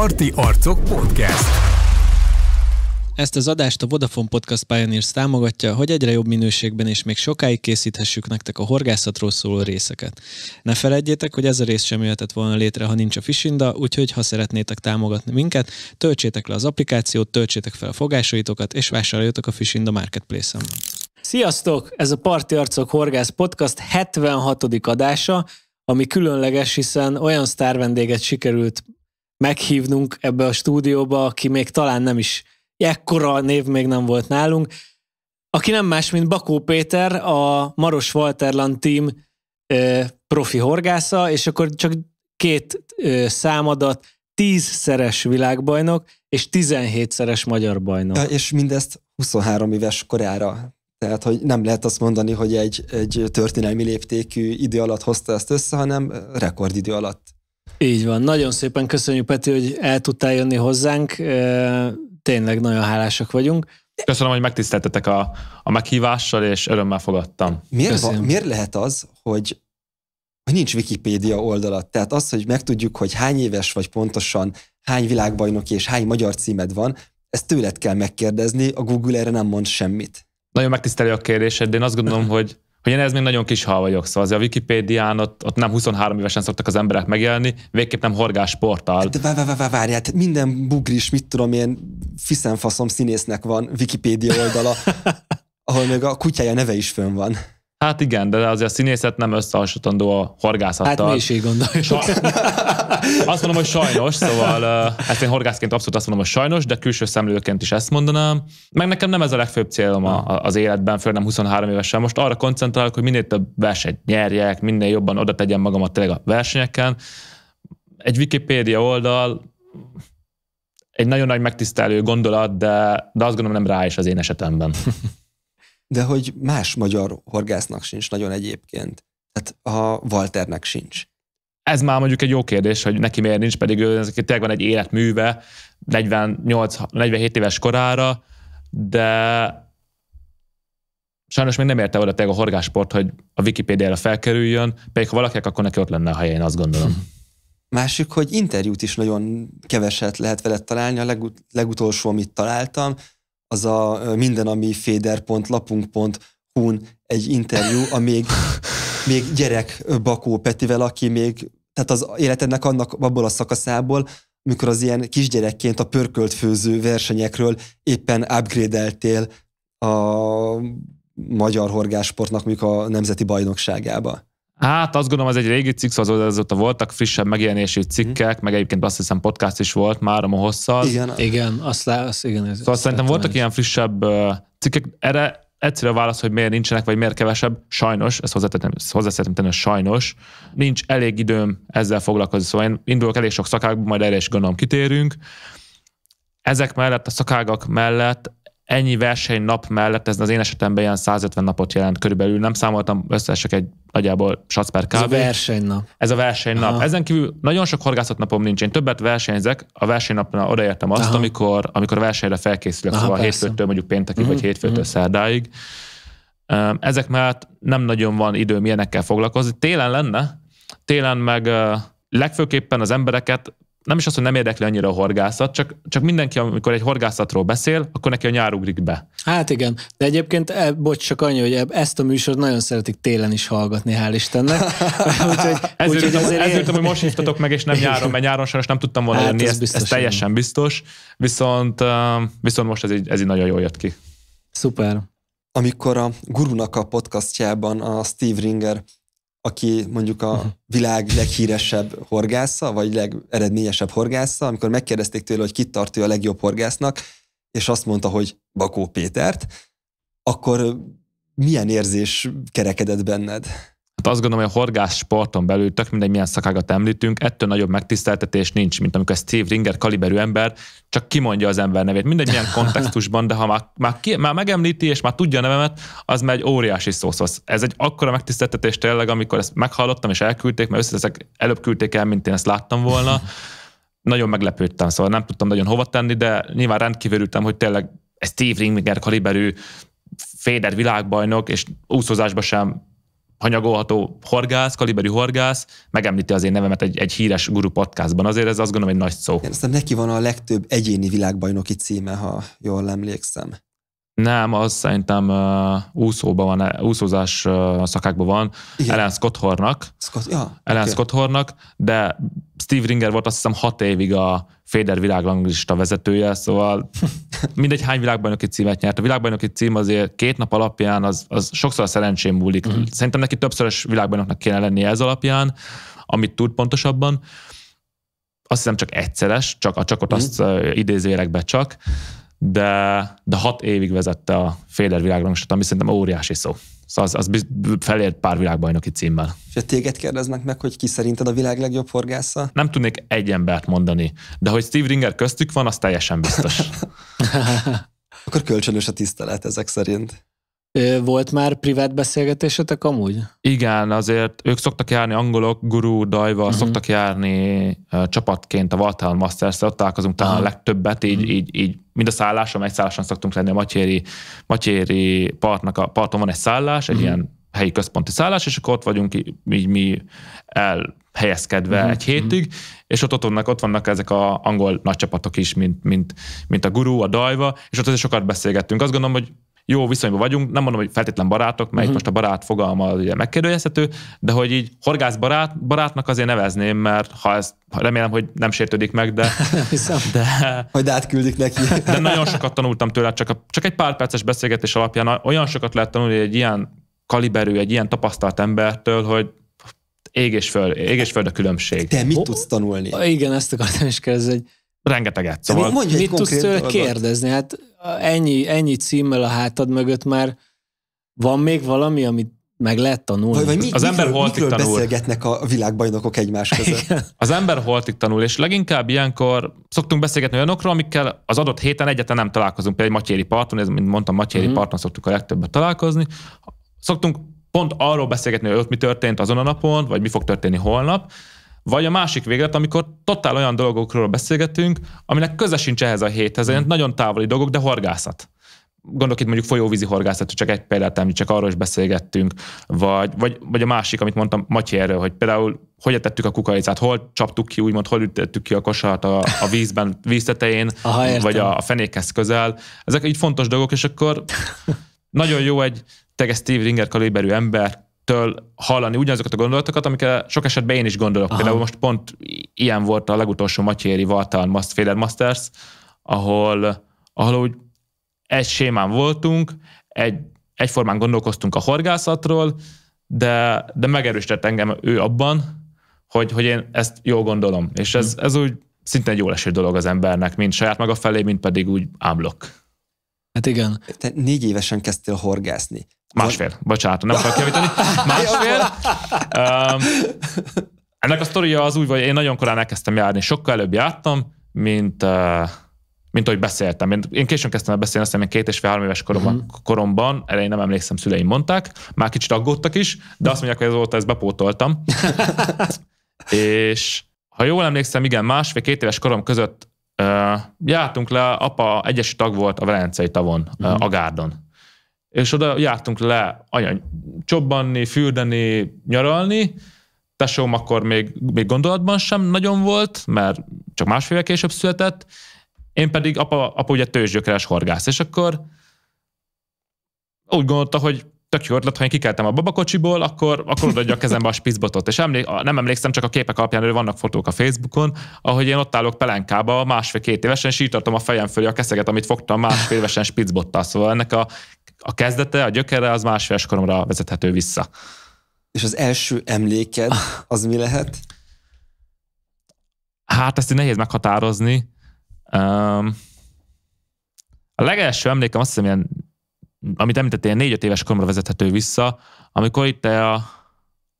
Parti Arcok Podcast. Ezt az adást a Vodafone Podcast Pioneers támogatja, hogy egyre jobb minőségben és még sokáig készíthessük nektek a horgászatról szóló részeket. Ne felejtjétek, hogy ez a rész sem jöhetett volna létre, ha nincs a Fishinda, úgyhogy ha szeretnétek támogatni minket, töltsétek le az applikációt, töltsétek fel a fogásaitokat, és vásároljatok a Fishinda Marketplace-en. Sziasztok! Ez a Parti Arcok Horgász Podcast 76. adása, ami különleges, hiszen olyan sztárvendéget sikerült meghívnunk ebbe a stúdióba, aki még talán nem is, ekkora név még nem volt nálunk, aki nem más, mint Bakó Péter, a Maros Walterland team profi horgásza, és akkor csak két számadat, tízszeres világbajnok, és 17-szeres magyar bajnok. És mindezt 23 éves korára. Tehát, hogy nem lehet azt mondani, hogy egy, egy történelmi léptékű idő alatt hozta ezt össze, hanem rekordidő alatt. Így van. Nagyon szépen köszönjük, Peti, hogy el tudtál jönni hozzánk. Tényleg nagyon hálásak vagyunk. Köszönöm, hogy megtiszteltetek a, a meghívással, és örömmel fogadtam. Miért, van, miért lehet az, hogy, hogy nincs Wikipédia oldalat? Tehát az, hogy megtudjuk, hogy hány éves vagy pontosan, hány világbajnoki és hány magyar címed van, ezt tőled kell megkérdezni, a Google erre nem mond semmit. Nagyon megtisztelő a kérdésed, de én azt gondolom, hogy hogy én ez még nagyon kis hal vagyok, szóval azért a Wikipédián ott, ott nem 23 évesen szoktak az emberek megjelenni, végképp nem horgás portál. De várj, vá, vá, várj, hát minden bugris, mit tudom, ilyen fiszenfaszom színésznek van Wikipédia oldala, ahol még a kutyája neve is fönn van. Hát igen, de azért a színészet nem összehasonlítandó a horgászattal. Hát így gondoljuk. Sa- azt mondom, hogy sajnos, szóval ezt hát én horgászként abszolút azt mondom, hogy sajnos, de külső szemlőként is ezt mondanám. Meg nekem nem ez a legfőbb célom a, az életben, főleg nem 23 évesen. Most arra koncentrálok, hogy minél több versenyt nyerjek, minél jobban oda tegyem magamat tényleg a versenyeken. Egy Wikipédia oldal egy nagyon nagy megtisztelő gondolat, de, de azt gondolom nem rá is az én esetemben de hogy más magyar horgásznak sincs nagyon egyébként. Tehát a Walternek sincs. Ez már mondjuk egy jó kérdés, hogy neki miért nincs, pedig ő tényleg van egy életműve 48, 47 éves korára, de sajnos még nem érte oda a horgásport, hogy a Wikipédiára felkerüljön, pedig ha valakinek, akkor neki ott lenne a helye, én azt gondolom. Másik, hogy interjút is nagyon keveset lehet veled találni, a legut- legutolsó, amit találtam, az a minden, ami féder.lapunk.hu-n egy interjú, a még, még gyerek Bakó Petivel, aki még, tehát az életednek annak abból a szakaszából, mikor az ilyen kisgyerekként a pörkölt főző versenyekről éppen upgrade-eltél a magyar horgásportnak, mondjuk a nemzeti bajnokságába. Hát azt gondolom, ez egy régi cikk, szóval azóta voltak frissebb megjelenésű cikkek, mm. meg egyébként azt hiszem podcast is volt már, a hosszal. Igen, igen, azt lesz, igen. Ez szóval szerintem voltak is. ilyen frissebb cikkek, erre egyszerű a válasz, hogy miért nincsenek, vagy miért kevesebb. Sajnos, ezt hozzá szeretném tenni, sajnos, nincs elég időm ezzel foglalkozni. Szóval én indulok elég sok szakágba, majd erre is gondolom kitérünk. Ezek mellett, a szakágak mellett ennyi verseny nap mellett, ez az én esetemben ilyen 150 napot jelent körülbelül, nem számoltam összesek egy nagyjából sac per kávé. Ez a versenynap. Ez a versenynap. Aha. Ezen kívül nagyon sok horgászatnapom nincs. Én többet versenyzek, a versenynapnál odaértem azt, Aha. amikor, amikor a versenyre felkészülök, Aha, szóval persze. hétfőtől mondjuk péntekig, mm-hmm. vagy hétfőtől mm-hmm. szerdáig. Ezek mellett nem nagyon van időm milyenekkel foglalkozni. Télen lenne, télen meg legfőképpen az embereket nem is az, hogy nem érdekli annyira a horgászat, csak, csak mindenki, amikor egy horgászatról beszél, akkor neki a nyár ugrik be. Hát igen, de egyébként, e, bocs, csak annyi, hogy e, ezt a műsort nagyon szeretik télen is hallgatni, hál' Istennek. úgyhogy, ezért, úgyhogy ezért, értem, hogy most hívtatok meg, és nem nyáron, mert nyáron sajnos nem tudtam volna hát, ez, ez, ez teljesen nem. biztos, viszont, viszont most ez így, ez így nagyon jól jött ki. Szuper. Amikor a Gurunak a podcastjában a Steve Ringer aki mondjuk a mhm. világ leghíresebb horgásza, vagy legeredményesebb horgásza, amikor megkérdezték tőle, hogy kit tartja a legjobb horgásznak, és azt mondta, hogy Bakó Pétert, akkor milyen érzés kerekedett benned? Tehát azt gondolom, hogy a horgás sporton belül, tök mindegy milyen szakágat említünk, ettől nagyobb megtiszteltetés nincs, mint amikor Steve Ringer kaliberű ember csak kimondja az ember nevét. Mindegy milyen kontextusban, de ha már, már, ki, már megemlíti és már tudja a nevemet, az már egy óriási szószosz. Szóval ez egy akkora megtiszteltetés tényleg, amikor ezt meghallottam és elküldték, mert összeszek előbb küldték el, mint én ezt láttam volna. Nagyon meglepődtem, szóval nem tudtam nagyon hova tenni, de nyilván rendkívülültem, hogy tényleg Steve Ringer kaliberű Féder világbajnok, és úszózásban sem hanyagolható horgász, kaliberű horgász, megemlíti az én nevemet egy, egy híres guru podcastban. Azért ez azt gondolom egy nagy szó. Én aztán neki van a legtöbb egyéni világbajnoki címe, ha jól emlékszem. Nem, az szerintem uh, úszóban van, úszózás uh, szakákban van. Igen. Ellen Scott Hornak. Scott, ja, Ellen okay. Scott Hornak, de Steve Ringer volt azt hiszem hat évig a Féder világranglista vezetője, szóval mindegy hány világbajnoki címet nyert. A világbajnoki cím azért két nap alapján az, az sokszor a szerencsém múlik. Mm. Szerintem neki többszörös világbajnoknak kéne lennie ez alapján, amit tud pontosabban. Azt hiszem csak egyszeres, csak a csakot mm. azt be csak, de, de hat évig vezette a Féder világranglistát, ami szerintem óriási szó. Szóval az, az felért pár világbajnoki címmel. És téged kérdeznek meg, hogy ki szerinted a világ legjobb horgásza? Nem tudnék egy embert mondani, de hogy Steve Ringer köztük van, az teljesen biztos. Akkor kölcsönös a tisztelet ezek szerint. Volt már privát beszélgetésetek amúgy? Igen, azért ők szoktak járni, angolok, gurú, dajva, uh-huh. szoktak járni uh, csapatként a Valtán masters ott találkozunk talán uh-huh. a legtöbbet, így, uh-huh. így, így mind a szálláson, egy szálláson szoktunk lenni a Matyéri, Matyéri partnak, a parton van egy szállás, egy uh-huh. ilyen helyi központi szállás, és akkor ott vagyunk így mi helyezkedve uh-huh. egy hétig, uh-huh. és ott, ott, vannak, ott vannak ezek a angol nagy csapatok is, mint, mint, mint a gurú, a dajva, és ott azért sokat beszélgettünk. Azt gondolom, hogy jó viszonyban vagyunk, nem mondom, hogy feltétlen barátok, mert uh-huh. most a barát fogalma ugye megkérdőjezhető, de hogy így horgász barát, barátnak azért nevezném, mert ha ez, remélem, hogy nem sértődik meg, de... Hiszem, de hogy átküldik neki. de nagyon sokat tanultam tőle, csak, a, csak egy pár perces beszélgetés alapján olyan sokat lehet tanulni egy ilyen kaliberű, egy ilyen tapasztalt embertől, hogy ég és föl, ég és föl a különbség. Te mit oh, tudsz tanulni? Igen, ezt akartam is kérdezni, hogy Rengeteget. Szóval... mit tudsz tőle kérdezni? Hát Ennyi, ennyi címmel a hátad mögött már van még valami, amit meg lehet tanulni. Vagy, vagy mi, az ember mikről, mikről tanul. beszélgetnek a világbajnokok egymás között. Igen. Az ember holtig tanul, és leginkább ilyenkor szoktunk beszélgetni olyanokról, amikkel az adott héten egyetlen nem találkozunk. Például egy Matyéri parton, ez, mint mondtam, Matyéri mm. parton szoktuk a legtöbbet találkozni. Szoktunk pont arról beszélgetni, hogy ott mi történt azon a napon, vagy mi fog történni holnap, vagy a másik véglet, amikor totál olyan dolgokról beszélgetünk, aminek köze sincs ehhez a héthez, ilyen nagyon távoli dolgok, de horgászat. Gondolok itt mondjuk folyóvízi horgászat, csak egy példát csak arról is beszélgettünk, vagy, vagy, vagy a másik, amit mondtam Matyi erről, hogy például hogy tettük a kukoricát, hol csaptuk ki, úgymond, hol ütettük ki a kosarat a, a vízben, víztetején, Aha, vagy a, a fenékhez közel. Ezek így fontos dolgok, és akkor nagyon jó egy teges Steve Ringer kaliberű ember, től hallani ugyanazokat a gondolatokat, amiket sok esetben én is gondolok. Aha. Például most pont ilyen volt a legutolsó Matyéri Valtán Mastféler Masters, ahol, ahol úgy egy sémán voltunk, egy, egyformán gondolkoztunk a horgászatról, de, de megerősített engem ő abban, hogy, hogy én ezt jól gondolom. És ez, hm. ez úgy szintén egy jól eső dolog az embernek, mind saját maga felé, mind pedig úgy ámlok. Hát igen. Te négy évesen kezdtél horgászni. Másfél, bocsánat, nem akarok javítani. Másfél. um, ennek a sztoria az úgy, hogy én nagyon korán elkezdtem járni, sokkal előbb jártam, mint, uh, mint ahogy beszéltem. Én, én későn kezdtem el beszélni, aztán én két és fél három éves koromban, uh-huh. Mhm. koromban, erre én nem emlékszem, szüleim mondták, már kicsit aggódtak is, de azt mondják, hogy azóta ezt bepótoltam. és ha jól emlékszem, igen, másfél-két éves korom között jártunk le, apa egyesi tag volt a Velencei tavon, uh-huh. a Gárdon. És oda jártunk le anya, csobbanni, fürdeni, nyaralni. Tesóm akkor még, még gondolatban sem nagyon volt, mert csak másfél később született. Én pedig, apa, apa ugye tőzsgyökeres horgász, és akkor úgy gondolta, hogy tök jó ötlet, ha én kikeltem a babakocsiból, akkor, akkor odaadja a kezembe a spizbotot. És emlék, nem emlékszem, csak a képek alapján, hogy vannak fotók a Facebookon, ahogy én ott állok pelenkába másfél-két évesen, és így tartom a fejem fölé a keszeget, amit fogtam másfél évesen spizbottal. Szóval ennek a, a kezdete, a gyökere az másfél koromra vezethető vissza. És az első emléked, az mi lehet? Hát ezt így nehéz meghatározni. Um, a legelső emlékem azt hiszem ilyen amit említettél, négy-öt éves koromra vezethető vissza, amikor itt a,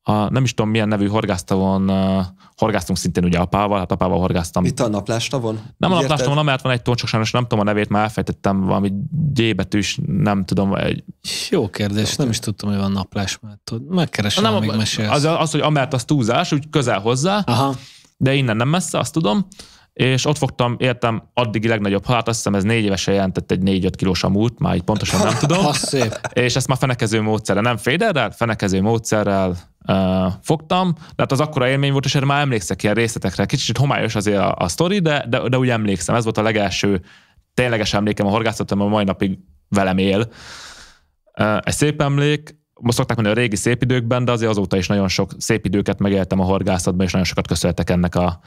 a nem is tudom milyen nevű horgásztavon uh, horgáztunk szintén ugye apával, hát apával horgáztam. Itt a naplástavon? Nem a naplástavon, mert van egy tón, sajnos nem tudom a nevét, már elfejtettem valami gyébetűs, nem tudom. Egy... Jó kérdés, nem is tudtam, hogy van naplás, mert megkeresem, nem, amíg mesélsz. Az, az, hogy amert az túlzás, úgy közel hozzá, Aha. de innen nem messze, azt tudom és ott fogtam, értem, addigi legnagyobb halát, azt hiszem ez négy évesen jelentett egy négy-öt kilós amúlt, már így pontosan nem tudom. és ezt már fenekező módszerrel, nem féderrel, hát fenekező módszerrel uh, fogtam, de hát az akkora élmény volt, és erre már emlékszek ilyen részletekre. Kicsit homályos azért a, a sztori, de, de, de úgy emlékszem, ez volt a legelső tényleges emlékem a horgászatom, a mai napig velem él. Uh, egy szép emlék, most szokták mondani a régi szép időkben, de azért azóta is nagyon sok szép időket megéltem a horgászatban, és nagyon sokat köszönhetek ennek a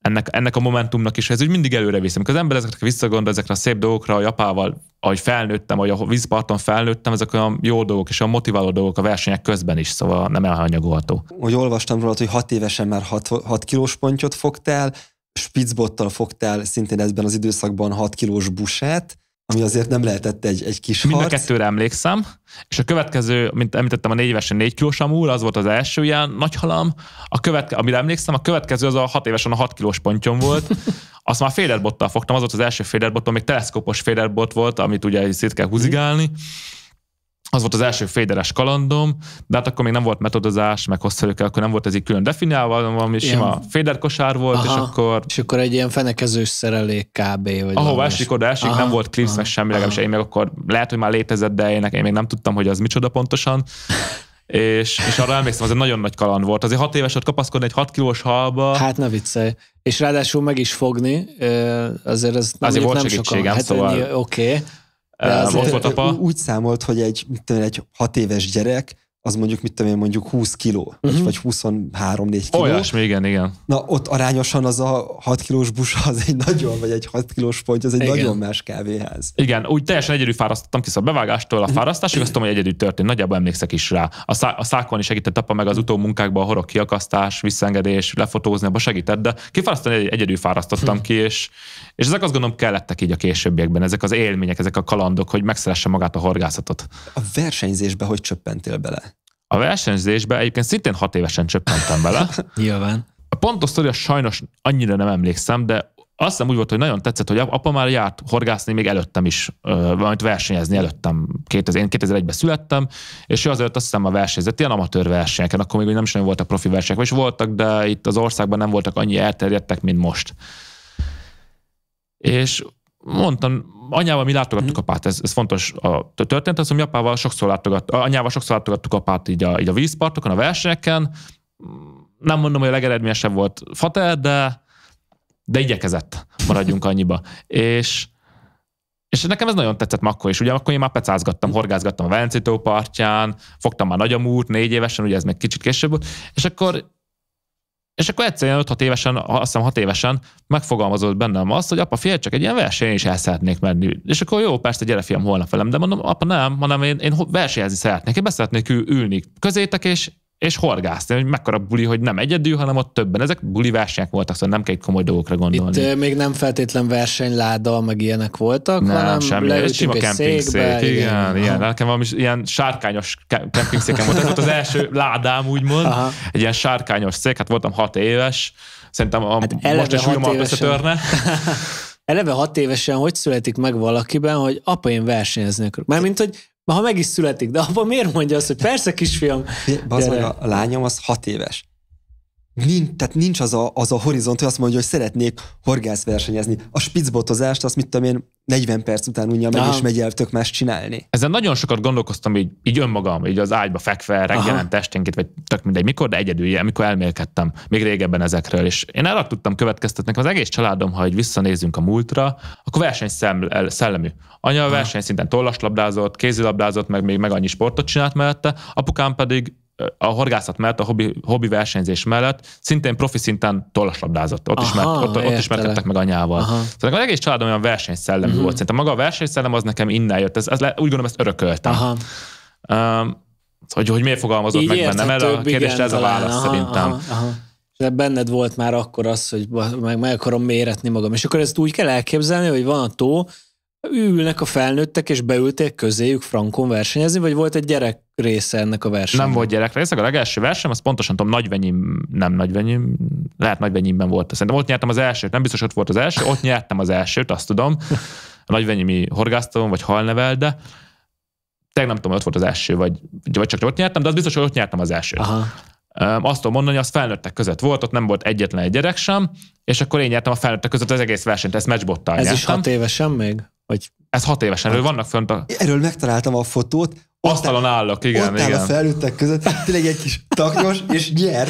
ennek, ennek a momentumnak is, ez úgy mindig előre viszem, Amikor az ember ezeknek visszagondol, ezekre a szép dolgokra, a Japával, ahogy felnőttem, ahogy a vízparton felnőttem, ezek olyan jó dolgok és a motiváló dolgok a versenyek közben is, szóval nem elhanyagolható. Hogy olvastam róla, hogy hat évesen már 6 kilós pontyot fogtál, spitzbottal fogtál szintén ebben az időszakban 6 kilós busát, ami azért nem lehetett egy, egy kis Mind harc. a kettőre emlékszem, és a következő, mint említettem, a négy évesen négy kilós amúl, az volt az első ilyen nagy halam, a követke, amire emlékszem, a következő az a hat évesen a hat kilós pontyom volt, azt már féderbottal fogtam, az volt az első féderbottom, még teleszkópos félerbot volt, amit ugye szét kell húzigálni, az volt az első féderes kalandom, de hát akkor még nem volt metodozás, meg hosszújuk, akkor nem volt ez így külön definiálva, valami ilyen. sima féderkosár volt, aha. és akkor... És akkor egy ilyen fenekezős szerelék kb. Vagy ahova esik, oda esik, aha, nem volt klipsz, meg semmi, legalábbis én még akkor lehet, hogy már létezett, de én, én még nem tudtam, hogy az micsoda pontosan. és, és arra emlékszem, az egy nagyon nagy kaland volt. Azért hat éves ott kapaszkodni egy hat kilós halba. Hát ne viccelj. És ráadásul meg is fogni, azért ez nem, azért volt nem sokan. Hát, szóval... Oké. Okay de az um, ott volt apa. Úgy számolt, hogy egy, mit tudom, egy hat éves gyerek az mondjuk, mit tudom én, mondjuk 20 kiló, uh-huh. vagy 23-4 mhm. kiló. még igen, igen. Na, ott arányosan az a 6 kilós busa, az egy nagyon, vagy egy 6 kilós pont, az egy igen. nagyon más kávéház. Igen, úgy teljesen egyedül fárasztottam ki, a szóval bevágástól a mhm. fárasztásig, azt tudom, hogy egyedül történt, nagyjából emlékszek is rá. A, szá- a szákon is segített apa meg az utómunkákban a horog kiakasztás, visszengedés, lefotózni, abba segített, de kifárasztani egy- egyedül fárasztottam mhm. ki, és, és ezek azt gondolom kellettek így a későbbiekben, ezek az élmények, ezek a kalandok, hogy megszeresse magát a horgászatot. A versenyzésbe hogy csöppentél bele? A versenyzésbe egyébként szintén hat évesen csöppentem bele. Nyilván. A pontos sztoria sajnos annyira nem emlékszem, de azt hiszem úgy volt, hogy nagyon tetszett, hogy apa már járt horgászni még előttem is, valamit versenyezni előttem. 2000, én 2001-ben születtem, és ő azért azt hiszem a versenyzett ilyen amatőr versenyeken, akkor még nem is nagyon voltak profi versenyek, és voltak, de itt az országban nem voltak annyi elterjedtek, mint most. És mondtam, anyával mi látogattuk uh-huh. Mhm. apát, ez, ez fontos a történet, az, hogy mi apával sokszor látogattuk, anyával sokszor látogattuk apát így a, így a vízpartokon, a versenyeken. Nem mondom, hogy a legeredményesebb volt Fater, de, de igyekezett, maradjunk annyiba. és, és nekem ez nagyon tetszett akkor is. Ugye akkor én már pecázgattam, horgázgattam a Vencitó partján, fogtam már nagyamúrt négy évesen, ugye ez még kicsit később volt, és akkor és akkor egyszerűen 5-6 évesen, azt hiszem 6 évesen megfogalmazott bennem azt, hogy apa, figyelj, csak egy ilyen versenyen is el szeretnék menni. És akkor jó, persze, gyere fiam holnap velem, de mondom, apa nem, hanem én, én versenyezni szeretnék, én beszeretnék ülni közétek, és és horgászni, hogy mekkora buli, hogy nem egyedül, hanem ott többen. Ezek buli versenyek voltak, szóval nem kell komoly dolgokra gondolni. Itt még nem feltétlen versenyláda, meg ilyenek voltak, nem, hanem semmi. Ez sima egy székbe, szék, igen, igen. igen. Nekem valami ilyen sárkányos kempingszéken volt, ez volt az első ládám, úgymond. Aha. Egy ilyen sárkányos szék, hát voltam hat éves, szerintem a hát mostani súlyommal összetörne. Eleve hat évesen hogy születik meg valakiben, hogy apa, én versenyezni akarok? Mármint, hogy ha meg is születik, de apa miért mondja azt, hogy persze kisfiam? Bazd a lányom az hat éves nincs, tehát nincs az a, az a horizont, hogy azt mondja, hogy szeretnék horgászversenyezni. A spitzbotozást, azt mit tudom én, 40 perc után unja meg, Na. és megy el tök más csinálni. Ezen nagyon sokat gondolkoztam így, így önmagam, így az ágyba fekve, reggelen, testénként, vagy tök mindegy mikor, de egyedül, mikor elmélkedtem még régebben ezekről, és én arra tudtam következtetni, az egész családom, ha így visszanézünk a múltra, akkor szellemű. Anya a szinten tollaslabdázott, kézilabdázott, meg még meg annyi sportot csinált mellette, apukám pedig a horgászat mellett, a hobbi, hobbi versenyzés mellett szintén profi szinten tollaslabdázott. Ott, Aha, ismert, ott, ott ismerkedtek meg anyával. Aha. Szóval az egész családom olyan versenyszellem uh-huh. Mhm. volt. Szerintem maga a versenyszellem az nekem innen jött. Ez, ez le, úgy gondolom, ezt örököltem. Aha. Um, hogy, hogy miért fogalmazott Így meg bennem erre a kérdésre, ez a válasz aha, szerintem. Aha, aha. De hát benned volt már akkor az, hogy meg, meg akarom méretni magam. És akkor ezt úgy kell elképzelni, hogy van a tó, ülnek a felnőttek, és beültél közéjük frankon versenyezni, vagy volt egy gyerek része ennek a versenynek? Nem volt gyerek része, a legelső versenyem, az pontosan tudom, nagyvenyim, nem nagyvenyim, lehet nagyvenyimben volt. Szerintem ott nyertem az elsőt, nem biztos, ott volt az első, ott nyertem az elsőt, azt tudom. A nagyvenyimi horgásztalom, vagy de Tegnap nem tudom, hogy ott volt az első, vagy, vagy csak ott nyertem, de az biztos, hogy ott nyertem az elsőt. Aha. Azt tudom mondani, az felnőttek között volt, ott nem volt egyetlen egy gyerek sem, és akkor én nyertem a felnőttek között az egész versenyt, ezt meccsbottal Ez nyertem. is hat évesen még? vagy ez hat évesen, hát, vannak fönt a... Erről megtaláltam a fotót, Asztalon állok, igen, ott áll a felnőttek között, tényleg egy kis taknyos, és nyer,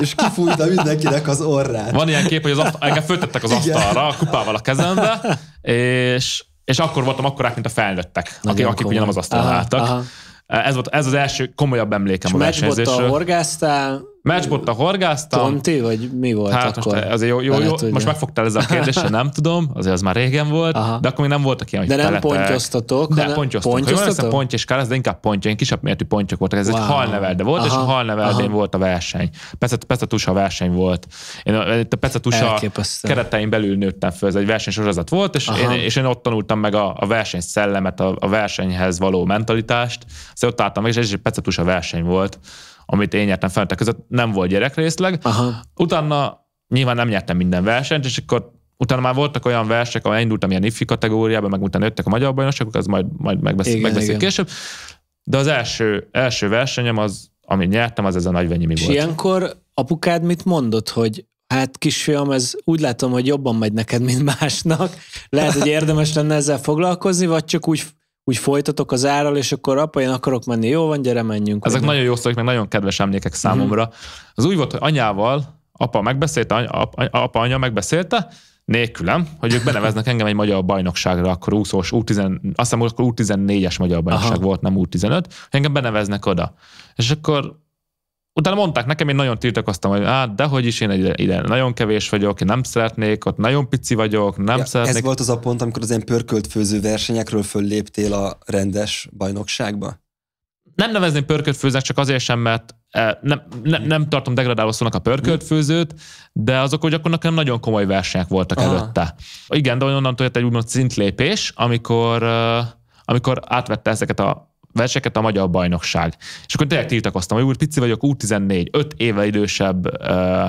és kifújta mindenkinek az orrát. Van ilyen kép, hogy az asztal, engem föltettek az asztalra, a kupával a kezembe, és, és akkor voltam akkorák, mint a felnőttek, Nagyon akik, akik ugyanem az asztalon álltak. Aha. Ez, volt, ez az első komolyabb emlékem és a versenyzésről. És megbottal Matchbotta horgáztam. Tonti, vagy mi volt hát akkor? Most, eh, azért jó, jó, jó, jó. most megfogtál ezzel a kérdéssel, nem tudom, azért az már régen volt, Aha. de akkor még nem voltak ilyen, hogy De nem teletek. pontyoztatok, de pontyoztunk. Pontyoztatok? Ha ponty és kárász, de inkább pontja, én kisebb mértű pontyok voltak. Ez wow. egy halnevel, de volt, Aha. és a halneveldén Aha. volt a verseny. Pecet, a verseny volt. Én a, itt a Pecetusa keretein belül nőttem föl, ez egy versenysorozat volt, és, én, és én ott tanultam meg a, a verseny szellemet, a, a versenyhez való mentalitást. Szóval ott álltam meg, és ez egy Pecetusa verseny volt amit én nyertem felnőttek között, nem volt gyerekrészleg. Aha. Utána nyilván nem nyertem minden versenyt, és akkor utána már voltak olyan versek, ahol indultam ilyen ifi kategóriában, meg utána jöttek a magyar bajnokságok, az majd, majd megbeszél, igen, megbeszél igen. később. De az első, első versenyem, az, amit nyertem, az ez a nagyvennyi volt. És ilyenkor apukád mit mondott, hogy hát kisfiam, ez úgy látom, hogy jobban megy neked, mint másnak. Lehet, hogy érdemes lenne ezzel foglalkozni, vagy csak úgy úgy folytatok az árral, és akkor apa, én akarok menni, jó van, gyere, menjünk. Ezek ugye. nagyon jó szorok, meg nagyon kedves emlékek számomra. Mm-hmm. Az úgy volt, hogy anyával, apa megbeszélte, apa, apa anya megbeszélte, nélkülem, hogy ők beneveznek engem egy magyar bajnokságra, akkor úszós, U10, azt hiszem, akkor U14-es magyar bajnokság Aha. volt, nem U15, engem beneveznek oda. És akkor utána mondták nekem, én nagyon tiltakoztam, hogy hát, dehogy is én ide, ide nagyon kevés vagyok, én nem szeretnék, ott nagyon pici vagyok, nem ja, szeretnék. Ez volt az a pont, amikor az ilyen pörkölt főző versenyekről fölléptél a rendes bajnokságba? Nem nevezném pörkölt főznek, csak azért sem, mert e, nem, nem, nem tartom degradáló szónak a pörkölt főzőt, de azok, hogy akkor nekem nagyon komoly versenyek voltak Aha. előtte. Igen, de onnantól jött egy úgymond szintlépés, amikor, e, amikor átvette ezeket a verseket a magyar bajnokság. És akkor tényleg tiltakoztam, hogy úr, pici vagyok, úr 14 5 éve idősebb uh,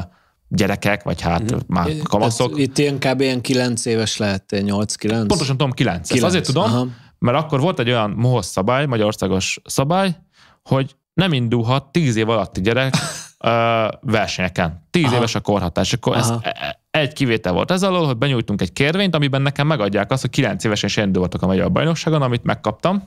gyerekek, vagy hát mm-hmm. már kamaszok. Tehát itt ilyen kb. ilyen 9 éves lehet, 8-9? Pontosan tudom, 9. 9. Ezt azért tudom, Aha. mert akkor volt egy olyan mohosz szabály, magyarországos szabály, hogy nem indulhat 10 év alatti gyerek ö, versenyeken. 10 Aha. éves a korhatás. akkor Aha. ez, e- egy kivétel volt ez alól, hogy benyújtunk egy kérvényt, amiben nekem megadják azt, hogy 9 évesen is indultak a magyar bajnokságon, amit megkaptam.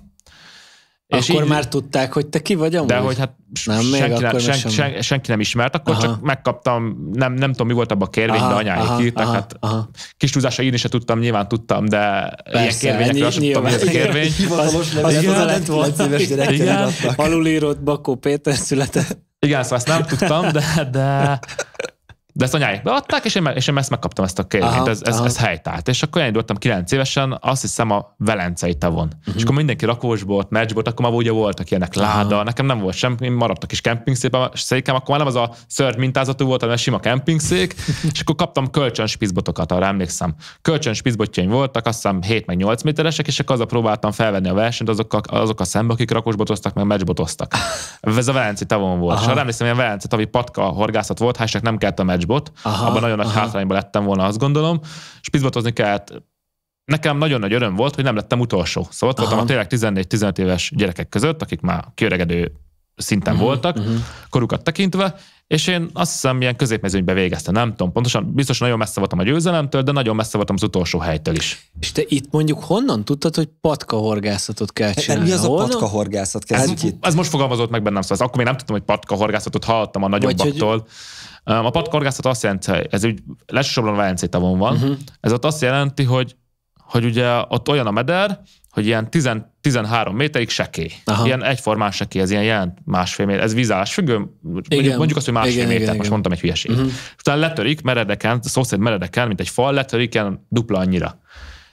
És akkor így, már tudták, hogy te ki vagy amúgy? De hogy hát nem, senki, még akkor sen, sen, sen, senki nem ismert, akkor aha. csak megkaptam, nem, nem tudom, mi volt abban a kérvény, aha, de anyáik aha, írtak, aha, hát aha. kis tudása írni se tudtam, nyilván tudtam, de Persze, ilyen kérvényekről ny- sem tudtam, hogy ez a kérvény. Hivatalos az az, az, az, az volt. az az alulírott Bakó Péter született. Igen, szóval ezt nem tudtam, de, de de ezt anyáik beadták, és én, és én ezt megkaptam ezt a kérdést, ez, ez, ez helytált. És akkor én voltam 9 évesen, azt hiszem a Velencei tavon. Uh-huh. És mhm. akkor mindenki meccs volt, akkor már ugye voltak ilyenek láda, Aha. nekem nem volt sem, én maradt a kis kempingszékem, székem, akkor már nem az a szörny mintázatú volt, hanem sima kempingszék, és akkor kaptam kölcsön spizbotokat, arra emlékszem. Kölcsön spizbotjaim voltak, azt hiszem 7 meg 8 méteresek, és akkor azzal próbáltam felvenni a versenyt azokkal, azokkal szembe, akik rakósbotoztak, meg meccsbotoztak. Ez a Velencei tavon volt. Aha. És arra emlékszem, hogy a Velencei tavi patka horgászat volt, ha nem kellett a meccs Spitzbot, aha, abban nagyon nagy aha. lettem volna, azt gondolom, és kellett nekem nagyon nagy öröm volt, hogy nem lettem utolsó. Szóval ott voltam a tényleg 14-15 éves gyerekek között, akik már kiöregedő szinten uh-huh, voltak, uh-huh. korukat tekintve, és én azt hiszem, ilyen középmezőnybe végeztem, nem tudom, pontosan biztos nagyon messze voltam a győzelemtől, de nagyon messze voltam az utolsó helytől is. És te itt mondjuk honnan tudtad, hogy patkahorgászatot kell hát, csinálni? mi az a patkahorgászat? Ez, ez most fogalmazott meg bennem, szóval akkor még nem tudtam, hogy patkahorgászatot hallottam a nagyobbaktól. Vagy, hogy a patkorgászat azt jelenti, ez úgy lesősorban a Velencei tavon van, uh-huh. ez ott azt jelenti, hogy, hogy ugye ott olyan a meder, hogy ilyen 10, 13 méterig sekély. Aha. Ilyen egyformán sekély, ez ilyen, jelent másfél méter. Ez vízállás függő, mondjuk, mondjuk azt, hogy másfél igen, méter, igen, most igen. mondtam egy hülyeség. Uh-huh. utána letörik meredeken, szó szerint meredeken, mint egy fal, letörik ilyen dupla annyira.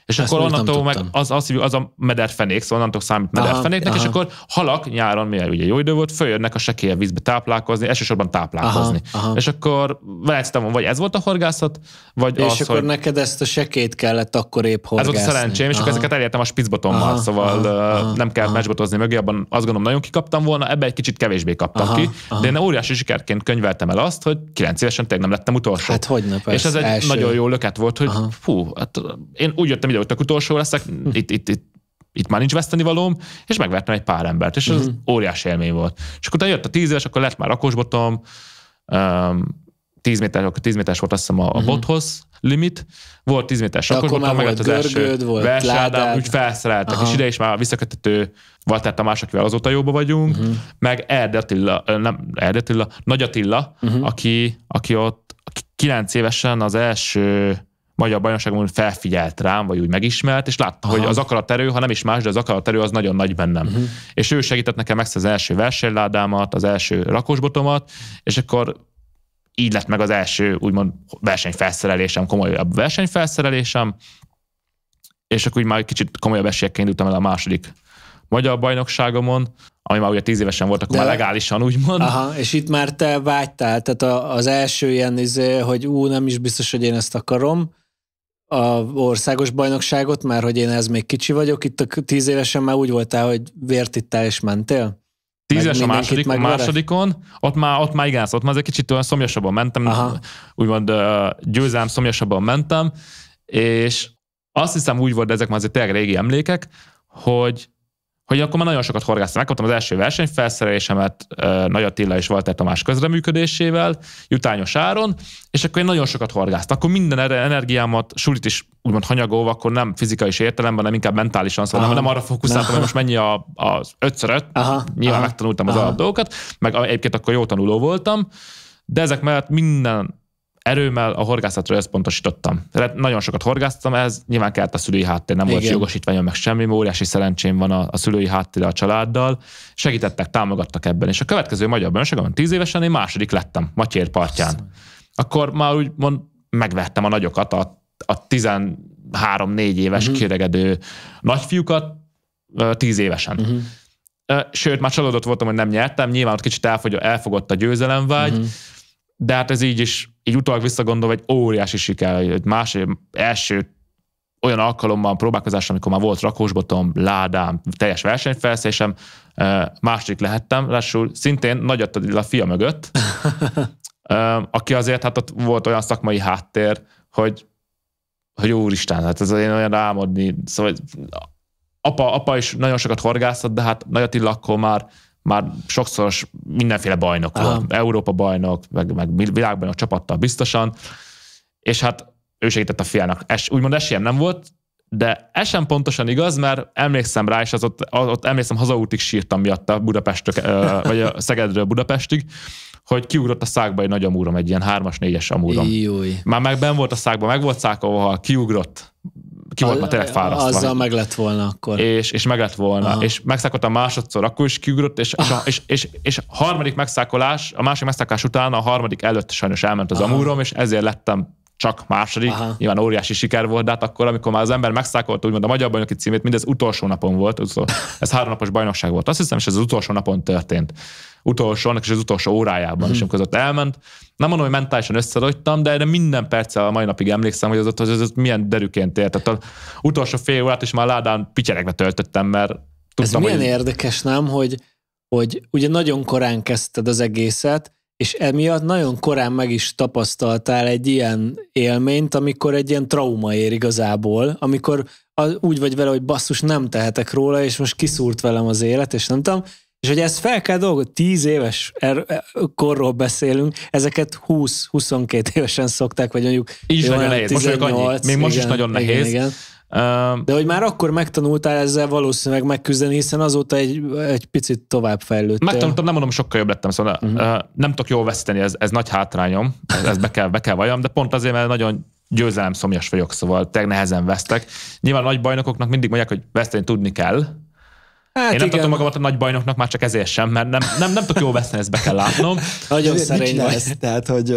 És akkor onnantól meg az, az, az a mederfenék, szóval onnantól számít mederfenéknek, aha. és akkor halak nyáron, mivel ugye jó idő volt, följönnek a sekély vízbe táplálkozni, elsősorban táplálkozni. Aha, aha. És akkor veleztem, vagy ez volt a horgászat, vagy és az, akkor hogy... neked ezt a sekét kellett akkor épp horgászni. Ez volt a szerencsém, és akkor ezeket elértem a spicbotommal, aha, szóval aha, aha, nem kellett meccsbotozni mögé, abban azt gondolom nagyon kikaptam volna, ebbe egy kicsit kevésbé kaptam aha, ki, aha. de én óriási sikerként könyveltem el azt, hogy 9 évesen tényleg nem lettem utolsó. Hát hogyne, persze, És ez egy első. nagyon jó löket volt, hogy aha. fú, hát én úgy jöttem ugye ott a utolsó leszek, hm. itt, itt, itt itt már nincs vesztenivalóm, és megvertem egy pár embert, és uh-huh. ez hm. óriási élmény volt. És akkor jött a tíz éves, akkor lett már rakósbotom, um, tíz méter, akkor tíz méteres volt azt hiszem a, a uh-huh. bothoz limit, volt tíz méteres, akkor, meg lett az első volt versádám, úgy felszereltek, Aha. és ide is már visszakötető Walter Tamás, akivel azóta jóba vagyunk, uh-huh. meg Erde Attila, nem Erde Attila, Nagy Attila, uh-huh. aki, aki ott kilenc évesen az első magyar bajnokságon felfigyelt rám, vagy úgy megismert, és látta, Aha. hogy az akaraterő, ha nem is más, de az akaraterő az nagyon nagy bennem. Uh-huh. És ő segített nekem ezt az első versenyládámat, az első rakosbotomat, és akkor így lett meg az első úgymond versenyfelszerelésem, komolyabb versenyfelszerelésem, és akkor úgy már kicsit komolyabb esélyekkel indultam el a második magyar bajnokságomon, ami már ugye tíz évesen volt, akkor De... már legálisan úgymond. Aha, és itt már te vágytál, tehát az első ilyen, izé, hogy ú, nem is biztos, hogy én ezt akarom, a országos bajnokságot, mert hogy én ez még kicsi vagyok, itt a tíz évesen már úgy voltál, hogy vért ittál és mentél? Tízes a második, a másodikon, ott már, ott már igen, szóval ott már egy kicsit olyan szomjasabban mentem, Aha. úgymond győzelem szomjasabban mentem, és azt hiszem úgy volt, de ezek már azért tényleg régi emlékek, hogy hogy akkor már nagyon sokat horgásztam. Megkaptam az első versenyfelszerelésemet Nagy Attila és Walter Tamás közreműködésével, jutányos áron, és akkor én nagyon sokat horgáztam. Akkor minden erre energiámat, sulit is úgymond hanyagolva, akkor nem fizikai értelemben, hanem inkább mentálisan, szóval nem, nem arra fókuszáltam, hogy most mennyi a, az 5 Aha. nyilván aha, megtanultam az alap dolgokat, meg egyébként akkor jó tanuló voltam, de ezek mellett minden erőmmel a horgászatra összpontosítottam. Tehát nagyon sokat horgáztam, ez nyilván kellett a szülői háttér, nem Igen. volt jogosítványom meg semmi, óriási szerencsém van a, a szülői háttérrel, a családdal, segítettek, támogattak ebben. És a következő magyar bajnokságon, tíz évesen én második lettem, Matyér partján. Aztán. Akkor már úgy mond, megvettem a nagyokat, a, a 13-4 éves uh-huh. Mhm. kiregedő nagyfiúkat, tíz évesen. Uh-huh. Sőt, már csalódott voltam, hogy nem nyertem, nyilván ott kicsit elfogott a győzelemvágy, uh-huh. Mhm. de hát ez így is így utólag visszagondolva egy óriási siker, egy más, első olyan alkalommal próbálkozás, amikor már volt rakósbotom, ládám, teljes versenyfelszésem, második lehettem, lássul szintén nagy a fia mögött, aki azért, hát ott volt olyan szakmai háttér, hogy, hogy úristen, hát ez én olyan álmodni, szóval apa, apa is nagyon sokat horgászott, de hát Nagy Attila akkor már már sokszoros mindenféle bajnok volt. Európa bajnok, meg, meg világbajnok csapattal biztosan, és hát ő segített a fiának. Es, úgymond esélyem nem volt, de ez sem pontosan igaz, mert emlékszem rá, és az ott, ott emlékszem, hazaútig sírtam miatta Budapestök, vagy a Szegedről Budapestig, hogy kiugrott a szákba egy nagy amúrom, egy ilyen hármas, négyes amúrom. Júj. Már meg ben volt a szákba, meg volt szákolva, kiugrott, ki volt már tényleg fárasztva. Azzal meg lett volna akkor. És, és meg lett volna. Aha. És megszákolta másodszor, akkor is kiugrott, és, és, és, és, és, a harmadik megszákolás, a másik megszákolás után a harmadik előtt sajnos elment az Aha. amúrom, és ezért lettem csak második, Aha. nyilván óriási siker volt, de hát akkor, amikor már az ember megszákolta úgymond a magyar bajnoki címét, mindez utolsó napon volt, utolsó, ez három napos bajnokság volt, azt hiszem, és ez az utolsó napon történt utolsó, annak is az utolsó órájában, is és hmm. amikor ott elment, nem mondom, hogy mentálisan összeadottam, de erre minden perccel a mai napig emlékszem, hogy az ott, az, az, az milyen derüként ért. Tehát az utolsó fél órát is már ládán picserekbe töltöttem, mert tudtam, Ez milyen érdekes, nem, hogy, hogy ugye nagyon korán kezdted az egészet, és emiatt nagyon korán meg is tapasztaltál egy ilyen élményt, amikor egy ilyen trauma ér igazából, amikor úgy vagy vele, hogy basszus, nem tehetek róla, és most kiszúrt velem az élet, és nem tudom, és hogy ezt fel kell dolgozni, tíz éves er-, e, korról beszélünk, ezeket 20-22 évesen szokták, vagy mondjuk Így is nagyon nehéz, 18, most annyi. Még igen, most is nagyon nehéz. Igen, igen. De hogy már akkor megtanultál ezzel valószínűleg megküzdeni, hiszen azóta egy, egy picit tovább fejlődtél. Megtanultam, nem mondom, sokkal jobb lettem, szóval uh-huh. nem tudok jól veszteni, ez, ez nagy hátrányom, ez, ez be, kell, be kell valljam, de pont azért, mert nagyon győzelem szomjas vagyok, szóval tényleg nehezen vesztek. Nyilván a nagy bajnokoknak mindig mondják, hogy veszteni tudni kell, Hát Én igen. nem tartom magamat a nagy bajnoknak már csak ezért sem, mert nem, nem, nem tudok jó veszteni, ezt be kell látnom. Nagyon szerény lesz, Tehát, hogy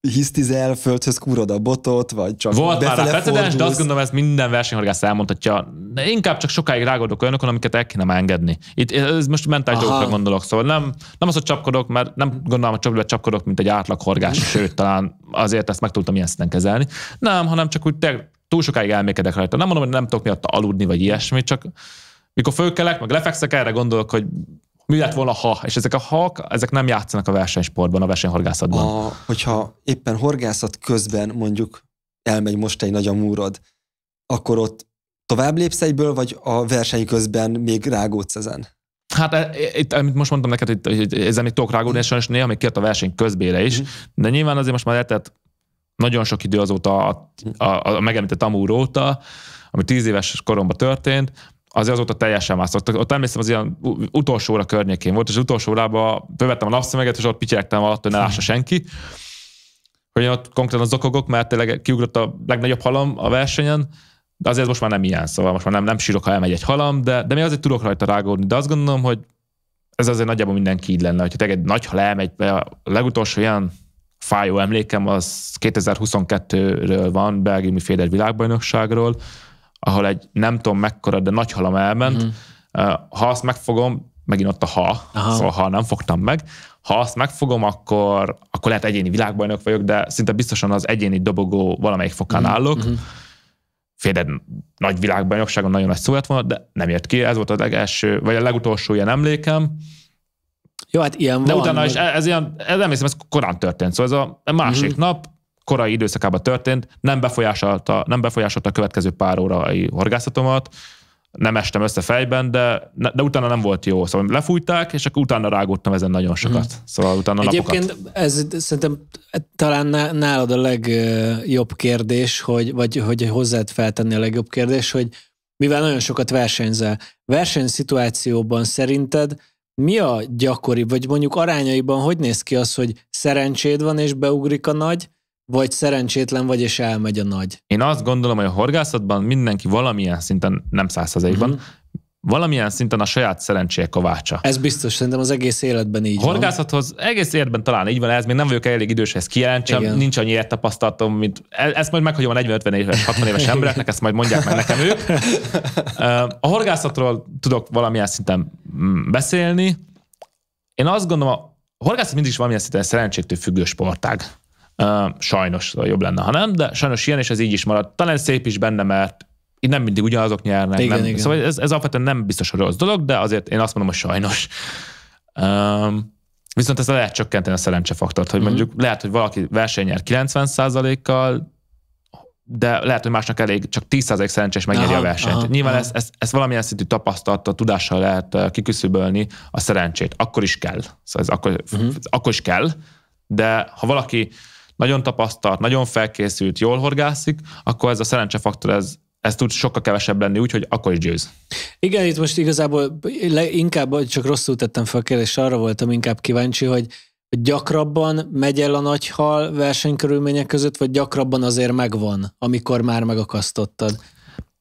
hisztizel, földhöz kúrod a botot, vagy csak Volt már rá. precedens, de azt gondolom, ezt minden versenyhorgász elmondhatja. De inkább csak sokáig rágódok olyanokon, amiket el kéne engedni. Itt ez most mentális dolgokra gondolok, szóval nem, nem az, hogy csapkodok, mert nem gondolom, hogy csapkodok, mint egy átlag horgás, sőt, talán azért ezt meg tudtam ilyen szinten kezelni. Nem, hanem csak úgy túl sokáig elmékedek rajta. Nem mondom, hogy nem tudok miatt aludni, vagy ilyesmi, csak mikor fölkelek, meg lefekszek, erre gondolok, hogy mi lett volna ha, és ezek a hak, ezek nem játszanak a versenysportban, a versenyhorgászatban. A, hogyha éppen horgászat közben mondjuk elmegy most egy nagy amúrod, akkor ott tovább lépsz egyből, vagy a verseny közben még rágódsz ezen? Hát e, e, itt, amit most mondtam neked, hogy, hogy ezen még tudok rágódni, mhm. és sajnos néha még kért a verseny közbére is, mhm. de nyilván azért most már lehetett nagyon sok idő azóta a, a, a megemlített amúr óta, ami tíz éves koromban történt, az azóta teljesen más. Ott, ott emlékszem, az ilyen utolsó óra környékén volt, és az utolsó órában bevettem a napszemeget, és ott picseregtem alatt, hogy ne lássa senki. Hogy ott konkrétan zokogok, mert tényleg kiugrott a legnagyobb halam a versenyen, de azért most már nem ilyen, szóval most már nem, nem sírok, ha elmegy egy halam, de, de mi azért tudok rajta rágódni, de azt gondolom, hogy ez azért nagyjából mindenki így lenne, hogyha egy nagy hal elmegy, a legutolsó ilyen fájó emlékem az 2022-ről van, belgiumi féder világbajnokságról, ahol egy nem tudom mekkora, de nagy halam elment, mm. ha azt megfogom, megint ott a ha, Aha. szóval ha nem fogtam meg, ha azt megfogom, akkor, akkor lehet egyéni világbajnok vagyok, de szinte biztosan az egyéni dobogó valamelyik fokán mm. állok, mm. Féded nagy világbajnokságon nagyon nagy szó lett volna, de nem ért ki. Ez volt a legelső, vagy a legutolsó ilyen emlékem. Jó, hát ilyen De van, utána is, e- ez, ilyen, ez nem hiszem, ez korán történt. Szóval ez a másik uh-huh. nap, korai időszakában történt, nem befolyásolta, nem befolyásolta a következő pár órai horgászatomat, nem estem össze fejben, de, de utána nem volt jó. Szóval lefújták, és akkor utána rágódtam ezen nagyon sokat. Mm. Szóval utána Egyébként napokat. ez szerintem talán nálad a legjobb kérdés, hogy, vagy hogy hozzád feltenni a legjobb kérdés, hogy mivel nagyon sokat versenyzel, versenyszituációban szerinted mi a gyakori, vagy mondjuk arányaiban hogy néz ki az, hogy szerencséd van és beugrik a nagy, vagy szerencsétlen vagy, és elmegy a nagy. Én azt gondolom, hogy a horgászatban mindenki valamilyen szinten, nem százszerzékben, uh-huh. Mhm. valamilyen szinten a saját szerencséje kovácsa. Ez biztos, szerintem az egész életben így a Horgászathoz van. egész életben talán így van, ez még nem vagyok elég idős, ezt kijelentsem, Igen. nincs annyi tapasztalatom, mint e- ezt majd meghagyom a 40-50 éves, 60 éves embereknek, ezt majd mondják meg nekem ők. A horgászatról tudok valamilyen szinten mm, beszélni. Én azt gondolom, a horgászat mindig is valamilyen szinten szerencsétől függő sportág. Sajnos jobb lenne, ha nem, de sajnos ilyen, és ez így is marad. Talán szép is benne, mert itt nem mindig ugyanazok nyernek. Igen, nem, igen. Szóval ez, ez alapvetően nem biztos, hogy rossz dolog, de azért én azt mondom, hogy sajnos. Um, viszont ez lehet csökkenteni a szerencsefaktort, hogy mm. mondjuk lehet, hogy valaki verseny nyer 90%-kal, de lehet, hogy másnak elég csak 10% szerencsés megnyeri aha, a versenyt. Aha, Nyilván aha. Ezt, ezt, ezt valamilyen szintű tapasztalattal, tudással lehet kiküszöbölni a szerencsét. Akkor is kell. Szóval ez akkor, mm. ez akkor is kell, de ha valaki nagyon tapasztalt, nagyon felkészült, jól horgászik, akkor ez a szerencsefaktor, ez, ez tud sokkal kevesebb lenni, úgyhogy akkor is győz. Igen, itt most igazából le, inkább csak rosszul tettem fel a kérdést, arra voltam inkább kíváncsi, hogy gyakrabban megy el a nagy hal versenykörülmények között, vagy gyakrabban azért megvan, amikor már megakasztottad?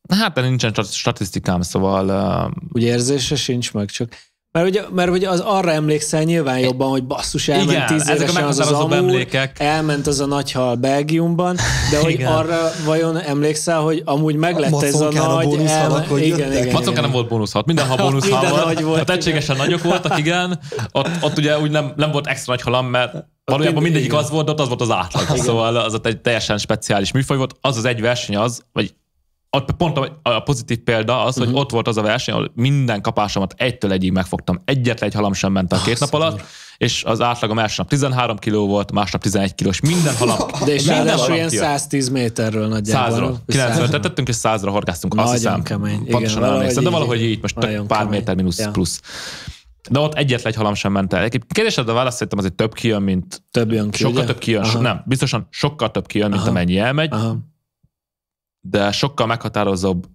Hát, de nincsen statisztikám, szóval... Uh... Ugye érzése sincs meg, csak... Mert ugye, mert ugye az arra emlékszel nyilván jobban, hogy basszus, elment Igen, tíz évesen az az amúr, emlékek. elment az a nagyhal Belgiumban, de hogy igen. arra vajon emlékszel, hogy amúgy meglett a ez a nagy... A el... hogy igen, igen, igen, igen. nem volt bónuszhat, minden ha bónusz Minden volt. volt. Hát egységesen nagyok voltak, igen. Ott, ott ugye úgy nem, nem volt extra nagy halam, mert Valójában mindegyik igen. az volt, ott az volt az átlag. Igen. Szóval az egy teljesen speciális műfaj volt. Az az egy verseny az, vagy pont a, a pozitív példa az, hogy uh-huh. ott volt az a verseny, ahol minden kapásomat egytől egyig megfogtam. Egyetlen egy halam sem ment a ah, két oh, nap alatt, szóval. és az átlagom első nap 13 kiló volt, másnap 11 kilós, minden halam. De és minden halam ilyen 110 méterről nagyjából. 100-ra, 90 tettünk, és 100-ra horgáztunk, azt hiszem. Kemény. Igen, pontosan Igen, de valahogy így, így most pár kemény. méter mínusz ja. plusz. De ott egyetlen egy halam sem ment el. Kérdésed a válasz szerintem azért több kijön, mint... Több jön ki, Sokkal ugye? több kijön. So, nem, biztosan sokkal több kijön, mint Aha. amennyi elmegy. Aha de sokkal meghatározóbb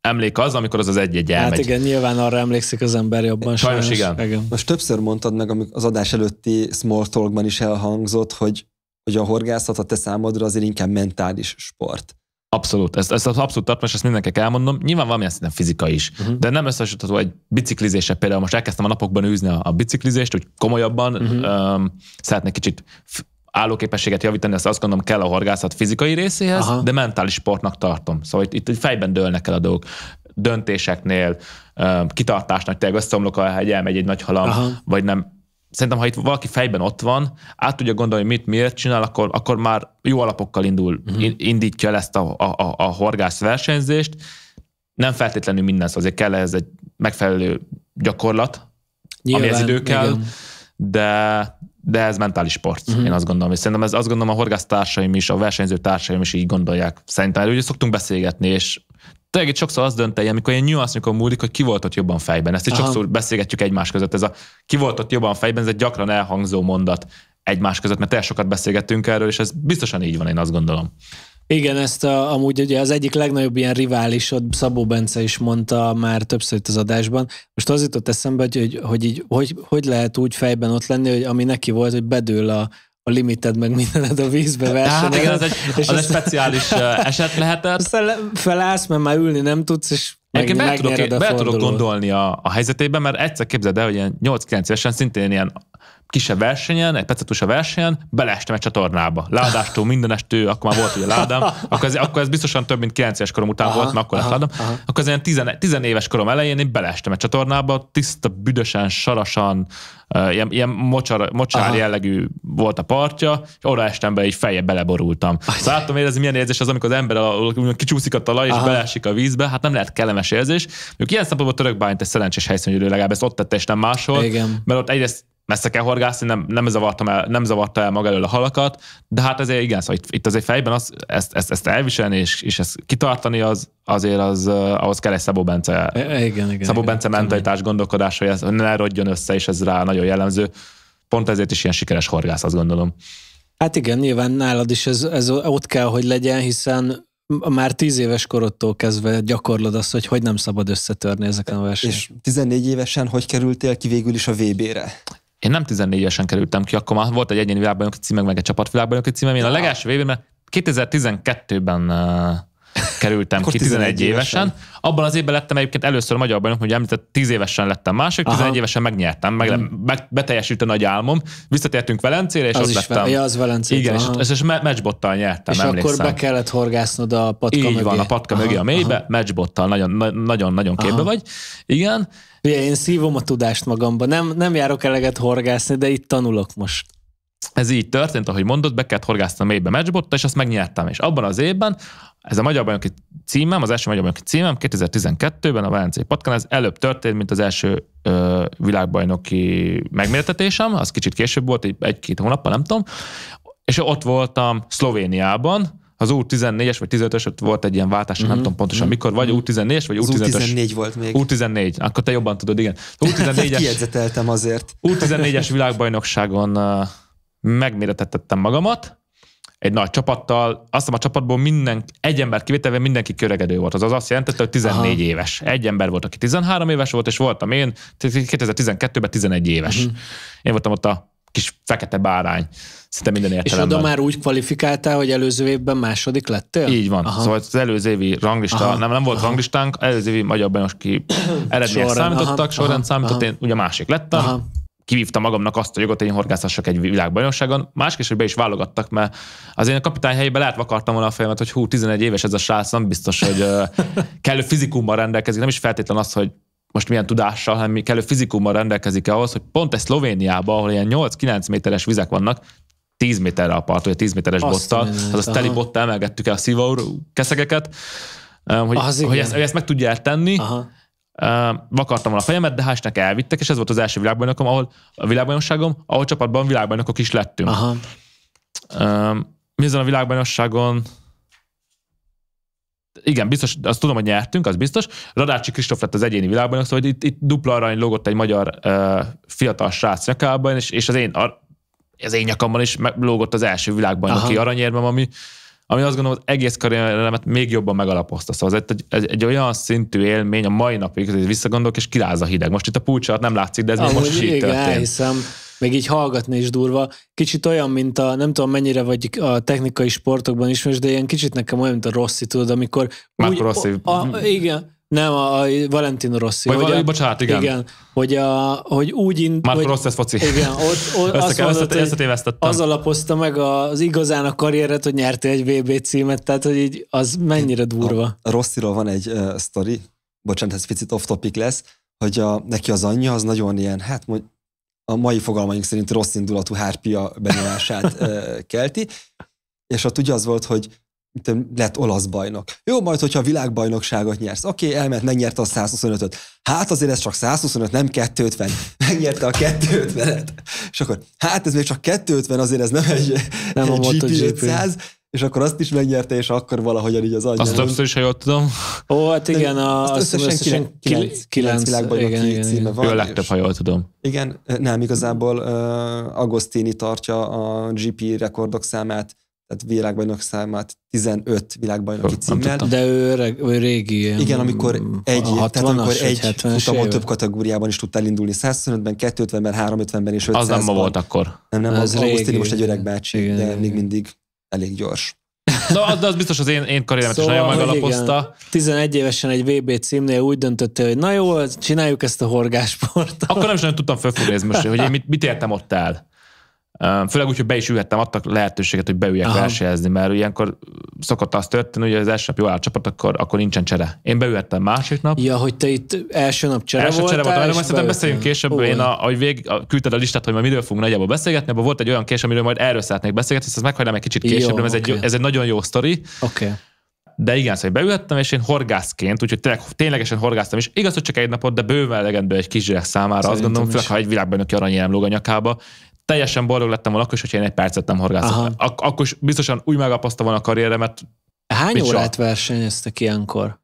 emlék az, amikor az az egy-egy elmegy. Hát igen, nyilván arra emlékszik az ember jobban. Sajnos, igen. igen. Most többször mondtad meg, amik az adás előtti small talkban is elhangzott, hogy, hogy a horgászat a te számodra azért inkább mentális sport. Abszolút, ezt, ezt abszolút tartom, és ezt mindenkinek elmondom. Nyilván valamilyen szinten fizika is, uh-huh. de nem összehasonlítható egy biciklizése. Például most elkezdtem a napokban űzni a, a biciklizést, hogy komolyabban, uh-huh. um, szeretnék kicsit állóképességet javítani, azt, azt gondolom kell a horgászat fizikai részéhez, Aha. de mentális sportnak tartom. Szóval itt, itt fejben dőlnek el a dolgok döntéseknél, kitartásnak tényleg összeomlok a hegy, elmegy egy nagy halam, Aha. vagy nem. Szerintem, ha itt valaki fejben ott van, át tudja gondolni, mit miért csinál, akkor, akkor már jó alapokkal indul, uh-huh. indítja el ezt a, a, a, a horgász versenyzést. Nem feltétlenül minden, szóval azért kell ehhez egy megfelelő gyakorlat, Nyilván, ami az idő kell, de, de ez mentális sport, uh-huh. én azt gondolom. És szerintem ez, azt gondolom a horgásztársaim is, a versenyző társaim is így gondolják. Szerintem erről ugye szoktunk beszélgetni, és tényleg itt sokszor az dönt el, amikor ilyen nüansznyokon múlik, hogy ki volt ott jobban fejben. Ezt is sokszor beszélgetjük egymás között. Ez a ki volt ott jobban fejben, ez egy gyakran elhangzó mondat egymás között, mert teljesen sokat beszélgettünk erről, és ez biztosan így van, én azt gondolom. Igen, ezt a, amúgy ugye az egyik legnagyobb ilyen riválisod, Szabó Bence is mondta már többször itt az adásban. Most az jutott eszembe, hogy, hogy, hogy, így, hogy, hogy lehet úgy fejben ott lenni, hogy ami neki volt, hogy bedől a, a limited meg mindened a vízbe versenyen. Hát igen, az egy, és az egy speciális eset lehet. felállsz, mert már ülni nem tudsz, és meg be tudok, be tudok gondolni a, a helyzetében, mert egyszer képzeld el, hogy ilyen 8-9 évesen szintén ilyen kisebb versenyen, egy a versenyen, beleestem egy csatornába. Ládástól minden estő, akkor már volt ugye ládám, akkor ez, akkor ez biztosan több mint 9 éves korom után aha, volt, mert akkor aha, ládám. Aha. Akkor az ilyen 10, 10 éves korom elején én beleestem egy csatornába, tiszta, büdösen, sarasan, ilyen, ilyen mocsar, mocsár Aha. jellegű volt a partja, és oda estem be, így feje beleborultam. Szóval láttam érezni, milyen érzés az, amikor az ember kicsúszik a talaj, és Aha. beleesik a vízbe, hát nem lehet kellemes érzés. Ők ilyen szempontból török bányt egy szerencsés helyszín, hogy legalább ezt ott tette, és nem máshol. Igen. Mert ott egyrészt messze kell horgászni, nem, nem, zavartam el, nem zavarta el maga elől a halakat, de hát ezért igen, szóval itt, itt azért fejben az, ezt, ezt, ezt elviselni és, és ezt kitartani, az, azért az, ahhoz kell egy Szabó Bence, e, igen, igen, Szabó Bence igen, mentalitás igen. gondolkodás, hogy ez ne rodjon össze, és ez rá nagyon jellemző. Pont ezért is ilyen sikeres horgász, azt gondolom. Hát igen, nyilván nálad is ez, ez ott kell, hogy legyen, hiszen már tíz éves korodtól kezdve gyakorlod azt, hogy hogy nem szabad összetörni ezeken a versenyeken. És 14 évesen hogy kerültél ki végül is a VB-re? én nem 14-esen kerültem ki, akkor már volt egy egyéni világbajnoki címek, meg egy csapatvilágbajnoki címem. Én a legelső vb ben 2012-ben kerültem ki 11, 11 évesen. évesen. Abban az évben lettem egyébként először a magyar bajnok, hogy említett 10 évesen lettem másik, Aha. 11 évesen megnyertem, meg, hmm. meg beteljesült a nagy álmom. Visszatértünk Velencére, és az ott lettem. ja, az Velencét, Igen, aha. és, és, és meccsbottal nyertem, És emlékszem. akkor be kellett horgásznod a patka Így mögé. van, a patka aha, mögé a mélybe, aha. matchbottal, nagyon-nagyon képbe vagy. Igen. Ugye én szívom a tudást magamba, nem, nem járok eleget horgászni, de itt tanulok most ez így történt, ahogy mondott, be kellett horgásztam mélybe matchbotta, és azt megnyertem. És abban az évben ez a magyar bajnoki címem, az első magyar bajnoki címem 2012-ben a Valencia Patkán, ez előbb történt, mint az első ö, világbajnoki megméretetésem, az kicsit később volt, egy-két hónappal, nem tudom. És ott voltam Szlovéniában, az U14-es vagy 15-ös ott volt egy ilyen váltás, mm-hmm. nem mhm, tudom pontosan mm-hmm. mikor, vagy mhm. U14-es vagy U15-ös. Az U14 volt még. U14, akkor te jobban tudod, igen. U14-es, hát Kiedzeteltem azért. U14-es világbajnokságon uh, megméretettettem magamat, egy nagy csapattal, azt hiszem a csapatból minden, egy ember kivételve mindenki köregedő volt. az azt jelentette, hogy 14 Aha. éves. Egy ember volt, aki 13 éves volt, és voltam én 2012-ben 11 éves. Uh-huh. Én voltam ott a kis fekete bárány. Szinte minden értelemben. És oda már úgy kvalifikáltál, hogy előző évben második lettél? Így van. Aha. Szóval az előző évi ranglista, aha. nem, nem volt aha. ranglistánk, előző évi magyar bajnoki eredmények számítottak, aha. sorrend aha. számított, aha. én ugye másik lettem. Aha kivívta magamnak azt a jogot, hogy én horgászhassak egy világbajnokságon. Máskésőbb be is válogattak, mert az én a kapitány helyébe lehet vakartam volna a fejemet, hogy hú, 11 éves ez a srác, nem biztos, hogy kellő fizikummal rendelkezik. Nem is feltétlen az, hogy most milyen tudással, hanem kellő fizikummal rendelkezik ahhoz, hogy pont egy Szlovéniában, ahol ilyen 8-9 méteres vizek vannak, 10 méterre a part, vagy 10 méteres Azt bottal, a teli bottal emelgettük el a szívaur keszegeket, hogy, hogy, ezt, hogy ezt meg tudja eltenni, aha vakartam volna a fejemet, de hásnak elvittek, és ez volt az első világbajnokom, ahol a világbajnokságom, ahol csapatban világbajnokok is lettünk. Aha. Mi ezen a világbajnokságon igen, biztos, azt tudom, hogy nyertünk, az biztos. Radácsi Kristóf lett az egyéni világbajnok, szóval itt, itt dupla arany logott egy magyar uh, fiatal srác nyakában, és, és az én, az én nyakamban is lógott az első világbajnoki Aha. aranyérmem, ami, ami azt gondolom, az egész karrieremet még jobban megalapozta. Szóval ez egy, egy, egy olyan szintű élmény a mai napig, hogy visszagondolok, és kiráz a hideg. Most itt a pulcsat nem látszik, de ez Amúgy most is így történt. Elhiszem. Még így hallgatni is durva. Kicsit olyan, mint a, nem tudom mennyire vagy a technikai sportokban ismerős, de ilyen kicsit nekem olyan, mint a Rossi, tudod, amikor... Már úgy, Rossi. A, a, igen, nem, a, a Valentino Rossi. Vagy hogy valami, a, bocsánat, igen. igen. hogy, a, hogy úgy... In, Már hogy, rossz ez foci. Igen, ott, ott azt mondod, összet, az alapozta meg az igazán a karrieret, hogy nyerte egy VB címet, tehát hogy így az mennyire durva. A Rossiról van egy uh, sztori, bocsánat, ez picit off topic lesz, hogy a, neki az anyja az nagyon ilyen, hát mondj, a mai fogalmaink szerint rossz indulatú hárpia benyomását uh, kelti, és ott ugye az volt, hogy lett olasz bajnok. Jó, majd, hogyha a világbajnokságot nyersz. Oké, okay, elment, megnyerte a 125-öt. Hát azért ez csak 125, nem 250. Megnyerte a 250-et. És akkor, hát ez még csak 250, azért ez nem egy, nem egy a GP 500. És akkor azt is megnyerte, és akkor valahogyan így az anyja. Azt többször is, ha jól tudom. Ó, hát igen, a, azt összesen, összesen 9, 9, világbajnoki igen, igen, címe igen. van. Ő a legtöbb, ha jól tudom. Igen, nem, igazából uh, Agostini tartja a GP rekordok számát, tehát világbajnok számát 15 világbajnoki címmel. De ő, reg, ő régi. Igen, amikor egy, tehát amikor egy futamon több kategóriában is tudtál indulni. 125-ben, 250-ben, 350-ben és 500-ban. Az nem ma volt akkor. Nem, nem, az, az régi. most egy öreg bácsi, igen, de igen. még mindig elég gyors. Na, az, de az biztos az én, én karrieremet szóval, is nagyon megalapozta. 11 évesen egy VB címnél úgy döntött, hogy na jó, csináljuk ezt a horgásportot. Akkor nem is nagyon tudtam felfogni, hogy én mit, mit értem ott el. Főleg úgy, hogy be is ülhettem, adtak lehetőséget, hogy beüljek Aha. versenyezni, mert ilyenkor szokott azt történni, hogy az első nap jól áll a csapat, akkor, akkor nincsen csere. Én beültem másik nap. Ja, hogy te itt első nap csere Első voltál, csere voltam, erről beszéljünk később. Olyan. Én, a, ahogy vég, a, küldted a listát, hogy majd miről fogunk nagyjából beszélgetni, abban volt egy olyan kés, amiről majd erről szeretnék beszélgetni, ezt meghagynám egy kicsit később, jó, ez, okay. egy, ez egy nagyon jó sztori. Oké. Okay de igen, szóval beültem és én horgászként, úgyhogy tényleg, ténylegesen horgásztam, és igaz, hogy csak egy napot, de bőven elegendő egy kisgyerek számára, Szerintem azt gondolom, főleg, ha egy világbajnoki aranyérem lóg a nyakába, teljesen boldog lettem volna, akkor is, hogyha én egy percet nem horgászok. Ak- akkor is biztosan úgy megapasztam volna a karrieremet. Hány órát soha. versenyeztek ilyenkor?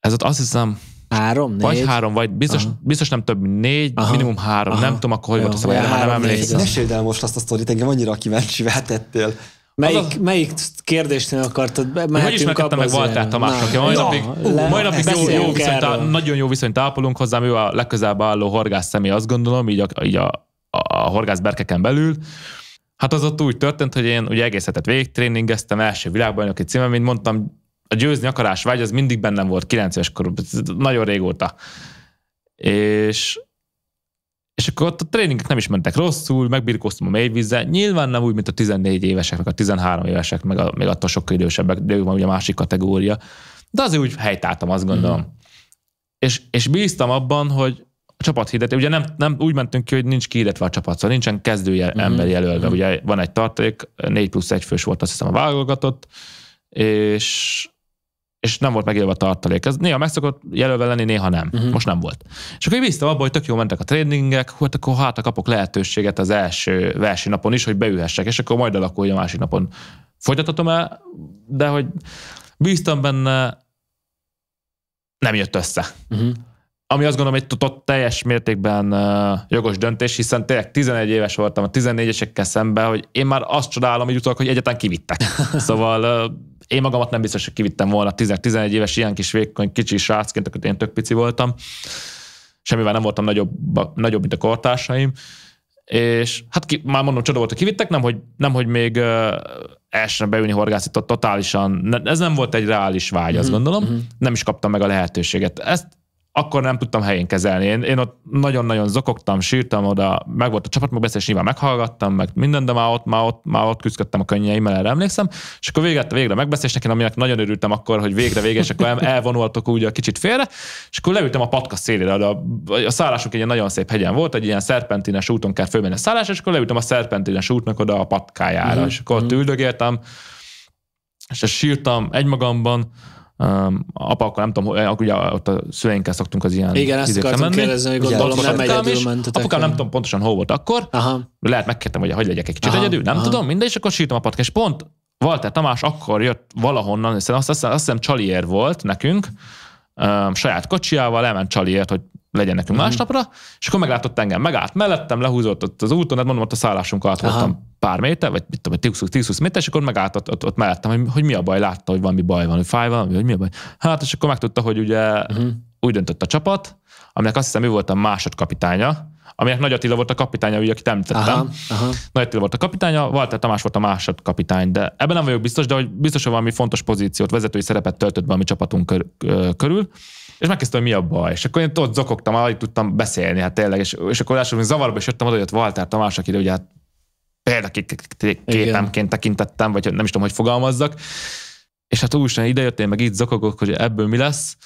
Ez ott azt hiszem, Három, négy? Vagy három, vagy biztos, biztos nem több, négy, Aha. minimum három. Aha. Nem tudom, akkor hogy volt a szabály, már nem emlékszem. Meséld el most azt a sztorit, engem annyira kíváncsi tettél. Melyik, a... melyik kérdésnél akartad? Hogy ismerkedtem meg Walter Tamásnak? Na, mai napig, le, mai napig jó, jó viszonyt, nagyon jó viszonyt ápolunk hozzám, ő a legközelebb álló horgász személy, azt gondolom, így a, így a a horgászberkeken belül, Hát az ott úgy történt, hogy én ugye egész hetet végigtréningeztem, első világbajnoki címem, mint mondtam, a győzni akarás vágy az mindig bennem volt 9 éves koromban, nagyon régóta. És, és akkor ott a tréningek nem is mentek rosszul, megbirkóztam a mélyvízzel, nyilván nem úgy, mint a 14 évesek, meg a 13 évesek, meg a, még attól sokkal idősebbek, de ők van ugye a másik kategória, de azért úgy helytáltam, azt gondolom. Mm. És, és bíztam abban, hogy, csapathirdető, ugye nem, nem úgy mentünk ki, hogy nincs kiirdetve a csapat, szóval nincsen kezdője mm-hmm. ember jelölve, mm-hmm. ugye van egy tartalék, 4 plusz 1 fős volt azt hiszem a válogatott, és és nem volt megélve a tartalék. Ez néha megszokott jelölve lenni, néha nem. mm Most nem volt. És akkor bíztam abban, hogy tök jó mentek a tréningek, hogy hát akkor hát kapok lehetőséget az első versenynapon is, hogy beülhessek, és akkor majd alakulja a másik napon. Folytathatom el, de hogy bíztam benne, nem jött össze. Uh-huh ami azt gondolom egy teljes mértékben jogos döntés, hiszen tényleg 11 éves voltam a 14-esekkel szemben, hogy én már azt csodálom, hogy utolok, hogy egyetlen kivittek. Szóval én magamat nem biztos, hogy kivittem volna 11 éves ilyen kis vékony, kicsi srácként, akkor én tök pici voltam. Semmivel nem voltam nagyobb, nagyobb mint a kortársaim. És hát ki, már mondom, csoda volt, hogy kivittek, nem hogy, nem, hogy még uh, el sem beülni horgászni, totálisan, ez nem volt egy reális vágy, azt mhm, gondolom, mm-hmm. nem is kaptam meg a lehetőséget. Ezt akkor nem tudtam helyén kezelni. Én, én ott nagyon-nagyon zokogtam, sírtam oda, meg volt a és nyilván meghallgattam, meg minden, de már ott, már ott, már ott küzdöttem a könnyeimmel, erre emlékszem. És akkor véget, végre és nekem, aminek nagyon örültem akkor, hogy végre végre, és akkor elvonultok úgy a kicsit félre, és akkor leültem a patka szélére, a, a szállásunk egy ilyen nagyon szép hegyen volt, egy ilyen szerpentines úton kell fölmenni a szállás, és akkor leültem a szerpentines útnak oda a patkájára, mm. és akkor ott mhm. üldögéltem, és sírtam egymagamban, Um, apa, akkor nem tudom, akkor eh, ugye ott a szüleinkkel szoktunk az ilyen Igen, ezt akartam menni. kérdezni, hogy gondolom nem egyedül mentetek. Apukám nem tudom pontosan hol volt akkor, Aha. lehet megkértem, hogy hogy legyek egy kicsit Aha. egyedül, nem Aha. tudom, mindegy, és akkor sírtam a patka, és pont Walter Tamás akkor jött valahonnan, hiszen azt, azt, azt hiszem Csaliér volt nekünk, um, saját kocsiával, elment Csaliért, hogy legyen nekünk uh-huh. másnapra, és akkor meglátott engem, megállt mellettem, lehúzott ott az úton, hát mondom, ott a szállásunk alatt Aha. voltam pár méter, vagy mit tudom, 10-20 méter, és akkor megállt ott, ott, ott mellettem, hogy, hogy mi a baj, látta, hogy valami baj van, hogy fáj valami, hogy mi a baj. Hát, és akkor megtudta, hogy ugye uh-huh. úgy döntött a csapat, aminek azt hiszem, ő volt a másodkapitánya, aminek Nagy Attila volt a kapitánya, ugye, akit említettem. Aha, aha. Nagy Attila volt a kapitánya, Walter Tamás volt a másod kapitány, de ebben nem vagyok biztos, de hogy biztos, hogy valami fontos pozíciót, vezetői szerepet töltött be a mi csapatunk körül és megkezdtem, hogy mi a baj. És akkor én ott zokogtam, alig tudtam beszélni, hát tényleg, és, és akkor lássuk, hogy zavarba is jöttem, oda jött Walter Tamás, aki ugye hát példaképemként tekintettem, vagy nem is tudom, hogy fogalmazzak. És hát úristen, ide jött, én meg itt zokogok, hogy ebből mi lesz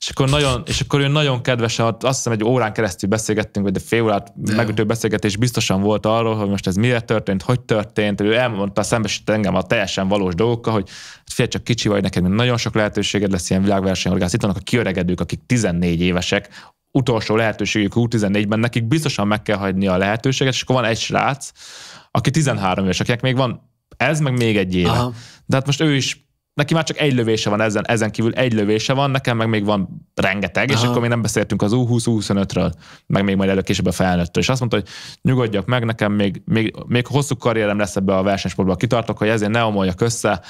és akkor, nagyon, és akkor ő nagyon kedvesen, azt hiszem egy órán keresztül beszélgettünk, vagy de fél órát yeah. megütő beszélgetés biztosan volt arról, hogy most ez miért történt, hogy történt, ő elmondta, szembesít engem a teljesen valós dolgokkal, hogy hát fél csak kicsi vagy, neked mert nagyon sok lehetőséged lesz ilyen hogy Itt vannak a kiöregedők, akik 14 évesek, utolsó lehetőségük U14-ben, nekik biztosan meg kell hagyni a lehetőséget, és akkor van egy srác, aki 13 éves, akinek még van ez, meg még egy éve. Aha. De hát most ő is Neki már csak egy lövése van ezen, ezen kívül egy lövése van, nekem meg még van rengeteg, Aha. és akkor mi nem beszéltünk az U20-25-ről, meg még majd előkésőbb a felnőttől. És azt mondta, hogy nyugodjak meg, nekem még, még, még hosszú karrierem lesz ebbe a versenysportba, kitartok, hogy ezért ne omoljak össze,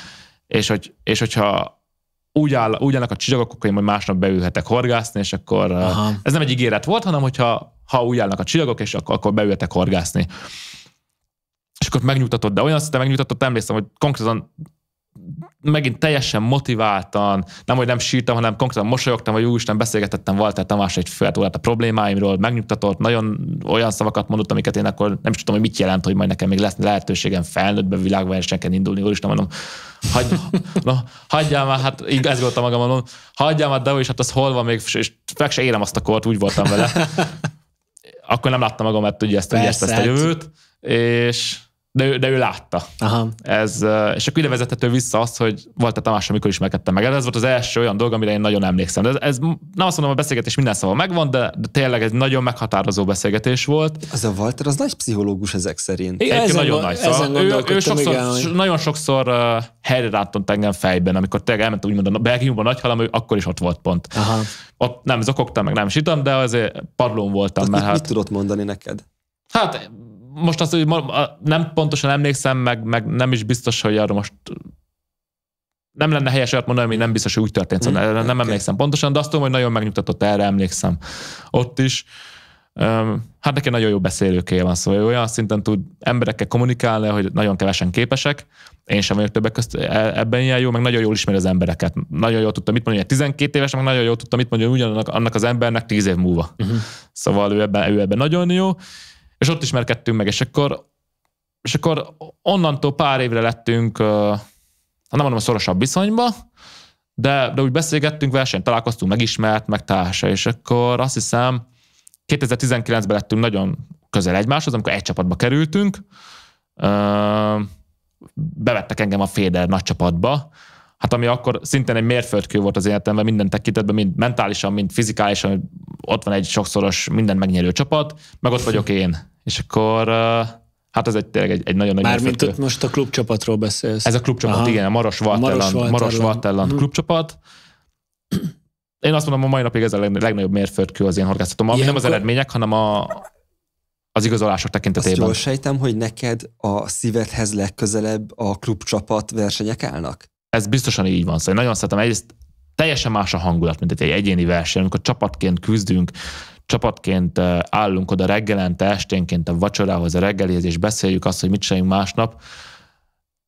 és, hogy, és hogyha úgy, áll, úgy állnak a csillagok, akkor én majd másnap beülhetek horgászni, és akkor Aha. ez nem egy ígéret volt, hanem hogyha ha úgy állnak a csillagok, és akkor, akkor beülhetek horgászni. És akkor megnyugtatott, de olyan szinte megnyugtatott, emlékszem, hogy konkrétan megint teljesen motiváltan, nem, hogy nem sírtam, hanem konkrétan mosolyogtam, vagy úristen, beszélgetettem Walter Tamás egy fél órát a problémáimról, megnyugtatott, nagyon olyan szavakat mondott, amiket én akkor nem is tudom, hogy mit jelent, hogy majd nekem még lesz lehetőségem felnőttbe világversenyeken indulni, úristen, mondom, hagy, no, hagyjál már, hát így ezt gondoltam magam, mondom, hagyjál már, de is, hát az hol van még, és meg se érem azt a kort, úgy voltam vele. Akkor nem láttam magam, mert ugye ezt, ugye ezt, ezt a hát- jövőt, és de ő, de ő látta. Aha. Ez, és akkor ide vezethető vissza az, hogy volt a Tamás, amikor ismerkedtem meg. Ez volt az első olyan dolog, amire én nagyon emlékszem. De ez, ez, nem azt mondom, a beszélgetés minden szava megvan, de, de tényleg egy nagyon meghatározó beszélgetés volt. Az a Walter, az nagy pszichológus ezek szerint. Igen, ezen, nagyon nagy. Szóval ő, ő sokszor, igen, nagyon sokszor uh, helyre rántott engem fejben, amikor tényleg elmentem úgymond a Belgiumban nagy halam, ő akkor is ott volt pont. Aha. Ott nem zokogtam, meg nem sitam, de azért padlón voltam. Azt mert mit, hát... mit tudott mondani neked? Hát most azt, hogy nem pontosan emlékszem, meg, meg nem is biztos, hogy arra most nem lenne helyes olyat mondani, ami nem biztos, hogy úgy történt. Szóval mm, nem okay. emlékszem pontosan, de azt tudom, hogy nagyon megnyugtatott, erre emlékszem. Ott is. hát neki nagyon jó beszélőké van, szóval olyan szinten tud emberekkel kommunikálni, hogy nagyon kevesen képesek. Én sem vagyok többek között. E, ebben ilyen jó, meg nagyon jól ismeri az embereket. Nagyon jól tudtam, mit mondja 12 éves, meg nagyon jól tudtam, mit mondja ugyanannak annak az embernek 10 év múlva. Uh-huh. Szóval ő ebben, ő ebben nagyon jó és ott ismerkedtünk meg, és akkor, és akkor onnantól pár évre lettünk, hát nem mondom a szorosabb viszonyba, de, de úgy beszélgettünk, versenyt találkoztunk, megismert, meg társa, és akkor azt hiszem 2019-ben lettünk nagyon közel egymáshoz, amikor egy csapatba kerültünk, bevettek engem a Féder nagy csapatba, hát ami akkor szintén egy mérföldkő volt az életemben minden tekintetben, mind mentálisan, mind fizikálisan, ott van egy sokszoros minden megnyerő csapat, meg ott vagyok én és akkor hát ez egy tényleg egy, egy nagyon nagy Mármint ott most a klubcsapatról beszélsz. Ez a klubcsapat, Aha. igen, a Maros Vatelland, Maros Vatelland mhm. klubcsapat. Én azt mondom, a mai napig ez a legnagyobb mérföldkő az én horgászatom. Ilyenkor... nem az eredmények, hanem a, az igazolások tekintetében. Azt jól sejtem, hogy neked a szívedhez legközelebb a klubcsapat versenyek állnak? Ez biztosan így van. Szóval én nagyon szeretem, egyrészt teljesen más a hangulat, mint egy egyéni verseny, amikor csapatként küzdünk, csapatként állunk oda reggelente, esténként a vacsorához, a reggelihez, és beszéljük azt, hogy mit csináljunk másnap,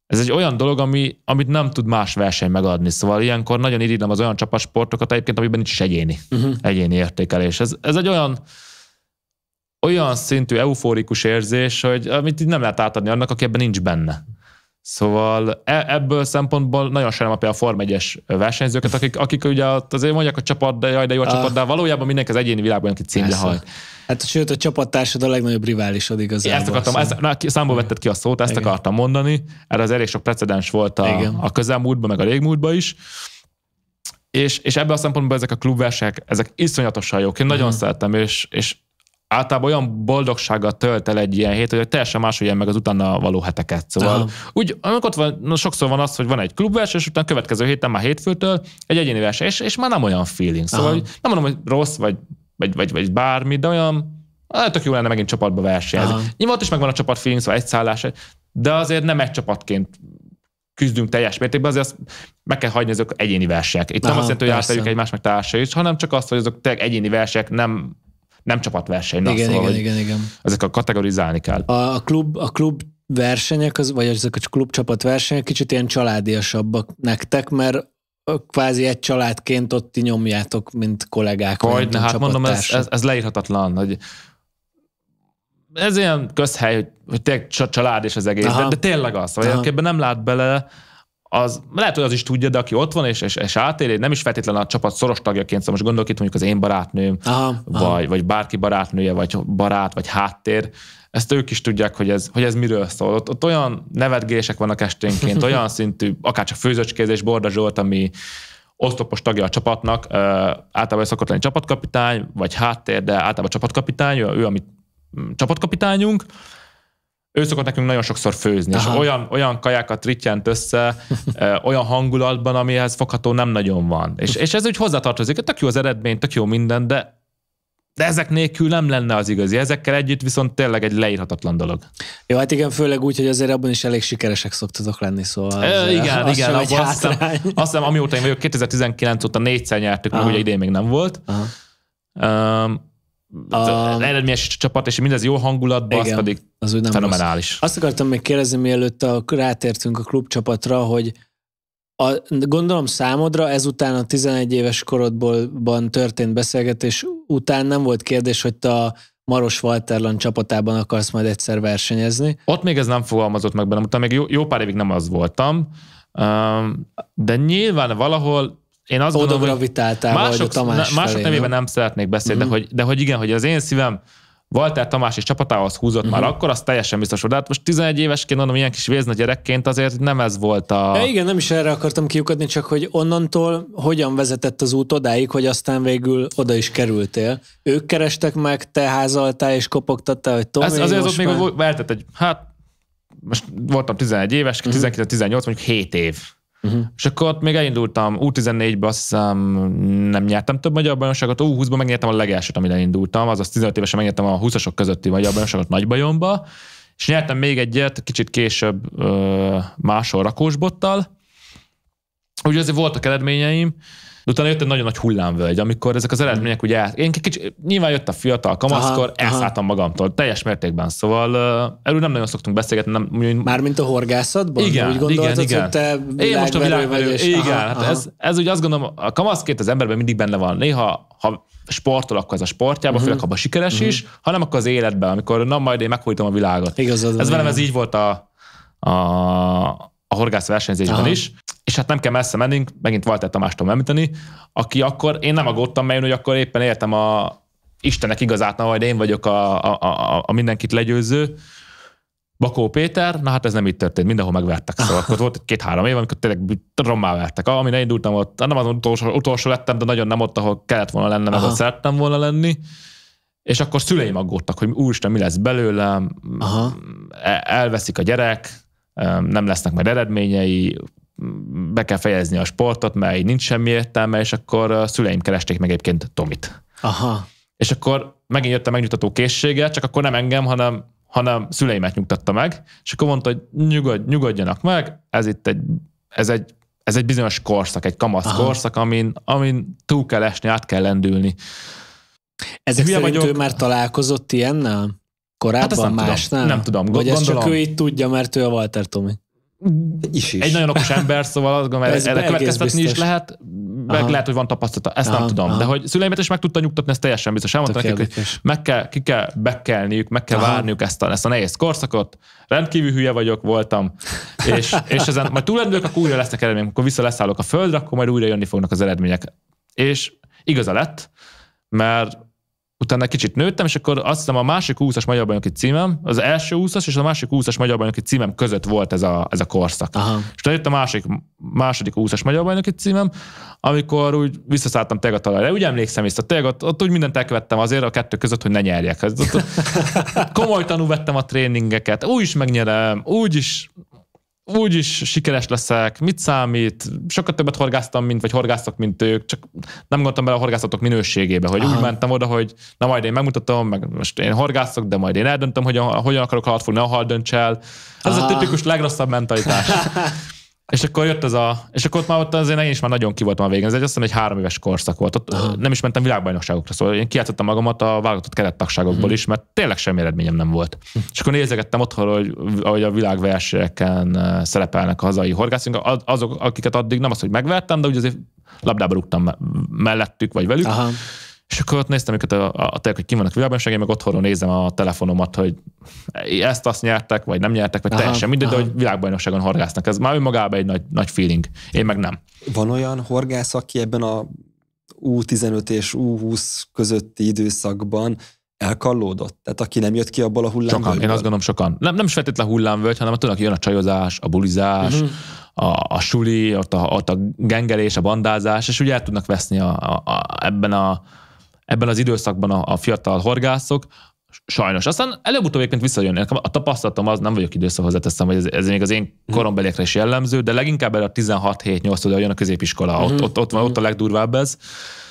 ez egy olyan dolog, ami, amit nem tud más verseny megadni. Szóval ilyenkor nagyon irigylem az olyan csapatsportokat egyébként, amiben nincs is egyéni, uh-huh. egyéni értékelés. Ez, ez egy olyan olyan szintű euforikus érzés, hogy amit nem lehet átadni annak, aki ebben nincs benne. Szóval e, ebből szempontból nagyon sem például a Form 1-es versenyzőket, akik, akik ugye azért mondják a csapat, de jaj, de jó a, ah. csapat, de valójában mindenki az egyéni világban, aki címre hal. Hát sőt, a csapattársad a legnagyobb riválisod igazából. Ezt akartam, szóval. ezt, na, számból vetted ki a szót, ezt Igen. akartam mondani. Erre az elég sok precedens volt a, Igen. a közelmúltban, meg a régmúltban is. És, és ebből a szempontból ezek a klubversek, ezek iszonyatosan jók. Én nagyon uh-huh. szeretem, és, és általában olyan boldogsággal tölt el egy ilyen hét, hogy teljesen más hogy meg az utána való heteket. Szóval Aha. úgy, ott van, no, sokszor van az, hogy van egy klubverseny, és utána következő héten már hétfőtől egy egyéni verseny, és, és már nem olyan feeling. Szóval Aha. nem mondom, hogy rossz, vagy, vagy, vagy, vagy bármi, de olyan, Hát tök jó lenne megint csapatba versenyezni. Nyilván ott is megvan a csapat feeling, szóval egy szállás, de azért nem egy csapatként küzdünk teljes mértékben, azért azt meg kell hagyni azok egyéni versek, Itt Aha, nem azt jelenti, hogy átverjük egymás meg társai is, hanem csak azt, hogy azok tényleg egyéni versek, nem nem csapatverseny. Igen, szóval, igen, igen, igen. Ezek a kategorizálni kell. A, a klub, a klub versenyek, az, vagy ezek a klubcsapat versenyek kicsit ilyen családiasabbak nektek, mert kvázi egy családként ott ti nyomjátok, mint kollégák. Hogy, hát mondom, ez, ez, ez leírhatatlan, hogy ez ilyen közhely, hogy, hogy tényleg család és az egész, de, de, tényleg az, vagy nem lát bele, az lehet, hogy az is tudja, de aki ott van és, és, és átéli, nem is feltétlenül a csapat szoros tagjaként, szóval most gondolok itt mondjuk az én barátnőm, aha, vagy, aha. vagy bárki barátnője, vagy barát, vagy háttér, ezt ők is tudják, hogy ez, hogy ez miről szól. Ott, ott olyan nevetgések vannak esténként, olyan szintű, akár csak főzöcskézés, Borda Zsolt, ami osztopos tagja a csapatnak, általában szokott lenni csapatkapitány, vagy háttér, de általában csapatkapitány, ő, ő a csapatkapitányunk, ő szokott nekünk nagyon sokszor főzni, Aha. és olyan, olyan kajákat rittyent össze, olyan hangulatban, amihez fogható nem nagyon van. És, és ez úgy hozzátartozik, tök jó az eredmény, tök jó minden, de de ezek nélkül nem lenne az igazi. Ezekkel együtt viszont tényleg egy leírhatatlan dolog. Jó, hát igen, főleg úgy, hogy azért abban is elég sikeresek szoktatok lenni, szóval... Ö, igen, az igen, abban azt hiszem, azt hiszem, amióta én vagyok, 2019 óta négyszer nyertük, mert ugye idén még nem volt. Aha. Um, um, eredményes csapat, és mindez jó hangulatban, igen, az pedig az úgy nem fenomenális. Rossz. Azt akartam még kérdezni, mielőtt a, rátértünk a klubcsapatra, hogy a, gondolom számodra ezután a 11 éves korodban történt beszélgetés után nem volt kérdés, hogy te a Maros Walterland csapatában akarsz majd egyszer versenyezni. Ott még ez nem fogalmazott meg bennem, utána még jó, jó pár évig nem az voltam, de nyilván valahol én azt gondolom, hogy mások, Tamás mások felé, nevében nem? szeretnék beszélni, mm de, mhm. hogy, de hogy igen, hogy az én szívem Walter Tamás és csapatához húzott uh-huh. már mhm. akkor, az teljesen biztos volt. De hát most 11 évesként, mondom, ilyen kis vézna gyerekként azért nem ez volt a... De igen, nem is erre akartam kiukadni, csak hogy onnantól hogyan vezetett az út odáig, hogy aztán végül oda is kerültél. Ők kerestek meg, te házaltál és kopogtattál, hogy Tomé, ez, Azért ott már... még volt, egy, hát most voltam 11 éves, 19-18, mhm. mondjuk 7 év Uh-huh. És akkor ott még elindultam u 14 ben azt hiszem nem nyertem több magyar bajnokságot, U20-ban megnyertem a legelsőt, amire indultam, azaz 15 évesen megnyertem a 20-asok közötti magyar bajnokságot bajomba, és nyertem még egyet, kicsit később máshol Rakósbottal, úgyhogy azért voltak eredményeim, de utána jött egy nagyon nagy hullámvölgy, amikor ezek az eredmények ugye, én kicsi, nyilván jött a fiatal kamaszkor, elszálltam magamtól, teljes mértékben, szóval erről nem nagyon szoktunk beszélgetni. Nem, Mármint a horgászatban? Igen, úgy igen, igen. Hogy te én most a világverő, vagy, és... igen, aha, hát aha. Ez, ez ugye azt gondolom, a kamaszkét az emberben mindig benne van. Néha, ha sportol, akkor ez a sportjában, uh-huh. főleg mhm. abban sikeres uh-huh. is, hanem akkor az életben, amikor na majd én meghújtom a világot. Igazad ez velem ez így volt a, a, a horgász versenyzésben Aha. is és hát nem kell messze mennünk, megint Walter Tamást tudom említeni, aki akkor, én nem aggódtam melyen, hogy akkor éppen értem a Istenek igazát, na majd én vagyok a, a, a, a mindenkit legyőző, Bakó Péter, na hát ez nem így történt, mindenhol megvertek. Szóval akkor volt két-három év, amikor tényleg rommá vertek. Ah, amire indultam ott, hát nem az utolsó, utolsó lettem, de nagyon nem ott, ahol kellett volna lennem, ahol szerettem volna lenni. És akkor szüleim aggódtak, hogy úristen, mi lesz belőlem, Aha. E- elveszik a gyerek, nem lesznek majd eredményei, be kell fejezni a sportot, mert így nincs semmi értelme, és akkor a szüleim keresték meg egyébként Tomit. Aha. És akkor megint jött a megnyugtató készsége, csak akkor nem engem, hanem, hanem szüleimet nyugtatta meg, és akkor mondta, hogy nyugodj, nyugodjanak meg, ez itt egy, ez egy ez egy bizonyos korszak, egy kamasz Aha. korszak, amin, amin túl kell esni, át kell lendülni. Ezek Hülye szerint vagyok. ő már találkozott ilyennel? Korábban hát nem másnál? Tudom. Nem tudom. Vagy gondolom. ezt csak ő így tudja, mert ő a Walter Tomi is, is. egy nagyon okos ember, szóval azt gondolom, ez erre következtetni biztos. is lehet, meg Aha. lehet, hogy van tapasztalata, ezt Aha. nem tudom. Aha. De hogy szüleimet is meg tudta nyugtatni, ez teljesen biztos. Elmondta nekik, hogy meg kell, ki kell bekelniük, meg kell Aha. várniuk ezt a, ezt a nehéz korszakot. Rendkívül hülye vagyok, voltam, és, és ezen majd túlendülök, akkor újra lesznek eredmények. Amikor vissza leszállok a földre, akkor majd újra jönni fognak az eredmények. És igaza lett, mert utána kicsit nőttem, és akkor azt hiszem a másik 20-as magyar bajnoki címem, az első 20-as és a másik 20-as magyar bajnoki címem között volt ez a, ez a korszak. Aha. És lejött a másik, második 20-as magyar bajnoki címem, amikor úgy visszaszálltam talajra. Úgy emlékszem vissza, tényleg ott, ott, úgy mindent elkövettem azért a kettő között, hogy ne nyerjek. Ott, ott, komoly tanú vettem a tréningeket, úgy is megnyerem, úgy is úgy is sikeres leszek, mit számít, sokkal többet horgáztam, mint, vagy horgáztak, mint ők, csak nem gondoltam bele a horgászatok minőségébe, hogy Aha. úgy mentem oda, hogy na majd én megmutatom, meg most én horgászok, de majd én eldöntöm, hogy a, hogyan akarok halat fogni, ne a hal dönts el. Ez Aha. a tipikus legrosszabb mentalitás. És akkor jött ez a, és akkor ott már ott azért én is már nagyon ki voltam a végén. Ez egy, azt hiszem egy három éves korszak volt. Ott nem is mentem világbajnokságokra, szóval én kiáltottam magamat a válogatott kerettagságokból mhm. is, mert tényleg semmi eredményem nem volt. És akkor nézegettem otthon, hogy ahogy a világversenyeken eh, szerepelnek a hazai horgászunk, azok, akiket addig nem az, hogy megvertem, de úgy azért labdába rúgtam mellettük, vagy velük. Aha. És akkor ott néztem őket a, a, a tejek, hogy ki vannak világbajnokságén, meg otthonról nézem a telefonomat, hogy ezt azt nyertek, vagy nem nyertek, vagy aha, teljesen mindegy, aha. de hogy világbajnokságon horgásznak. Ez már önmagában egy nagy, nagy feeling. Én meg nem. Van olyan horgász, aki ebben a U15 és U20 közötti időszakban elkallódott? Tehát aki nem jött ki abból a hullámból? Sokan, én azt gondolom sokan. Nem, nem is feltétlenül hullámvölgy, hanem tudnak, jön a csajozás, a bulizás, uh-huh. a, a suli, ott a, ott a gengelés, a bandázás, és ugye el tudnak veszni a, a, a, ebben a ebben az időszakban a, a fiatal horgászok, sajnos. Aztán előbb-utóbb egyébként visszajönnek. A tapasztalatom az, nem vagyok időszak hozzáteszem, hogy ez, ez még az én mhm. korombeliekre is jellemző, de leginkább el a 16-7-8 oda jön a középiskola, ott, mhm. ott, ott, van, ott a mhm. legdurvább ez.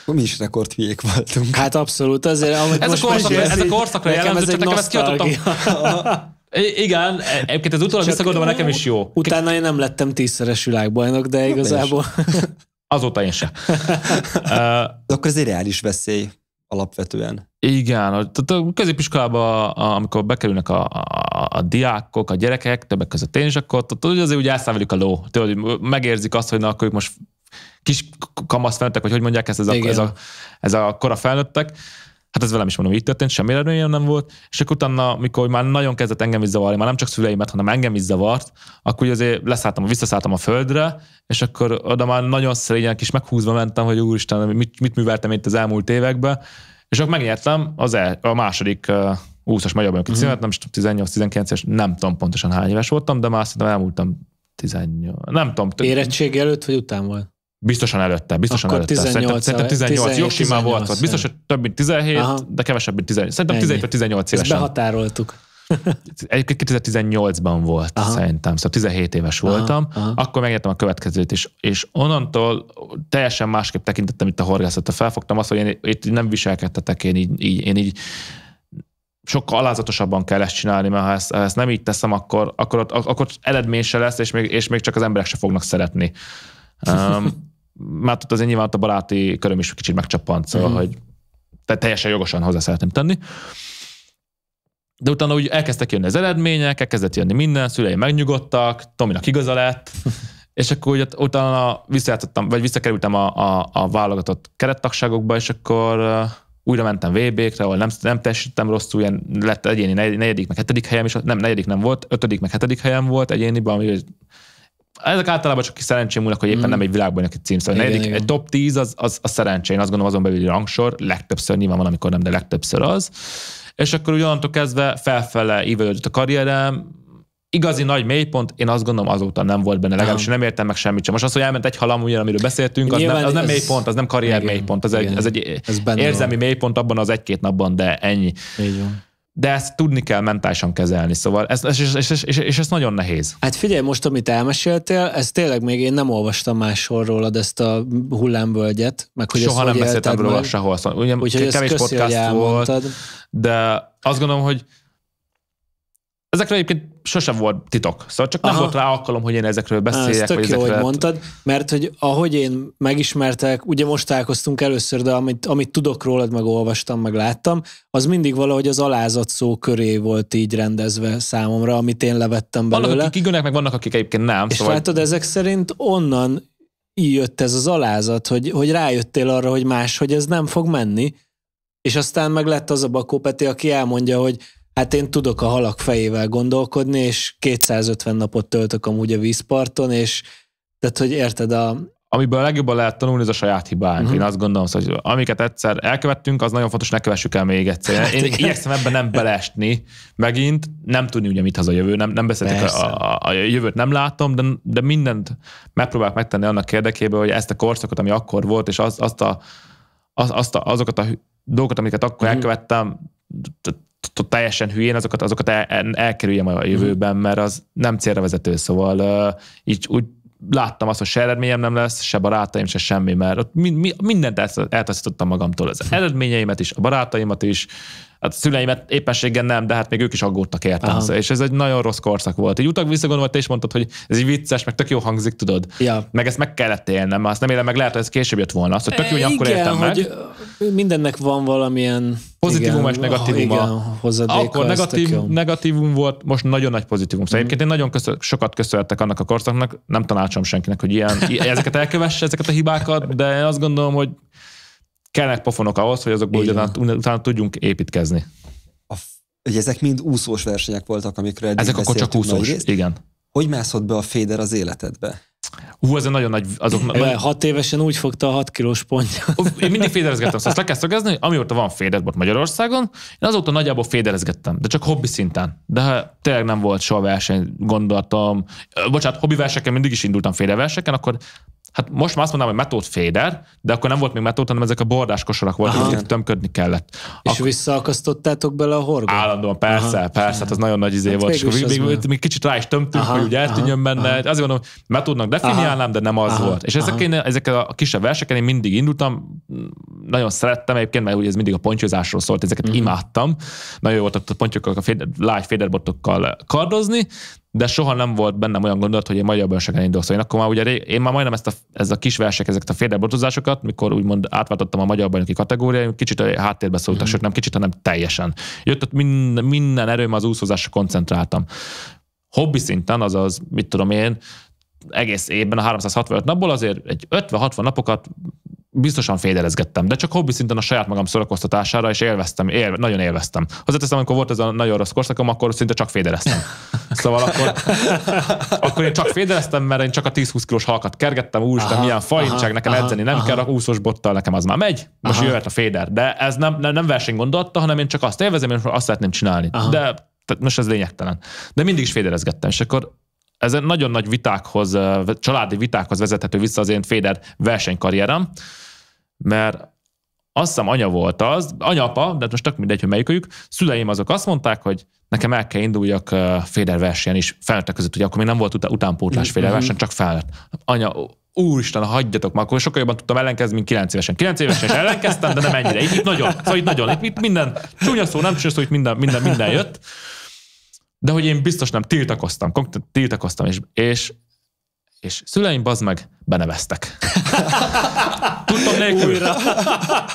Mi is rekordhülyék voltunk. Hát abszolút, azért amit ez, most a korszak, ez a korszakra jellemző, csak nekem ezt kiadottam. igen, e- egyébként ez utólag visszagondolva nekem is jó. Utána én nem lettem tízszeres világbajnok, de igazából... Azóta én sem. uh, akkor ez egy reális veszély alapvetően. Igen, tehát a középiskolában, amikor bekerülnek a, a, a diákok, a gyerekek, többek között én is, akkor tudod, azért úgy elszávoljuk a ló. Tudod, megérzik azt, hogy na, akkor ők most kis kamasz felnőttek, vagy hogy mondják ezt, ez a, ez a, ez a kora felnőttek, Hát ez velem is mondom, így történt, semmi eredményem nem volt, és akkor utána, mikor már nagyon kezdett engem is zavarni, már nem csak szüleimet, hanem engem is zavart, akkor azért leszálltam, visszaszálltam a földre, és akkor oda már nagyon szerényen kis meghúzva mentem, hogy úristen, mit, mit műveltem itt az elmúlt években, és akkor megnyertem az el, a második uh, úszás magyar bajnoki uh-huh. címet, nem is 18-19-es, nem tudom pontosan hány éves voltam, de már szerintem elmúltam 18, nem tudom. Érettség előtt vagy után volt? Biztosan előtte, biztosan Akkor előtte. 18, szerintem, szerintem 18, 18 jó simán volt. volt. Biztos, hogy több mint 17, Aha. de kevesebb, mint 18. Szerintem Ennyi. 17 vagy 18 évesen. Ezt behatároltuk. Egyébként 2018-ban volt, Aha. szerintem, szóval 17 éves Aha. voltam, Aha. akkor megértem a következőt is, és onnantól teljesen másképp tekintettem itt a horgászatot. felfogtam azt, hogy én itt nem viselkedtetek, én így, így, én így sokkal alázatosabban kell ezt csinálni, mert ha ezt, ha ezt nem így teszem, akkor, akkor, akkor eredmény se lesz, és még, és még csak az emberek se fognak szeretni. Um, már ott azért nyilván ott a baráti köröm is kicsit megcsappant, szóval, mm. hogy te, teljesen jogosan hozzá szeretném tenni. De utána úgy elkezdtek jönni az eredmények, elkezdett jönni minden, szülei megnyugodtak, Tominak igaza lett, és akkor ugye utána visszajátszottam, vagy visszakerültem a, a, a válogatott kerettagságokba, és akkor uh, újra mentem VB-kre, ahol nem, nem teljesítettem rosszul, ilyen lett egyéni negyedik, meg hetedik helyem, és nem, negyedik nem volt, ötödik, meg hetedik helyem volt egyéniben, ami ezek általában csak szerencsém múlnak, hogy éppen mm. nem egy világbajnoki cím. Szóval igen, negyedik, egy top 10 az, az, a szerencsé. Én azt gondolom azon belül rangsor, legtöbbször nyilván van, amikor nem, de legtöbbször az. És akkor ugyanantól kezdve felfele ívelődött a karrierem, igazi nagy mélypont, én azt gondolom azóta nem volt benne, legalábbis nem értem meg semmit sem. Most az, hogy elment egy halam, ugyan, amiről beszéltünk, az Nyilván nem, az nem ez, mélypont, az nem karrier igen, mélypont, az igen, egy, az egy ez érzelmi van. mélypont abban az egy-két napban, de ennyi. Így van de ezt tudni kell mentálisan kezelni, szóval ez, és, és, és, és, és ez nagyon nehéz. Hát figyelj, most amit elmeséltél, ez tényleg még én nem olvastam máshol rólad ezt a hullámvölgyet, meg hogy Soha nem beszéltem róla sehol, szóval, ugye Úgyhogy kevés podcast volt, de azt gondolom, hogy Ezekről egyébként sosem volt titok, szóval csak nem Aha. volt rá alkalom, hogy én ezekről beszéljek. Ez tök vagy jó, ezekről... hogy mondtad, mert hogy ahogy én megismertek, ugye most találkoztunk először, de amit, amit tudok rólad, meg olvastam, meg láttam, az mindig valahogy az alázat szó köré volt így rendezve számomra, amit én levettem belőle. Vannak, akik igőnek, meg vannak, akik egyébként nem. És szóval... látod, ezek szerint onnan jött ez az alázat, hogy, hogy rájöttél arra, hogy más, hogy ez nem fog menni, és aztán meg lett az a Bakó Peti, aki elmondja, hogy Hát én tudok a halak fejével gondolkodni, és 250 napot töltök amúgy a vízparton, és tehát, hogy érted, a, Amiből a legjobban lehet tanulni, ez a saját hibánk. Uh-huh. Mhm. Én azt gondolom, szóval, hogy amiket egyszer elkövettünk, az nagyon fontos, ne kövessük el még egyszer. Hát Én igen. igyekszem ebben nem belesni megint, nem tudni ugye mit az a jövő, nem, nem beszéltek a, a, a, jövőt, nem látom, de, de mindent megpróbálok megtenni annak érdekében, hogy ezt a korszakot, ami akkor volt, és az, azt a, az, azt a, azokat a dolgokat, amiket akkor uh-huh. elkövettem, teljesen hülyén, azokat, azokat el, elkerüljem a jövőben, mert az nem célra vezető, szóval uh, így úgy láttam azt, hogy se eredményem nem lesz, se barátaim, se semmi, mert ott mi, mi, mindent eltaszítottam magamtól. Az eredményeimet is, a barátaimat is, Hát szüleimet éppességgel nem, de hát még ők is aggódtak értem. Aha. És ez egy nagyon rossz korszak volt. Így utak visszagondolva, te is mondtad, hogy ez egy vicces, meg tök jó hangzik, tudod. Ja. Meg ezt meg kellett élnem, azt nem élem meg, lehet, hogy ez később jött volna. Azt, hogy tök jó, hogy e, akkor értem hogy meg. Mindennek van valamilyen pozitívum igen, és negatívum. Oh, igen, akkor negatív, negatívum volt, most nagyon nagy pozitívum. Szóval mm. én nagyon köszön, sokat köszönhetek annak a korszaknak, nem tanácsom senkinek, hogy ilyen, ezeket elkövesse, ezeket a hibákat, de én azt gondolom, hogy kellnek pofonok ahhoz, hogy azokból ugyan, utána tudjunk építkezni. A, ugye ezek mind úszós versenyek voltak, amikről eddig Ezek akkor csak úszós, részt. igen. Hogy mászott be a féder az életedbe? Hú, ez egy nagyon nagy... Azok... Ő, hat évesen úgy fogta a hat kilós pontja. Én mindig féderezgettem, szóval azt le kell szögezni, amióta van féderbot Magyarországon, én azóta nagyjából féderezgettem, de csak hobbi szinten. De ha hát tényleg nem volt soha verseny, gondoltam, bocsánat, hobbi verseken mindig is indultam féderverseken, akkor hát most már azt mondanám, hogy metód féder, de akkor nem volt még metód, hanem ezek a bordás kosarak voltak, amiket tömködni kellett. És Ak- visszaakasztottátok bele a horgot? Állandóan, persze, Aha. persze, hát az nagyon nagy izé hát volt. És még, még, még, kicsit rá is tömtünk, Aha. hogy ugye eltűnjön benne. Aha. Azért mondom, metódnak definiálnám, de nem az Aha. volt. És ezek, én, ezek a kisebb verseken én mindig indultam, nagyon szerettem egyébként, mert ugye ez mindig a pontyozásról szólt, ezeket mm. imádtam. Nagyon jó volt a pontyokkal, a féder, lágy féderbotokkal kardozni, de soha nem volt bennem olyan gondolat, hogy én magyar bajnokságon indulok. Szóval én akkor már ugye rég, én már majdnem ezt a, ez a kis versek, ezeket a félrebotozásokat, mikor úgymond átváltottam a magyar bajnoki kategóriát, kicsit a háttérbe szóltak, mm. sőt nem kicsit, hanem teljesen. Jött ott minden, minden erőm az úszózásra koncentráltam. Hobbi szinten, azaz, mit tudom én, egész évben a 365 napból azért egy 50-60 napokat biztosan fédelezgettem, de csak hobbi szinten a saját magam szórakoztatására, és élveztem, élve, nagyon élveztem. Hozzáteszem, amikor volt ez a nagyon rossz korszakom, akkor szinte csak fédeleztem. Szóval akkor, akkor én csak fédeleztem, mert én csak a 10-20 kilós halkat kergettem, úristen, milyen fajnság, nekem aha, edzeni nem aha. kell, a úszós bottal nekem az már megy, most aha. jöhet a féder. De ez nem, nem, nem verseny gondolta, hanem én csak azt élvezem, és azt szeretném csinálni. Aha. De tehát most ez lényegtelen. De mindig is féderezgettem, és akkor ez egy nagyon nagy vitákhoz, családi vitákhoz vezethető vissza az én Féder versenykarrierem, mert azt hiszem anya volt az, anyapa, de hát most tök mindegy, hogy melyikőjük, szüleim azok azt mondták, hogy nekem el kell induljak Féder versenyen is, felnőttek között, ugye akkor még nem volt utánpótlás mm mm-hmm. Féder verseny, csak felnőtt. Anya, úristen, hagyjatok már, akkor sokkal jobban tudtam ellenkezni, mint 9 évesen. 9 évesen is ellenkeztem, de nem ennyire. Itt, itt nagyon, szóval itt nagyon, itt, itt minden, csúnya szó, nem csúnya szó, itt minden, minden, minden jött. De hogy én biztos nem, tiltakoztam, tiltakoztam, és, és, és szüleim bazd meg, beneveztek. Tudtam nélkül. Újra.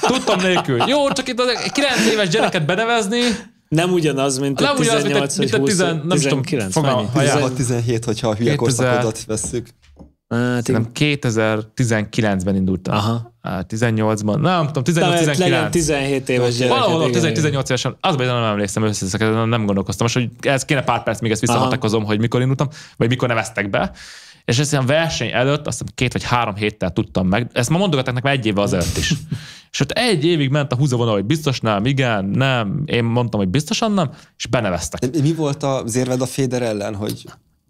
Tudtam nélkül. Jó, csak itt a 9 éves gyereket benevezni, nem ugyanaz, mint nem a 18, ugyanaz, mint a, mint a 20, 10, nem 19, tudom, fogom, 16, 17, hogyha a hülye 2000, korszakodat veszük. Hát, 2019-ben indultam. Aha. Hát 18-ban, nem tudom, 18-19. 17 éves gyerek. Valahol 18 évesen, az nem emlékszem összeszak, nem gondolkoztam. Most, hogy ez kéne pár perc, még ezt visszahatakozom, hogy mikor indultam, vagy mikor neveztek be. És ezt a verseny előtt, azt hiszem két vagy három héttel tudtam meg, ezt ma mondogatok nekem egy évvel azelőtt is. és ott egy évig ment a húzavonal, hogy biztos nem, igen, nem, én mondtam, hogy biztosan nem, és beneveztek. Mi volt az érved a Féder ellen, hogy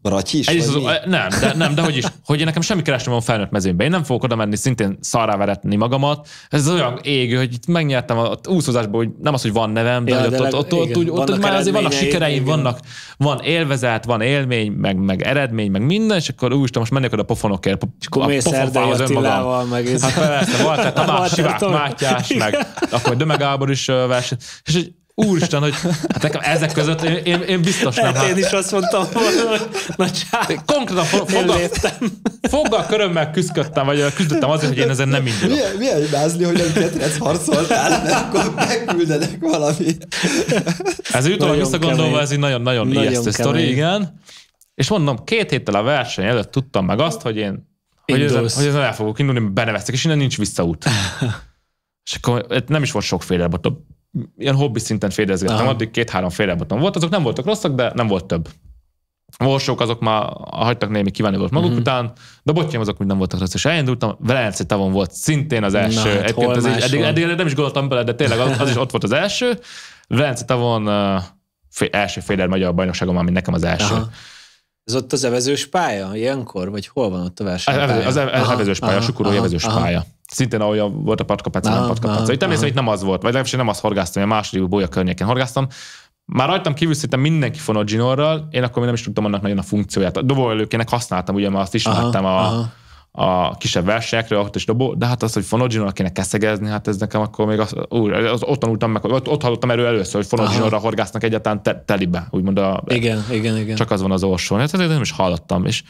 Ratyi is? Egyrészt, az, nem, de, nem, de hogy is, hogy nekem semmi keresni van felnőtt mezőnybe. Én nem fogok oda menni, szintén szarrá veretni magamat. Ez olyan égő, hogy itt megnyertem az úszózásból, hogy nem az, hogy van nevem, de, ja, hogy de ott, ott, ott, igen, ott, ott már azért vannak sikereim, igen. vannak, van élvezet, van élmény, meg, meg eredmény, meg minden, és akkor úgy, most menjek oda a pofonokért. És akkor a mész Erdei Attilával, meg hát ez. Hát persze, Walter Tamás, Sivák Mátyás, meg akkor Dömegábor is verseny. És úristen, hogy hát nekem ezek között én, én, én biztos nem. Hát, hát én is azt mondtam hogy na csá, Konkrétan foggal, foggal körömmel küzdöttem, vagy küzdöttem azért, hogy én ezen nem indulok. Milyen, milyen imázli, hogy ketrec harcoltál, mert akkor megküldenek valami. Ez utólag visszagondolva, ez egy nagyon-nagyon ijesztő sztori, igen. És mondom, két héttel a verseny előtt tudtam meg azt, hogy én hogy ezen, hogy ezen el fogok indulni, beneveztek, és innen nincs visszaút. és akkor nem is volt sokféle, ilyen hobbi szinten fedezgettem, Aha. addig két-három félrebatom volt, azok nem voltak rosszak, de nem volt több. A borsók azok már hagytak némi volt maguk uh-huh. után, de a botjaim azok úgy nem voltak rossz, és elindultam. Velence tavon volt szintén az első. Na, hát ez így, eddig, eddig, nem is gondoltam bele, de tényleg az, az is ott volt az első. Velence tavon uh, fél, első féler magyar bajnokságom, ami nekem az első. Aha. Ez ott az evezős pálya ilyenkor, vagy hol van ott a verseny? Az, az evezős pálya, a sukuró evezős pálya szintén olyan volt a patkapáca, nem patkapáca. Itt emlékszem, itt nem az volt, vagy legalábbis nem azt horgáztam, a második bolya környékén horgáztam. Már rajtam kívül szinte mindenki fonott én akkor még nem is tudtam annak nagyon a funkcióját. A dobóelőkének használtam, ugye, mert azt ismertem aha, a, a kisebb versenyekről, ott is dobó, de hát az, hogy Fonogyinorra kéne keszegezni, hát ez nekem akkor még az, úr, az ott tanultam meg, ott, ott hallottam erről először, hogy Fonogyinorra horgásznak egyáltalán te, telibe, úgymond a... Igen, igen, igen. Csak az van az orson. Hát ezt nem is hallottam, és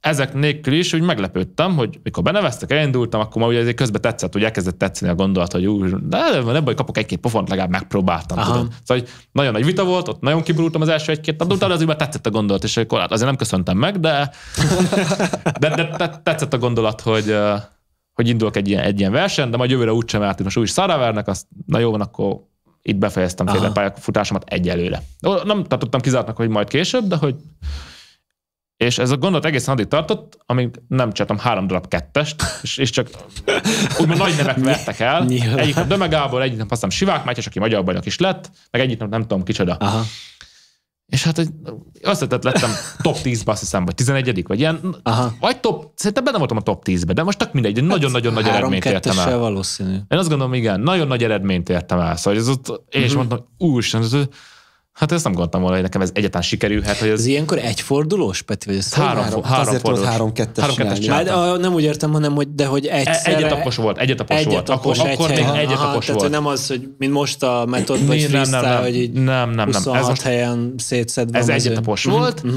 ezek nélkül is úgy meglepődtem, hogy mikor beneveztek, elindultam, akkor ma ugye ezért közben tetszett, hogy elkezdett tetszeni a gondolat, hogy úgy, de nem baj, kapok egy-két pofont, legalább megpróbáltam. Aha. Tudod. Szóval hogy nagyon nagy vita volt, ott nagyon kiborultam az első egy-két nap, de utána azért már tetszett a gondolat, és akkor hát azért nem köszöntem meg, de, de, de tetszett a gondolat, hogy, hogy indulok egy ilyen, egy ilyen versen, de majd jövőre úgysem eltűnt, most úgyis szaravernek, azt na jó van, akkor itt befejeztem félre pályafutásomat egyelőre. Nem tartottam kizártnak, hogy majd később, de hogy és ez a gondot egészen addig tartott, amíg nem csináltam három darab kettest, és, és csak úgymond nagy nevek vettek el. Nyilván. Egyik nap Dömegából, egyik nap aztán Sivák Mátyás, aki magyar bajnok is lett, meg egyik nap nem tudom kicsoda. Aha. És hát hogy összetett lettem top 10-ben, azt hiszem, vagy 11 vagy ilyen. Aha. Vagy top, szerintem benne voltam a top 10-be, de most csak mindegy, de nagyon-nagyon hát, nagy eredményt értem el. valószínű. Én azt gondolom, igen, nagyon nagy eredményt értem el. Szóval ez ott, és uh-huh. Mhm. mondtam, úristen, Hát ezt nem gondoltam volna, hogy nekem ez egyáltalán sikerülhet. Hogy ez... ez ilyenkor egyfordulós, Peti? Vagy ez három, három, három, azért volt három kettes, három kettes Már, a, Nem úgy értem, hanem, hogy, de hogy e- egyszerre... Egyetapos volt, egyetapos, egyetapos volt. Akkor, egy akkor még aha, egyetapos aha, volt. Tehát nem az, hogy mint most a metod, vagy nem, nem, nem, hogy így nem, nem, nem. ez most, helyen szétszedve. Ez egyetapos mhm. volt. Mhm.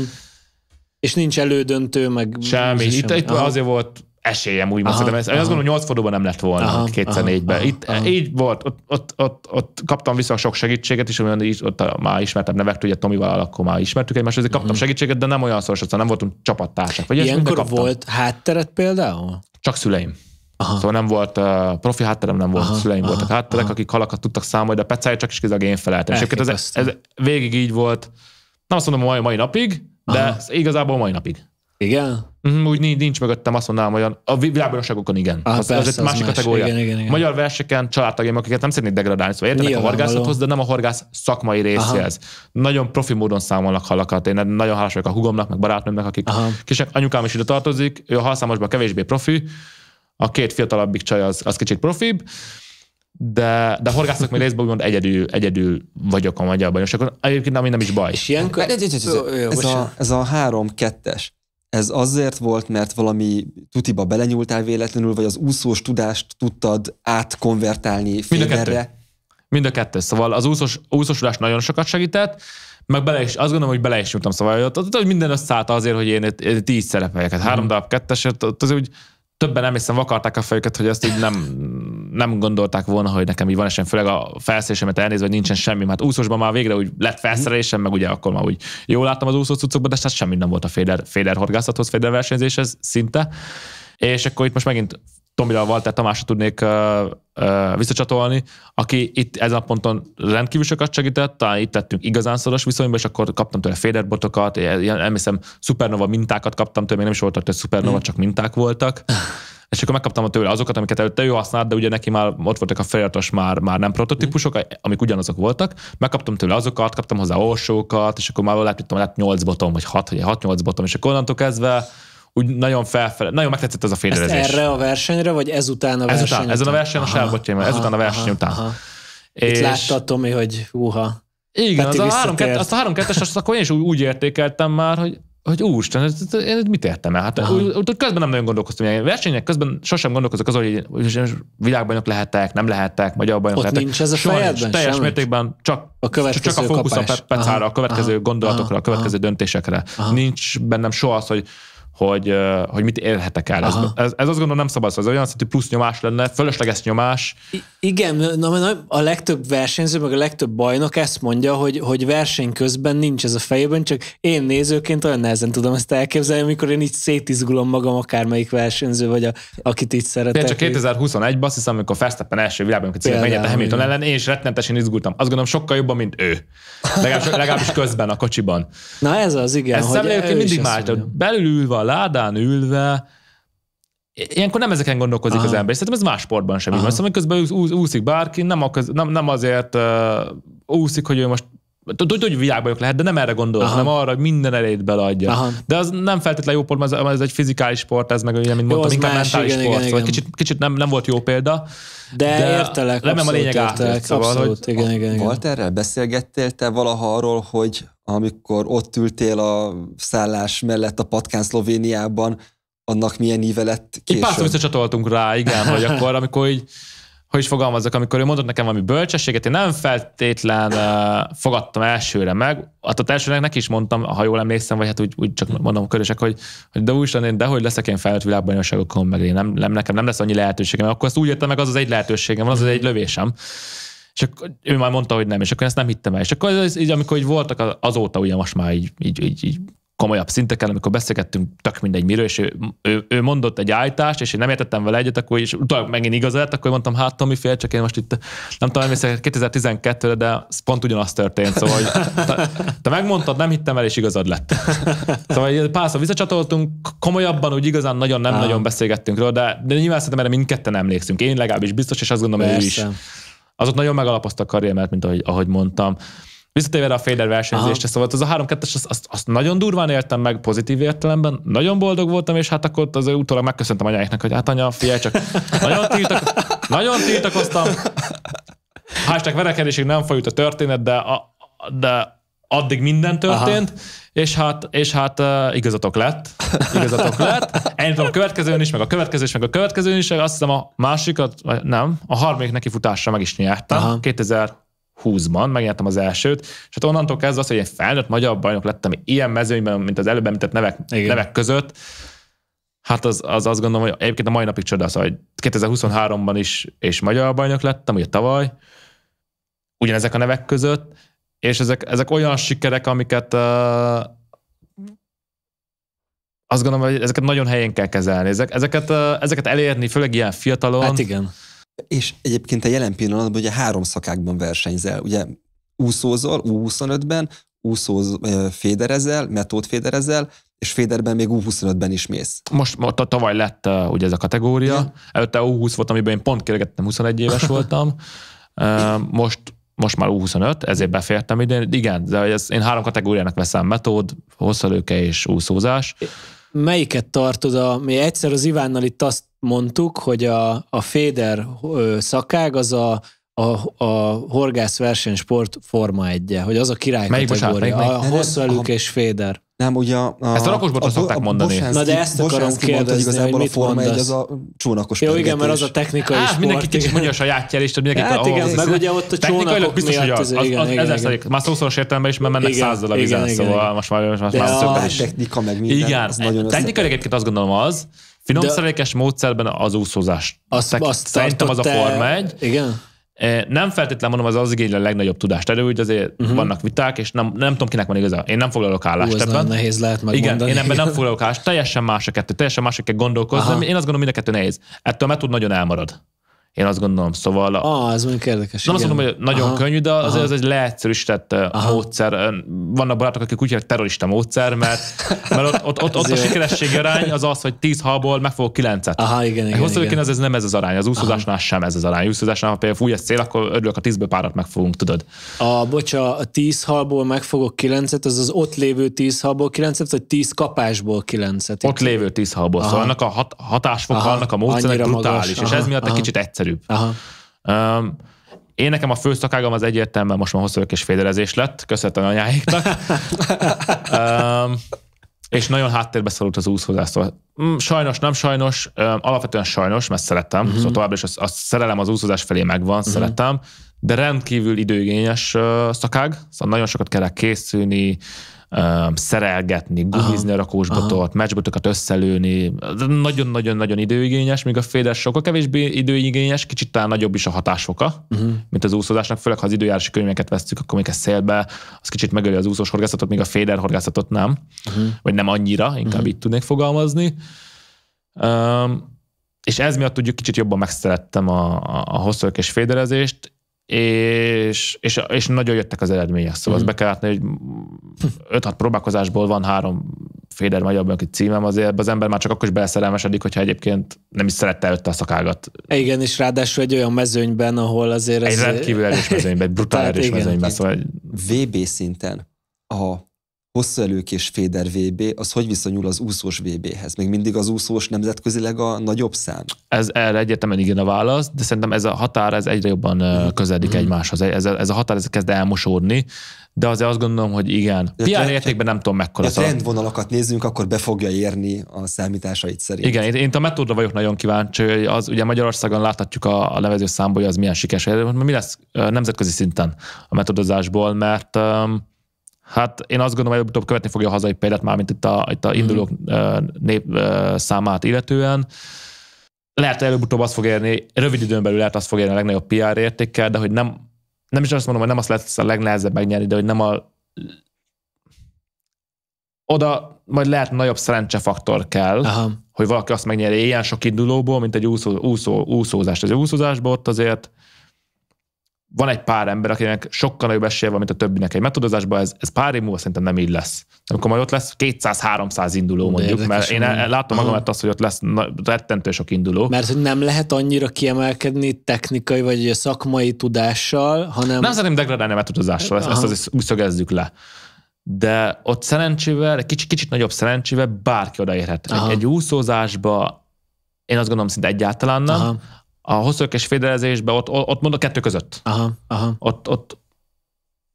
És nincs elődöntő, meg... Semmi. Itt, itt azért volt esélyem, úgy Aha, Szerintem ez, azt gondolom, 8 fordulóban nem lett volna 2004-ben. Itt aha. így volt, ott, ott, ott, ott, kaptam vissza sok segítséget és olyan is, ott már ismertem nevek, ugye Tomival akkor már ismertük egymást, ezért kaptam uh segítséget, de nem olyan szoros, szóval nem voltunk csapattársak. Vagy Ilyenkor volt hátteret például? Csak szüleim. Aha. Szóval nem volt uh, profi hátterem, nem volt aha, szüleim aha, voltak hátterek, aha. akik halakat tudtak számolni, de pecáj csak is kizag én feleltem. És ez, ez végig így volt, nem azt mondom, mai, mai napig, de aha. igazából mai napig. Igen? Mm, úgy nincs, nincs mögöttem, azt mondanám, olyan a világbajnokságokon igen. Ah, az, persze, az, egy másik más. kategória. Igen, igen, igen. Magyar verseken családtagjaim, akiket nem szeretnék degradálni, szóval értenek a horgászathoz, de nem a horgász szakmai részéhez. Aha. Nagyon profi módon számolnak halakat. Én nagyon hálás vagyok a hugomnak, meg barátnőmnek, akik Aha. kisek. Anyukám is ide tartozik, ő a halszámosban kevésbé profi, a két fiatalabbik csaj az, az kicsit profibb, de, de horgászok még részben úgymond egyedül, egyedül vagyok a magyar bajnokságon. Egyébként nem is baj. És ilyenkor... Ez, ez, ez, ez, a, ez a három-kettes ez azért volt, mert valami tutiba belenyúltál véletlenül, vagy az úszós tudást tudtad átkonvertálni fényerre? Mind a kettő. Szóval az úszós, úszós tudás nagyon sokat segített, meg bele is, azt gondolom, hogy bele is nyúltam, szóval hogy, minden összeállt azért, hogy én, én tíz szerepeljek. Hát három mhm. darab ketteset, az úgy többen hiszem vakarták a fejüket, hogy ezt így nem, nem gondolták volna, hogy nekem így van esem, főleg a felszerelésemet elnézve, hogy nincsen semmi. Hát úszósban már végre úgy lett felszerelésem, meg ugye akkor már úgy jól láttam az úszó cuccokban, de hát semmi nem volt a féder, féder horgászathoz, féder versenyzéshez szinte. És akkor itt most megint Tomira Walter Tamásra tudnék visszacsatolni, aki itt ezen a ponton rendkívül sokat segített, talán itt tettünk igazán szoros viszonyba, és akkor kaptam tőle féderbotokat, ilyen, emlékszem, szupernova mintákat kaptam tőle, még nem is voltak tőle szupernova, mm. csak minták voltak. és akkor megkaptam a tőle azokat, amiket előtte ő használt, de ugye neki már ott voltak a feliratos, már, már nem prototípusok, mm. amik ugyanazok voltak. Megkaptam tőle azokat, kaptam hozzá orsókat, és akkor már lehet, hogy tudom, lett 8 botom, vagy 6, vagy 6-8 botom, és akkor onnantól kezdve úgy nagyon felfelé, nagyon megtetszett ez a fényrezés. Ezt erre a versenyre, vagy ezután a verseny ezután, után? Ezen a verseny, aha, a sárbotjaim, ezután a verseny aha, után. Aha. És... Itt látta Tomi, hogy húha. Igen, az a három, kett, azt a három kettes, azt akkor én is úgy, úgy értékeltem már, hogy hogy úristen, én mit értem el? Hát úgy, úgy, közben nem nagyon gondolkoztam. hogy versenyek közben sosem gondolkozok azon, hogy, világbajnok lehetek, nem lehetek, magyar bajnok Ott lehetek. nincs ez a Soha fejedben? Teljes semmit. mértékben csak a, csak a fókusz kapás. a pecára, a következő aha, gondolatokra, aha, a következő aha, döntésekre. Aha. Nincs bennem soha az, hogy hogy, hogy mit élhetek el. Ez, ez, ez azt gondolom nem szabad, szóval ez olyan szintű plusz nyomás lenne, fölösleges nyomás. I- igen, na, na, a legtöbb versenyző, meg a legtöbb bajnok ezt mondja, hogy, hogy verseny közben nincs ez a fejében, csak én nézőként olyan nehezen tudom ezt elképzelni, amikor én így szétizgulom magam akármelyik versenyző, vagy a, akit így szeretek. Én csak 2021-ben azt hiszem, amikor Fersteppen első világban, amikor a Hamilton ellen, én is rettenetesen izgultam. Azt gondolom sokkal jobban, mint ő. Legalábbis, legalábbis közben a kocsiban. Na ez az, igen. Ez hogy mindig más, belül van ládán ülve, Ilyenkor nem ezeken gondolkozik Aha. az ember, szerintem ez más sportban sem Aha. így van. Szóval közben úszik bárki, nem, nem, nem azért uh, úszik, hogy ő most Tudod, hogy világbajok lehet, de nem erre gondolsz, hanem arra, hogy minden elét beleadja. Aha. De az nem feltétlenül jó pont, mert ez egy fizikális sport, ez meg ugye, mint mondtam, inkább más, mentális igen, sport. Igen, szóval igen. Kicsit, kicsit nem, nem volt jó példa. De, de értelek, nem a lényeg értelek, átért, szóval, abszolút, hogy igen, igen, igen. Walterrel beszélgettél te valaha arról, hogy amikor ott ültél a szállás mellett a patkán Szlovéniában, annak milyen íve lett később? Így párszor visszacsatoltunk rá, igen, hogy akkor, amikor így hogy is fogalmazzak, amikor ő mondott nekem valami bölcsességet, én nem feltétlen uh, fogadtam elsőre meg. Attól elsőnek neki is mondtam, ha jól emlékszem, vagy hát úgy, úgy csak mondom körösek, hogy, hogy de úristen, én hogy leszek én felnőtt világbajnokságokon, meg én nem, nem, nekem nem lesz annyi lehetőségem. Akkor azt úgy értem meg, az az egy lehetőségem, az az egy lövésem. És akkor ő már mondta, hogy nem, és akkor ezt nem hittem el. És akkor az, így, amikor így voltak azóta, ugye most már így, így, így, így komolyabb szinteken, amikor beszélgettünk tök mindegy miről, és ő, ő, ő mondott egy állítást, és én nem értettem vele egyet, akkor is utána megint igaz lett, akkor mondtam, hát Tomi fél, csak én most itt nem tudom, emlékszem 2012-re, de pont ugyanaz történt, szóval hogy te, te megmondtad, nem hittem el, és igazad lett. Szóval párszor visszacsatoltunk, komolyabban úgy igazán nagyon nem Á. nagyon beszélgettünk róla, de, de nyilván szerintem erre mindketten emlékszünk. Én legalábbis biztos, és azt gondolom, Persze. hogy ő is. Azok nagyon megalapoztak a karrieremet, mint ahogy, ahogy mondtam. Visszatérve a Fader versenyzésre, Aha. szóval az a 3 2 azt, azt, azt, nagyon durván éltem meg pozitív értelemben, nagyon boldog voltam, és hát akkor az utólag megköszöntem anyáiknak, hogy hát anya, figyelj csak, nagyon, tiltak, nagyon tiltakoztam, Hashtag verekedésig nem folyt a történet, de, a, de addig minden történt, Aha. és hát, és hát uh, igazatok lett. Igazatok lett. ennyit a következőn is, meg a következő is, meg a következőn is, azt hiszem a másikat, vagy nem, a harmadik neki futásra meg is nyertem. 2000 20-ban, megnyertem az elsőt, és hát onnantól kezdve az, hogy én felnőtt magyar bajnok lettem ilyen mezőnyben, mint az előbb említett nevek, Igen. nevek között, hát az, az azt gondolom, hogy egyébként a mai napig csodás, hogy 2023-ban is és magyar bajnok lettem, ugye tavaly, ugyanezek a nevek között, és ezek, ezek olyan sikerek, amiket uh, azt gondolom, hogy ezeket nagyon helyén kell kezelni. Ezek, ezeket, uh, ezeket elérni, főleg ilyen fiatalon. Hát igen és egyébként a jelen pillanatban ugye három szakákban versenyzel, ugye úszózol, U25-ben, úszóz, féderezel, metód féderezel, és Féderben még U25-ben is mész. Most, most tavaly lett uh, ugye ez a kategória. Igen. Előtte U20 volt, amiben én pont kérgettem, 21 éves voltam. Uh, most most már U25, ezért befértem ide. Igen, de ez, én három kategóriának veszem, metód, hosszalőke és úszózás. Melyiket tartod? A, mi egyszer az Ivánnal itt azt mondtuk, hogy a, a féder szakág az a, a, a horgász versenysport forma egye, hogy az a király melyik kategória, bocsánat, melyik, melyik? a hosszú elők és féder. Nem, ugye a, a, ezt a rakosbotot szokták mondani. Bosenszki, Na de ezt akarom kérdezni, mondta, hogy, hogy mit a forma egy az a csónakos Jó, igen, mert az a technikai hát, sport. Mindenki kicsit mondja a jelést, hogy mindenki hát, igen, meg ugye ott a csónakok biztos, miatt, az, az, igen, az, igen, az igen. már szószoros értelemben is, mert mennek százzal a vizen, szóval most már, most már, most szóval technika meg minden. Igen, technikai egyébként azt gondolom az, Finomszerékes De... módszerben az úszózás. Azt, Tek, azt szerintem az a Forma egy. Igen? E, nem feltétlenül mondom, az az igény a legnagyobb tudást elő, hogy azért uh-huh. vannak viták, és nem, nem tudom, kinek van igaza. Én nem foglalok állást Hú, ebben. nehéz lehet megmondani. Igen, én ebben nem foglalok állást. Teljesen más a kettő, teljesen mások kell gondolkozni. Én azt gondolom, mind a kettő nehéz. Ettől a metód nagyon elmarad. Én azt gondolom, szóval... A... Ah, ez mondjuk érdekes. Nem azt mondom, hogy nagyon aha, könnyű, de azért ez egy leegyszerűsített aha. módszer. Vannak barátok, akik úgy hívják terrorista módszer, mert, mert ott, ott, ott, ott a sikeresség arány az az, hogy 10 halból megfogok 9-et. Aha, igen, igen. Hosszú igen. Az, ez nem ez az arány, az úszózásnál sem ez az arány. Az Úszózásnál, ha például fúj egy cél, akkor örülök, a 10-ből párat megfogunk, tudod. A, bocsa, a 10 halból megfogok 9-et, az az ott lévő 10 halból 9-et, vagy 10 kapásból 9-et? Ott lévő 10 halból. Szóval aha. Szóval annak a hat, hatásfokkal, annak a módszernek brutális, magas. Aha, és ez miatt aha. egy kicsit egyszer egyszerűbb. Aha. Um, én nekem a fő szakágom az egyértelműen most már hosszú és féderezés lett, köszönhetően anyáiknak. um, és nagyon háttérbe szorult az úszhozástól. Mm, sajnos, nem sajnos, alapvetően sajnos, mert szeretem, uh-huh. szóval továbbra is a, a szerelem az úszhozás felé megvan, uh-huh. szeretem, de rendkívül időigényes szakág, szóval nagyon sokat kell készülni, szerelgetni, gumizni a rakósbotot, meccsbotokat összelőni. Nagyon-nagyon-nagyon időigényes, míg a féder sokkal kevésbé időigényes, kicsit talán nagyobb is a hatásfoka, uh-huh. Mhm. mint az úszózásnak, főleg ha az időjárási könyveket vesztük, akkor még a szélbe, az kicsit megöli az úszós horgászatot, még a féder horgászatot nem, uh-huh. vagy nem annyira, inkább uh-huh. így tudnék fogalmazni. Um, és ez miatt tudjuk kicsit jobban megszerettem a, a, a hosszúk és féderezést, és, és, és nagyon jöttek az eredmények. Szóval mm. azt mhm. be kell látni, hogy 5-6 próbálkozásból van három Féder magyar bajnoki címem, azért az ember már csak akkor is beleszerelmesedik, hogyha egyébként nem is szerette előtte a szakágat. Igen, és ráadásul egy olyan mezőnyben, ahol azért... Egy ez... rendkívül erős mezőnyben, egy brutál erős igen. mezőnyben. Szóval... VB szinten a hosszú elők és Féder VB, az hogy viszonyul az úszós VB-hez? Még mindig az úszós nemzetközileg a nagyobb szám? Ez erre egyértelműen igen a válasz, de szerintem ez a határ ez egyre jobban mhm. közeledik mm. egymáshoz. Ez, a, ez a határ ez kezd elmosódni, de azért azt gondolom, hogy igen. Pián értékben nem tudom mekkora. Ha rendvonalakat nézzünk, akkor be fogja érni a számításait szerint. Igen, én, én a metódra vagyok nagyon kíváncsi, hogy az ugye Magyarországon láthatjuk a, a levező számból, hogy az milyen sikeres. Mi lesz nemzetközi szinten a metodozásból, mert um, Hát én azt gondolom, hogy előbb-utóbb követni fogja a hazai példát, mármint itt a, itt a indulók mm nép számát illetően. Lehet, hogy előbb-utóbb azt fog érni, rövid időn belül lehet azt fog érni a legnagyobb PR értékkel, de hogy nem, nem is azt mondom, hogy nem azt lesz a legnehezebb megnyerni, de hogy nem a oda majd lehet nagyobb szerencsefaktor kell, Aha. hogy valaki azt megnyeri ilyen sok indulóból, mint egy úszó, úszó, úszózás. Az úszózásban ott azért van egy pár ember, akinek sokkal nagyobb esélye van, mint a többinek egy metodozásban, ez, ez pár év múlva szerintem nem így lesz. Amikor majd ott lesz 200-300 induló mondjuk, mert én el, látom magamat azt, hogy ott lesz rettentő sok induló. Mert hogy nem lehet annyira kiemelkedni technikai vagy szakmai tudással, hanem... Nem szeretném degradálni a metodozással, ezt, ezt azért úgy szögezzük le de ott szerencsével, egy kicsit, kicsit nagyobb szerencsével bárki odaérhet. Aha. Egy, egy úszózásba én azt gondolom szinte egyáltalán nem. Aha a hosszúkes fédelezésben ott, ott mond a kettő között. Aha, aha. Ott, ott,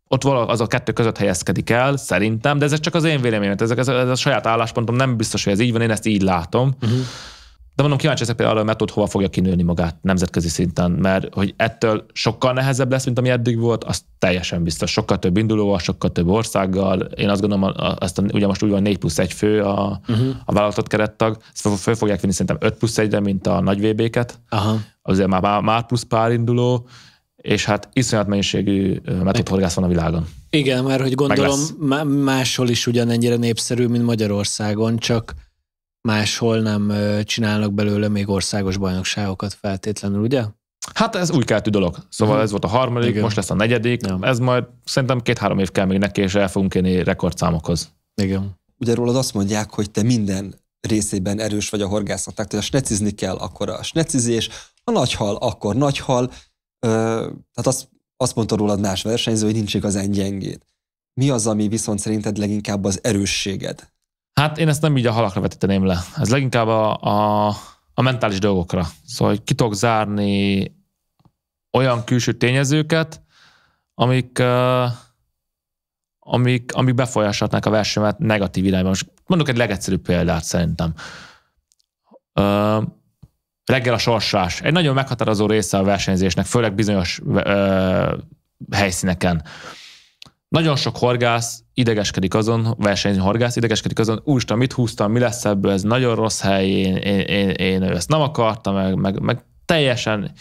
ott vala, az a kettő között helyezkedik el, szerintem, de ez csak az én véleményem, Ez ez, ez a saját álláspontom, nem biztos, hogy ez így van, én ezt így látom. Uh-huh. De mondom, kíváncsi ezek például a metód, hova fogja kinőni magát nemzetközi szinten, mert hogy ettől sokkal nehezebb lesz, mint ami eddig volt, az teljesen biztos. Sokkal több indulóval, sokkal több országgal. Én azt gondolom, azt ugye most úgy van 4 plusz 1 fő a, uh-huh. a vállalatot kerettag, ezt föl, fogják vinni szerintem 5 plusz 1-re, mint a nagy VB-ket. Aha azért már, már plusz pár induló, és hát iszonyat mennyiségű metodhorgász van a világon. Igen, mert hogy gondolom máshol is ugyanennyire népszerű, mint Magyarországon, csak máshol nem csinálnak belőle még országos bajnokságokat feltétlenül, ugye? Hát ez új keltű dolog. Szóval hmm. ez volt a harmadik, Igen. most lesz a negyedik. Ja. Ez majd szerintem két-három év kell még neki, és el fogunk érni rekordszámokhoz. Igen. Ugye rólad azt mondják, hogy te minden részében erős vagy a horgászatnak, tehát a snecizni kell, akkor a snecizés, a nagyhal, akkor nagyhal, ö, tehát azt, azt mondta rólad más versenyző, hogy nincs igazán gyengéd. Mi az, ami viszont szerinted leginkább az erősséged? Hát én ezt nem így a halakra vetíteném le. Ez leginkább a, a, a mentális dolgokra. Szóval, hogy ki tudok zárni olyan külső tényezőket, amik, uh, amik, amik befolyásolhatnák a versenyt negatív irányba. Most mondok egy legegyszerűbb példát szerintem. Uh, Reggel a sorsás. Egy nagyon meghatározó része a versenyzésnek, főleg bizonyos ö, helyszíneken. Nagyon sok horgász idegeskedik azon, versenyző horgász idegeskedik azon, úristen, mit húztam, mi lesz ebből, ez nagyon rossz hely, én, én, én, én ezt nem akartam, meg, meg, meg teljesen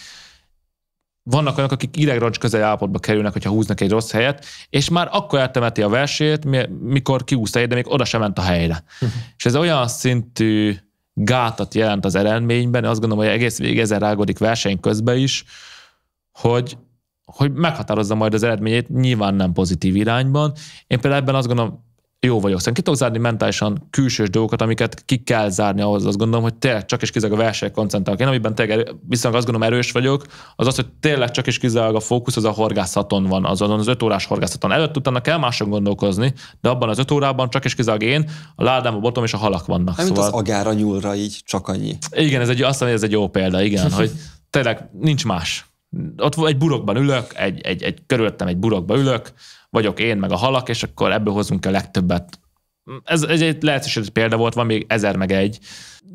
vannak olyanok, akik idegroncs közeli állapotba kerülnek, hogyha húznak egy rossz helyet, és már akkor eltemeti a versét, mikor kiúszta de még oda sem ment a helyre. Uh-huh. És ez olyan szintű gátat jelent az eredményben, azt gondolom, hogy egész végig ezen rágódik verseny közben is, hogy, hogy meghatározza majd az eredményét, nyilván nem pozitív irányban. Én például ebben azt gondolom, jó vagyok. Szerintem ki tudok zárni mentálisan külsős dolgokat, amiket ki kell zárni ahhoz, azt gondolom, hogy tényleg csak és kizárólag a verseny koncentrálok. Én, amiben tényleg viszont azt gondolom erős vagyok, az az, hogy tényleg csak és kizárólag a fókusz az a horgászaton van, azon az öt órás horgászaton. Előtt utána kell máson gondolkozni, de abban az öt órában csak és kizárólag én, a ládám, a botom és a halak vannak. Nem, szóval... az agára nyúlra így, csak annyi. Igen, ez egy, azt mondom, ez egy jó példa, igen, hogy tényleg nincs más ott egy burokban ülök, egy, egy, egy körülöttem egy burokban ülök, vagyok én, meg a halak, és akkor ebből hozunk a legtöbbet. Ez, ez egy lehetséges példa volt, van még ezer meg egy.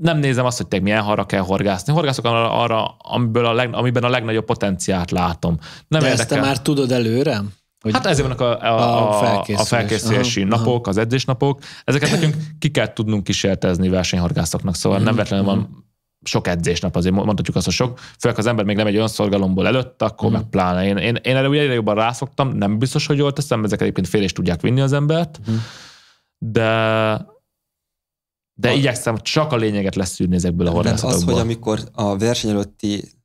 Nem nézem azt, hogy te milyen halra kell horgászni. Horgászok arra, arra amiből a leg, amiben a legnagyobb potenciált látom. Nem De ezt te már tudod előre? Hogy hát ezért vannak a, a, a, felkészülés. a felkészülési aha, napok, aha. az edzésnapok. Ezeket nekünk ki kell tudnunk kísértezni versenyhorgászoknak, szóval mm-hmm. nem mhm. vetlenül van mhm sok edzésnap azért mondhatjuk azt, hogy sok, főleg az ember még nem egy olyan szorgalomból előtt, akkor mm. meg pláne. Én, én, én erre ugye egyre jobban rászoktam, nem biztos, hogy jól teszem, ezek egyébként fél is tudják vinni az embert, mm. de de a... igyekszem csak a lényeget leszűrni ezekből a horgászatokból. Az, hogy amikor a verseny előtti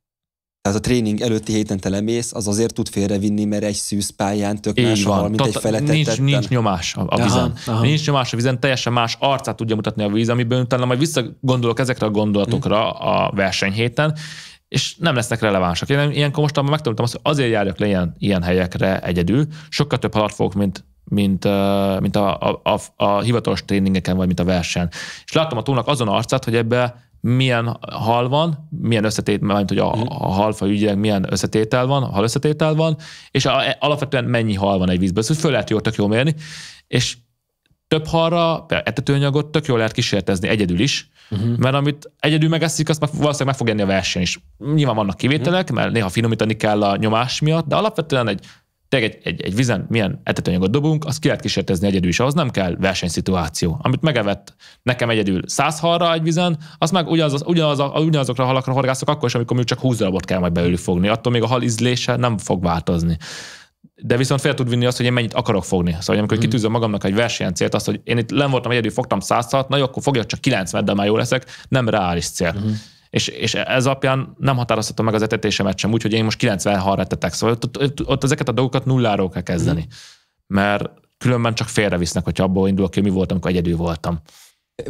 tehát a tréning előtti héten te lemész, az azért tud félrevinni, mert egy szűz pályán tök Így más van. mint Tata, egy feletetten. Nincs, nincs nyomás a, a aha, vízen. Aha. Nincs nyomás a vízen, teljesen más arcát tudja mutatni a víz, amiből utána majd visszagondolok ezekre a gondolatokra hmm. a versenyhéten, és nem lesznek relevánsak. Én ilyenkor most megtanultam azt, hogy azért járjak le ilyen, ilyen helyekre egyedül, sokkal több halat fogok, mint mint, mint a, a, a, a hivatalos tréningeken, vagy mint a versen. És láttam a tónak azon arcát, hogy ebbe milyen hal van, milyen összetétel, mint hogy a, mhm. a halfa ügyileg milyen összetétel van, hal összetétel van, és a, alapvetően mennyi hal van egy vízben. szóval föl lehet jól tök jól mérni, és több halra, etetőanyagot tök jól lehet kísértezni egyedül is, uh-huh. mert amit egyedül megeszik, azt meg, valószínűleg meg fog enni a verseny is. Nyilván vannak kivételek, uh-huh. mert néha finomítani kell a nyomás miatt, de alapvetően egy tényleg egy, egy, egy vizen milyen etetőanyagot dobunk, azt ki lehet kísértezni egyedül is, ahhoz nem kell versenyszituáció. Amit megevett nekem egyedül 100 halra egy vizen, azt meg ugyanaz, ugyanaz, ugyanazokra a halakra horgászok akkor is, amikor még csak 20 darabot kell majd belül fogni. Attól még a hal ízlése nem fog változni de viszont fel tud vinni azt, hogy én mennyit akarok fogni. Szóval amikor mm. kitűzöm magamnak egy versenyen célt, azt, hogy én itt nem voltam egyedül, fogtam 100 na jó, akkor fogja csak 90, de már jó leszek, nem reális cél. Mm és, és ez alapján nem határozhatom meg az etetésemet sem, úgyhogy én most 90-hal etetek, szóval ott, ott, ott ezeket a dolgokat nulláról kell kezdeni, mm. mert különben csak félrevisznek, hogyha abból indul ki, mi voltam, amikor egyedül voltam.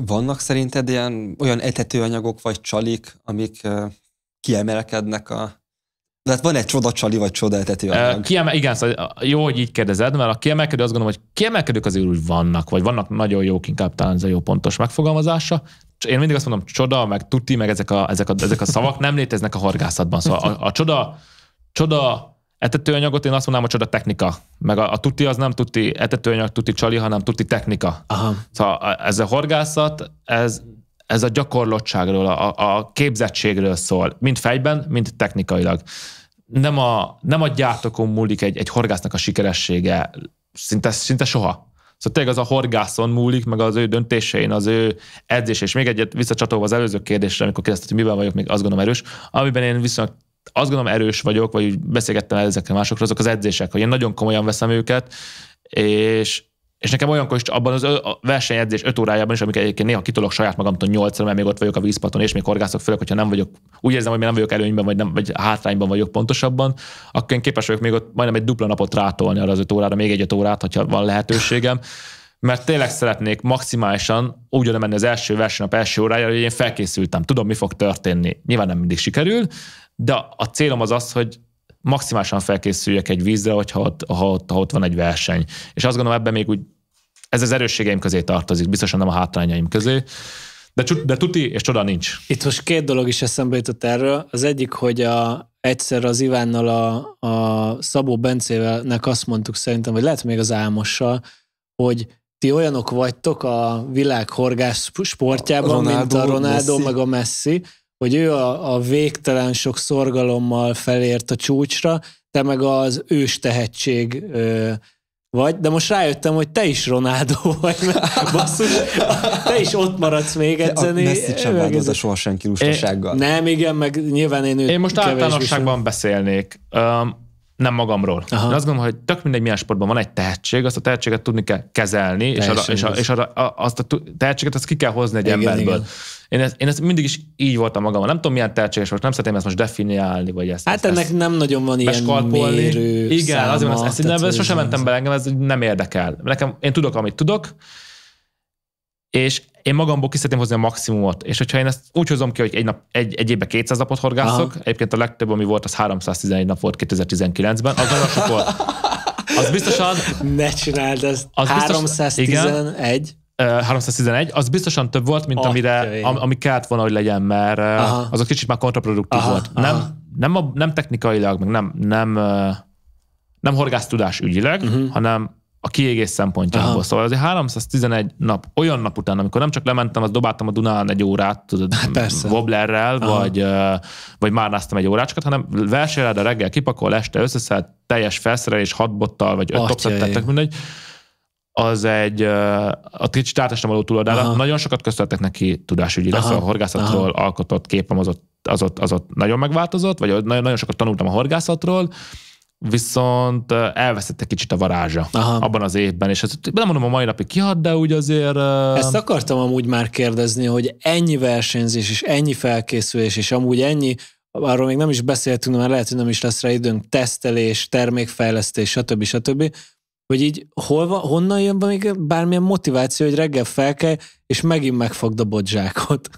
Vannak szerinted ilyen olyan etetőanyagok vagy csalik, amik kiemelkednek a tehát van egy csodacsali vagy csodáltető anyag. Kiemel, igen, szóval jó, hogy így kérdezed, mert a kiemelkedő azt gondolom, hogy kiemelkedők azért úgy vannak, vagy vannak nagyon jók, inkább talán ez a jó pontos megfogalmazása. Én mindig azt mondom, csoda, meg tuti, meg ezek a, ezek a, ezek a szavak nem léteznek a horgászatban. Szóval a, a csoda, csoda etetőanyagot én azt mondanám, hogy csoda technika. Meg a, a tuti az nem tuti etetőanyag, tuti csali, hanem tuti technika. Aha. Szóval ez a horgászat, ez ez a gyakorlottságról, a, a képzettségről szól, mind fejben, mind technikailag. Nem a, nem a gyártokon múlik egy, egy horgásznak a sikeressége, szinte, szinte soha. Szóval tényleg az a horgászon múlik, meg az ő döntésein, az ő edzés, és még egyet visszacsatolva az előző kérdésre, amikor kérdeztem, hogy miben vagyok még, azt gondolom erős, amiben én viszont azt gondolom erős vagyok, vagy beszélgettem el ezekre másokra, azok az edzések, hogy én nagyon komolyan veszem őket, és és nekem olyankor is abban az a versenyedzés 5 órájában is, amikor egyébként néha kitolok saját magamtól 8 mert még ott vagyok a vízpaton, és még horgászok, fölök, hogyha nem vagyok, úgy érzem, hogy még nem vagyok előnyben, vagy, nem, vagy hátrányban vagyok pontosabban, akkor én képes vagyok még ott majdnem egy dupla napot rátolni arra az 5 órára, még egy 5 órát, ha van lehetőségem mert tényleg szeretnék maximálisan úgy oda menni az első versenynap első órájára, hogy én felkészültem, tudom, mi fog történni. Nyilván nem mindig sikerül, de a célom az az, hogy maximálisan felkészüljek egy vízre, hogyha ha, ha ott van egy verseny. És azt gondolom, ebben még úgy ez az erősségeim közé tartozik, biztosan nem a hátrányaim közé. De, de tuti és csoda nincs. Itt most két dolog is eszembe jutott erről. Az egyik, hogy a, egyszer az Ivánnal a, a Szabó Bencévelnek azt mondtuk szerintem, vagy lehet még az Álmossal, hogy ti olyanok vagytok a világ horgás sportjában, a Ronaldo, mint a Ronaldo Messi. meg a Messi, hogy ő a, a végtelen sok szorgalommal felért a csúcsra, te meg az ős tehetség ö, vagy, de most rájöttem, hogy te is Ronaldo vagy, mert basszus, te is ott maradsz még edzeni. Messi sem az soha senki lustasággal. Nem, igen, meg nyilván én őt Én most általánosságban beszélnék. Um, nem magamról. Aha. Én azt gondolom, hogy tök mindegy milyen sportban van egy tehetség, azt a tehetséget tudni kell kezelni, Teljesen és, arra, és, a, és arra, a, azt a tehetséget azt ki kell hozni egy igen, emberből. Igen. Én ezt, én ezt mindig is így voltam magammal. Nem tudom, milyen tehetséges volt, nem szeretném ezt most definiálni, vagy ezt. Hát ezt, ennek ezt nem nagyon van ilyen mérő Igen, száma, azért mondom, ezt, ezt, nem, ezt sosem mentem bele, engem ez nem érdekel. Nekem, én tudok, amit tudok, és én magamból kiszedném hozni a maximumot, és hogyha én ezt úgy hozom ki, hogy egy, nap, egy, egy évben 200 napot horgászok, Aha. egyébként a legtöbb, ami volt, az 311 nap volt 2019-ben, az nagyon sok volt. Az biztosan... Ne csináld ezt. Az 311? Biztos, igen, 311, az biztosan több volt, mint oh, amire, am, ami kellett volna, hogy legyen, mert aha. a kicsit már kontraproduktív aha, volt. Aha. Nem, nem, a, nem technikailag, meg nem, nem, nem horgásztudás ügyileg, uh-huh. hanem a kiégés szempontjából. Aha. Szóval azért 311 nap olyan nap után, amikor nem csak lementem, az dobáltam a Dunán egy órát, tudod, hát Persze. wobblerrel, Aha. vagy, vagy márnáztam egy órácskat, hanem versenyre, a reggel kipakol, este összeszed, teljes felszerelés, hat bottal, vagy öt topszat tettek, mindegy az egy, a kicsit átestem való túloldára, nagyon sokat köszöntek neki tudásügyileg, szóval a horgászatról Aha. alkotott képem az ott, az, ott, az ott nagyon megváltozott, vagy nagyon, nagyon sokat tanultam a horgászatról, viszont elveszette kicsit a varázsa Aha. abban az évben, és ezt hát nem mondom a mai napig kihad, de úgy azért... Ezt akartam amúgy már kérdezni, hogy ennyi versenyzés, és ennyi felkészülés, és amúgy ennyi, arról még nem is beszéltünk, mert lehet, hogy nem is lesz rá időnk, tesztelés, termékfejlesztés, stb. stb., hogy így hol honnan jön be még bármilyen motiváció, hogy reggel kell, és megint megfogd a bodzsákot.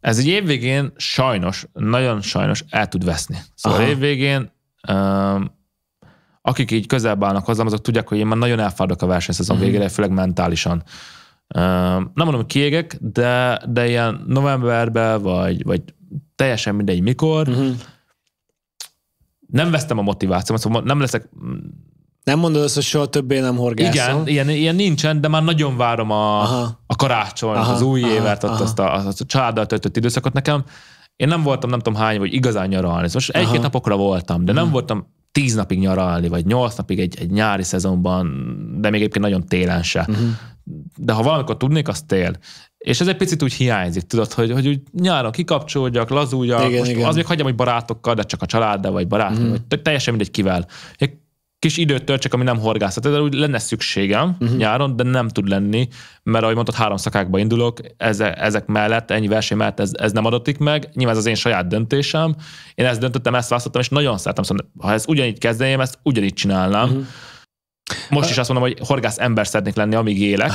Ez egy évvégén sajnos, nagyon sajnos el tud veszni. Szóval Aha. évvégén um, akik így közelebb állnak hozzám, azok tudják, hogy én már nagyon elfáradok a versenyszezon uh-huh. végére, mhm. főleg mentálisan. Uh, nem mondom, hogy kiégek, de, de ilyen novemberben, vagy, vagy teljesen mindegy mikor, mm-hmm. nem vesztem a motivációmat, szóval nem leszek... Nem mondod azt, hogy soha többé nem horgászom. Igen, ilyen, ilyen nincsen, de már nagyon várom a, a karácsonyt, az új aha, évet, aha. azt a, azt a családdal töltött időszakot nekem. Én nem voltam, nem tudom hány, vagy igazán nyaralni. most egy-két napokra voltam, de nem aha. Mhm. voltam tíz napig nyaralni, vagy nyolc napig egy, egy nyári szezonban, de még egyébként nagyon télen se. Uh-huh. De ha valamikor tudnék, az tél. És ez egy picit úgy hiányzik, tudod, hogy, hogy úgy nyáron kikapcsolódjak, lazuljak, igen, most igen. az még hagyjam, hogy barátokkal, de csak a családdal, vagy barátnőm, mm. vagy teljesen mindegy kivel. Egy kis időt töltsek, ami nem horgászat. Ez úgy lenne szükségem uh-huh. nyáron, de nem tud lenni, mert ahogy mondtad, három szakákba indulok, ezek, ezek mellett, ennyi verseny mellett ez, ez nem adatik meg. Nyilván ez az én saját döntésem. Én ezt döntöttem, ezt választottam, és nagyon szeretem. Szóval, ha ezt ugyanígy kezdeném, ezt ugyanígy csinálnám. Uh-huh. Most is azt mondom, hogy horgász ember szeretnék lenni, amíg élek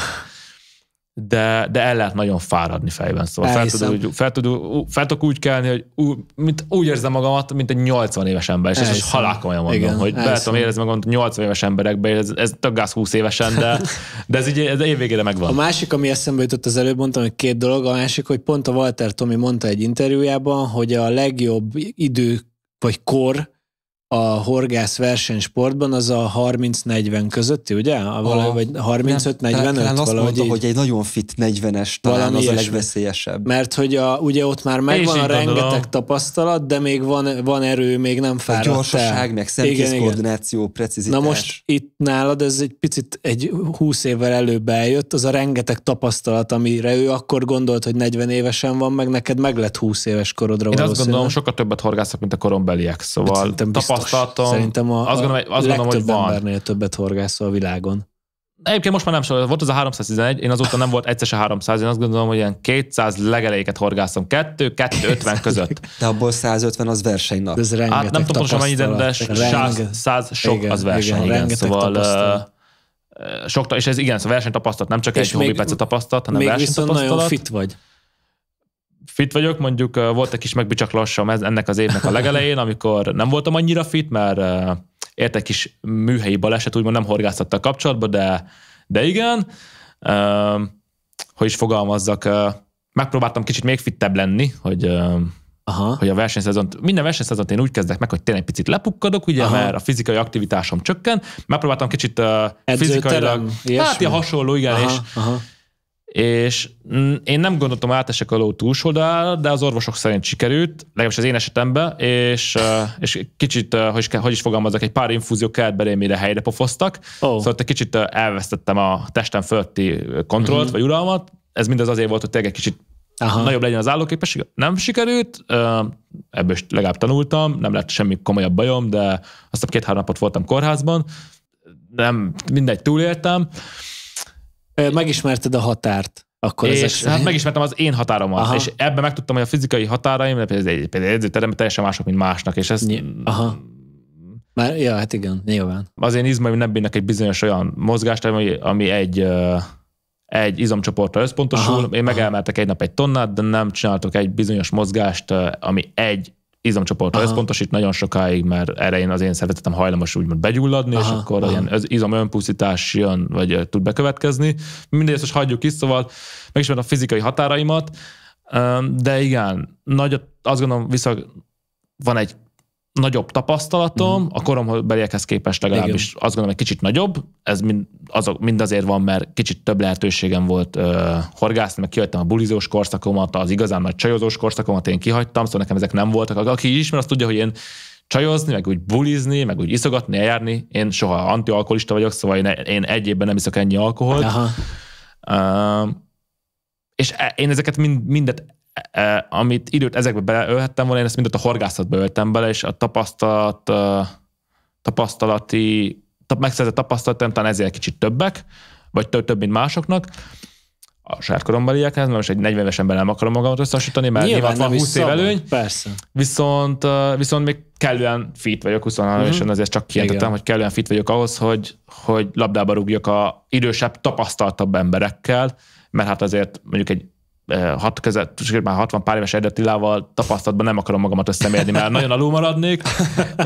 de, de el lehet nagyon fáradni fejben. Szóval fel, tudok, úgy, fel, tudok, fel tudok úgy kelni, hogy ú mint, úgy érzem magamat, mint egy 80 éves ember, és ez most olyan mondom, Igen, hogy be tudom érezni magamat 80 éves emberekbe, ez, ez töggász 20 évesen, de, de ez így ez évvégére megvan. A másik, ami eszembe jutott az előbb, mondtam, hogy két dolog, a másik, hogy pont a Walter Tomi mondta egy interjújában, hogy a legjobb idő vagy kor a horgász versenysportban az a 30-40 közötti, ugye? A valahogy, vagy 35-45? Talán azt mondta, így. hogy egy nagyon fit 40-es talán az a legveszélyesebb. Mert hogy a, ugye ott már megvan a rengeteg gondolom. tapasztalat, de még van, van erő, még nem fáradt A gyorsaság, meg szemkész koordináció, precizitás. Na most itt nálad ez egy picit egy 20 évvel előbb eljött, az a rengeteg tapasztalat, amire ő akkor gondolt, hogy 40 évesen van, meg neked meg lett 20 éves korodra Én azt gondolom, sokkal többet horgászok, mint a korombeliek, szóval tapasztalatom. Szerintem a, azt gondolom, a azt gondolom, hogy van. embernél többet horgászol a világon. Egyébként most már nem soha, volt az a 311, én azóta nem volt egyszer se 300, én azt gondolom, hogy ilyen 200 legeléket horgászom, 2-250 között. De abból 150 az versenynap. Ez hát rengeteg hát nem tudom pontosan mennyi, de 100, 100 sok igen, az verseny, igen, igen szóval... sok, és ez igen, szóval tapasztalat. nem csak és egy hobbi tapasztalat, hanem még viszont tapasztalat. nagyon fit vagy fit vagyok, mondjuk volt egy kis megbicsaklasom ennek az évnek a legelején, amikor nem voltam annyira fit, mert ért egy kis műhelyi baleset, úgymond nem horgászatta a kapcsolatba, de, de igen, hogy is fogalmazzak, megpróbáltam kicsit még fittebb lenni, hogy Aha. hogy a versenyszezont, minden versenyszezont én úgy kezdek meg, hogy tényleg picit lepukkadok, ugye, Aha. mert a fizikai aktivitásom csökken, megpróbáltam kicsit uh, fizikailag, hát ilyen hasonló, igen, Aha. és Aha és én nem gondoltam átesek a ló túlsoldára, de az orvosok szerint sikerült, legalábbis az én esetemben, és, és kicsit, hogy, is hogy is fogalmazok, egy pár infúzió kellett belém, mire helyre pofosztak, oh. szóval egy kicsit elvesztettem a testem fölötti kontrollt, uh-huh. vagy uralmat, ez mindez azért volt, hogy tényleg egy kicsit Aha. nagyobb legyen az állóképesség. Nem sikerült, ebből is legalább tanultam, nem lett semmi komolyabb bajom, de azt a két-három napot voltam kórházban, nem, mindegy, túléltem. Megismerted a határt. Akkor és ez hát megismertem az én határomat, Aha. és ebben megtudtam, hogy a fizikai határaim, például egy, például egy edzőterem teljesen mások, mint másnak, és ez... Aha. Már, ja, hát igen, nyilván. Az én izmaim nem bírnak egy bizonyos olyan mozgást, ami, ami egy, egy izomcsoportra összpontosul. Aha, én megelmeltek egy nap egy tonnát, de nem csináltok egy bizonyos mozgást, ami egy izomcsoportra összpontosít nagyon sokáig, mert erre én az én szervezetem hajlamos úgymond begyulladni, aha, és akkor aha. ilyen az izom önpusztítás jön, vagy tud bekövetkezni. Mindegy, ezt hagyjuk ki, szóval megismerem a fizikai határaimat, de igen, nagy, azt gondolom, vissza van egy nagyobb tapasztalatom, mm. a korombeliekhez képest legalábbis Igen. azt gondolom, egy kicsit nagyobb, ez mind, az, mind azért van, mert kicsit több lehetőségem volt uh, horgászni, meg kihagytam a bulizós korszakomat, az igazán nagy csajozós korszakomat én kihagytam, szóval nekem ezek nem voltak. Aki ismer, azt tudja, hogy én csajozni, meg úgy bulizni, meg úgy iszogatni, eljárni. Én soha antialkoholista vagyok, szóval én, én egy évben nem iszok ennyi alkoholt. Aha. Uh, és e, én ezeket mind, mindet E, amit időt ezekbe beleölhettem volna, én ezt mindent a horgászatba öltem bele, és a tapasztalat, e, tapasztalati, megszerzett tapasztalatom talán ezért kicsit többek, vagy több, több mint másoknak a saját korombeliekhez, mert most egy 40 éves nem akarom magamat összehasonlítani, mert nyilván, nyilván van 20 év előny. Persze. Viszont, e, viszont még kellően fit vagyok, 23 uh-huh. és azért csak kijelentettem, hogy kellően fit vagyok ahhoz, hogy, hogy labdába rúgjak a idősebb, tapasztaltabb emberekkel, mert hát azért mondjuk egy hat között, sőt már 60 pár éves Erdő tapasztalatban nem akarom magamat összemérni, mert nagyon alul maradnék,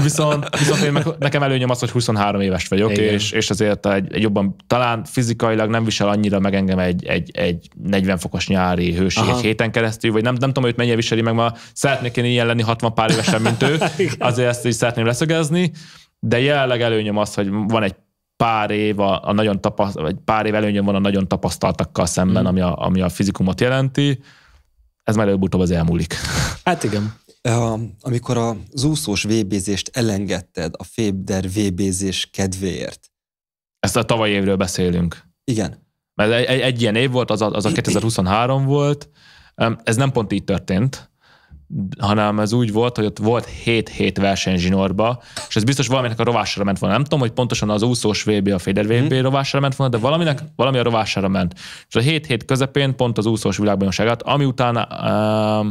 viszont, viszont én meg, nekem előnyöm az, hogy 23 éves vagyok, Igen. és, és azért egy, egy, jobban, talán fizikailag nem visel annyira meg engem egy, egy, egy 40 fokos nyári hőség egy héten keresztül, vagy nem, nem tudom, hogy őt mennyire viseli meg, ma szeretnék én ilyen lenni 60 pár évesen, mint ő, azért ezt is szeretném leszögezni, de jelenleg előnyöm az, hogy van egy pár év, a, a nagyon tapaszt, vagy pár év előnyön van a nagyon tapasztaltakkal szemben, mm. ami, a, ami a fizikumot jelenti. Ez már előbb-utóbb az elmúlik. Hát igen. A, amikor az úszós VB-zést elengedted a Fébder VB-zés kedvéért. Ezt a tavaly évről beszélünk. Igen. Mert egy, egy, egy ilyen év volt, az a, az a 2023 volt. Ez nem pont így történt hanem ez úgy volt, hogy ott volt 7-7 verseny zsinórba, és ez biztos valaminek a rovására ment volna. Nem tudom, hogy pontosan az úszós VB, a Feder VB hmm. rovására ment volna, de valaminek, valami a rovására ment. És a 7-7 közepén pont az úszós világbajnokságát, ami utána um, ehm,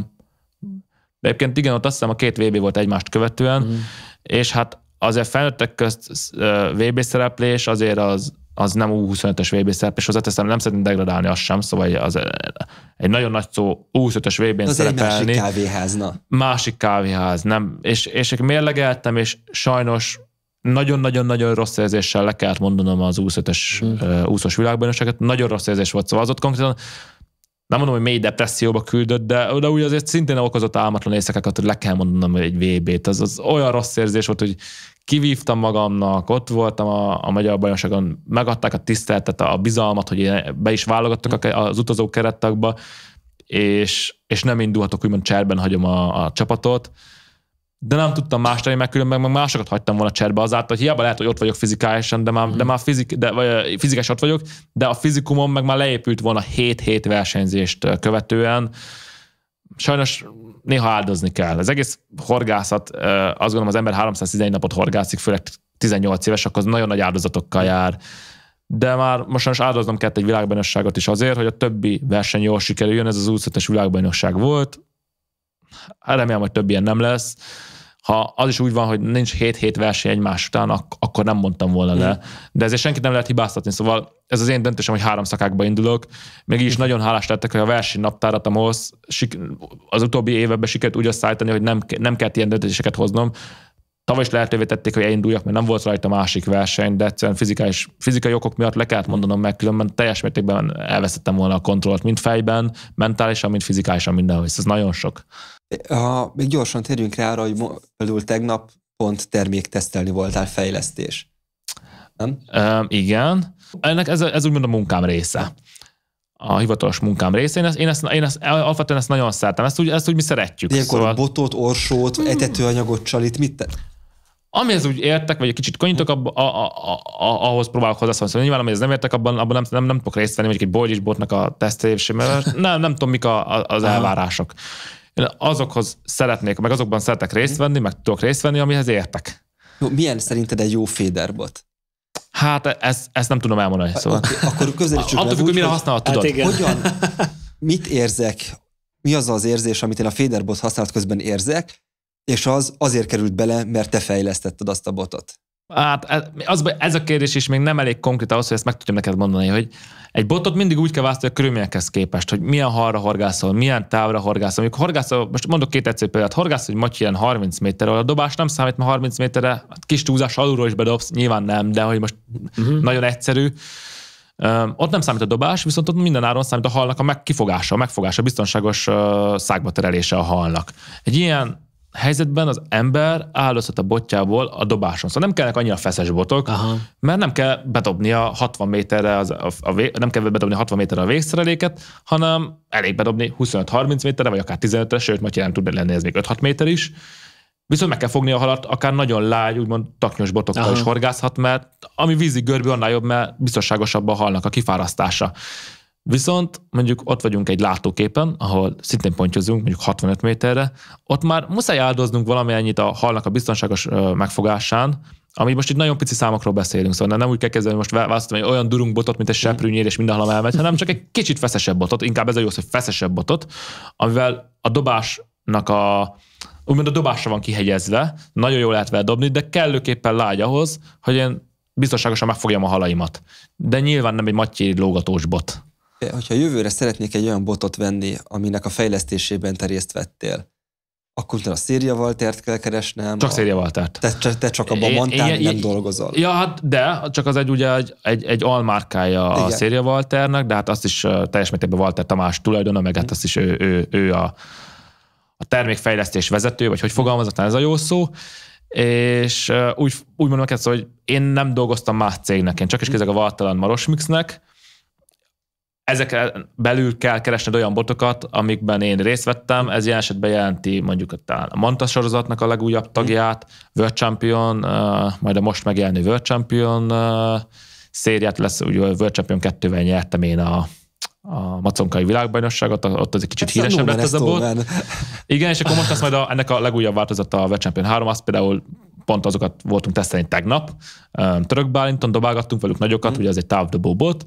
de egyébként igen, ott azt hiszem a két VB volt egymást követően, mm. és hát azért felnőttek közt ehm, VB szereplés azért az az nem U25-ös VB szerep, és hozzáteszem, nem szeretném degradálni azt sem, szóval az egy nagyon nagy szó U25-ös VB-n szerepelni. Egy másik na. Másik kávéház, nem. És, és mérlegeltem, és sajnos nagyon-nagyon-nagyon rossz érzéssel le kellett mondanom az 25-ös hmm. úszós világbajnokságot, nagyon rossz érzés volt, szóval az ott konkrétan nem mondom, hogy mély depresszióba küldött, de, oda úgy azért szintén okozott álmatlan éjszakákat, hogy le kell mondanom egy VB-t. Az, az olyan rossz érzés volt, hogy kivívtam magamnak, ott voltam a, a magyar bajnokságon, megadták a tiszteletet, a bizalmat, hogy be is válogattak az utazó kerettakba, és, és nem indulhatok úgymond cserben hagyom a, a csapatot, de nem tudtam más tenni, meg különben meg másokat hagytam volna cserbe azáltal, hogy hiába lehet, hogy ott vagyok fizikálisan, de már, mm. de hmm. már fizik, de, vagy, fizikás ott vagyok, de a fizikumon meg már leépült volna 7-7 versenyzést követően. Sajnos néha áldozni kell. Az egész horgászat, azt gondolom az ember 311 napot horgászik, főleg 18 éves, akkor az nagyon nagy áldozatokkal jár. De már most most áldoznom kellett egy világbajnokságot is azért, hogy a többi verseny jól sikerüljön, ez az 25-es világbajnokság volt. Remélem, hogy több ilyen nem lesz ha az is úgy van, hogy nincs 7-7 verseny egymás után, ak- akkor nem mondtam volna le. Hmm. De ezért senkit nem lehet hibáztatni. Szóval ez az én döntésem, hogy három szakákba indulok. Még is hmm. nagyon hálás lettek, hogy a verseny naptáratamhoz az utóbbi években sikerült úgy összeállítani, hogy nem, nem kellett ilyen döntéseket hoznom. Tavaly is lehetővé tették, hogy elinduljak, mert nem volt rajta másik verseny, de egyszerűen fizikális, fizikai okok miatt le kellett mondanom meg, különben teljes mértékben elvesztettem volna a kontrollt, mind fejben, mentálisan, mind fizikálisan mindenhol, ez nagyon sok. Ha még gyorsan térjünk rá arra, hogy például tegnap pont terméktesztelni voltál fejlesztés. Nem? Ö, igen. Ennek ez, ez úgymond a munkám része a hivatalos munkám része. Én ezt, én ezt, én ezt alapvetően ezt nagyon szeretem, ezt úgy, ezt úgy mi szeretjük. Ilyenkor szóval... botot, orsót, hmm. etetőanyagot csalit, mit te? Amihez úgy értek, vagy egy kicsit könnyítok, abba, a, a, a, ahhoz próbálok hozzászólni. Szóval nyilván, amihez nem értek, abban, abban nem, nem, nem, tudok részt venni, mondjuk egy bolgyis botnak a tesztelésével. Nem, nem tudom, mik a, a, az elvárások. Én azokhoz szeretnék, meg azokban szeretek részt venni, meg tudok részt venni, amihez értek. Jó, milyen szerinted egy jó féderbot? Hát ezt, ezt nem tudom elmondani. Szóval. Okay, akkor közelítsük Attól függ, hogy mire használod, hát tudod. Hát igen. Hogyan, mit érzek, mi az az érzés, amit én a féderbot használat közben érzek, és az azért került bele, mert te fejlesztetted azt a botot. Hát ez, az, ez a kérdés is még nem elég konkrét ahhoz, hogy ezt meg tudjam neked mondani, hogy egy botot mindig úgy kell választani a körülményekhez képest, hogy milyen halra horgászol, milyen távra horgászol. Amikor horgászol, most mondok két egyszerű példát, horgászol, hogy Matyi ilyen 30 méterre, a dobás nem számít, mert 30 méterre, a hát kis túlzás alulról is bedobsz, nyilván nem, de hogy most uh-huh. nagyon egyszerű. ott nem számít a dobás, viszont ott minden áron számít a halnak a meg, kifogása, a megfogása, a biztonságos ö, terelése a halnak. Egy ilyen helyzetben az ember áldozhat a botjából a dobáson. Szóval nem kellnek annyira feszes botok, Aha. mert nem kell a 60 méterre, az, a, a, nem kell bedobni 60 méterre a végszereléket, hanem elég bedobni 25-30 méterre, vagy akár 15-re, sőt, majd nem tud lenni ez még 5-6 méter is. Viszont meg kell fogni a halat, akár nagyon lágy, úgymond taknyos botokkal Aha. is horgászhat, mert ami vízi görbű, annál jobb, mert biztonságosabban halnak a kifárasztása. Viszont mondjuk ott vagyunk egy látóképen, ahol szintén pontyozunk, mondjuk 65 méterre, ott már muszáj áldoznunk valamennyit a halnak a biztonságos megfogásán, ami most itt nagyon pici számokról beszélünk, szóval nem úgy kell kezdeni, hogy most választom egy olyan durunk botot, mint egy seprűnyér, és minden halam elmegy, hanem csak egy kicsit feszesebb botot, inkább ez a jó hogy feszesebb botot, amivel a dobásnak a úgymond a dobásra van kihegyezve, nagyon jól lehet vele dobni, de kellőképpen lágy ahhoz, hogy én biztonságosan megfogjam a halaimat. De nyilván nem egy matyéri lógatós bot hogyha jövőre szeretnék egy olyan botot venni, aminek a fejlesztésében te részt vettél, akkor utána a Széria Valtert kell keresnem. Csak a... Széria Valtert. Te, te, te csak abban mondtál, nem én, dolgozol. Ja, hát de, csak az egy ugye egy, egy, egy almárkája Igen. a Széria Valternek, de hát azt is teljes mértékben Walter Tamás tulajdona, meg hát mm. azt is ő, ő, ő a, a termékfejlesztés vezető, vagy hogy fogalmazott, ez a jó szó és úgy, úgy mondom neked, szóval, hogy én nem dolgoztam más cégnek, én csak is mm. kezdek a Valtalan Marosmixnek, ezek belül kell keresned olyan botokat, amikben én részt vettem, ez ilyen esetben jelenti mondjuk a Mantas sorozatnak a legújabb tagját, World Champion, majd a most megjelenő World Champion szériát lesz, úgy World Champion 2-vel nyertem én a, a maconkai világbajnokságot, ott az egy kicsit ez híresebb lett ez a bot. Man. Igen, és akkor most lesz majd a, ennek a legújabb változata a World Champion 3, az például pont azokat voltunk tesztelni tegnap. Török Bálinton dobálgattunk velük nagyokat, mm. ugye ez egy távdobó bot,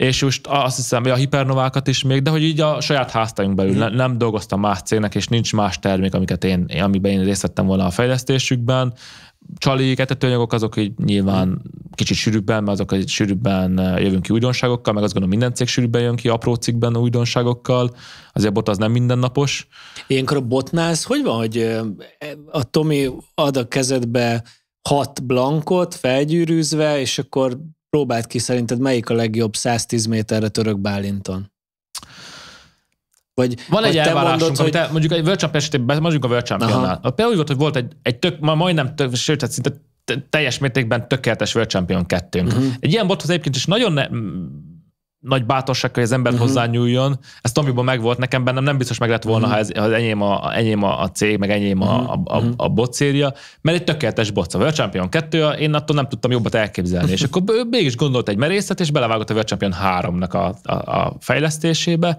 és most azt hiszem, hogy a hipernovákat is még, de hogy így a saját háztájunk belül mhm. nem, nem dolgoztam más cégnek, és nincs más termék, amiket én, amiben én részt vettem volna a fejlesztésükben. csali etetőanyagok azok így nyilván mhm. kicsit sűrűbben, mert azok sűrűbben eh, jövünk ki újdonságokkal, meg azt gondolom minden cég sűrűbben jön ki apró cikkben újdonságokkal, azért a bot az nem mindennapos. Ilyenkor a botnál ez hogy van, hogy eh, a Tomi ad a kezedbe hat blankot felgyűrűzve, és akkor próbált ki, szerinted melyik a legjobb 110 méterre török Bálinton? Vagy, van egy elvárásunk, mondod, hogy... te, mondjuk egy World Champion esetében, mondjuk a World Championnál. A például volt, hogy volt egy, egy tök, ma majdnem tök, sőt, tehát szinte teljes mértékben tökéletes World Champion kettőnk. Uh-huh. Egy ilyen bothoz egyébként is nagyon ne, nagy bátorság, hogy az embert uh-huh. Mhm. nyúljon. Ez Tomiban megvolt nekem, bennem nem biztos meg lett volna, uh-huh. ha, ez, ha enyém, a, enyém a, a cég, meg enyém uh-huh. a, a, a bocérja, mert egy tökéletes bot, a World Champion 2 én attól nem tudtam jobbat elképzelni. és akkor ő mégis gondolt egy merészet, és belevágott a World Champion 3-nak a, a, a fejlesztésébe,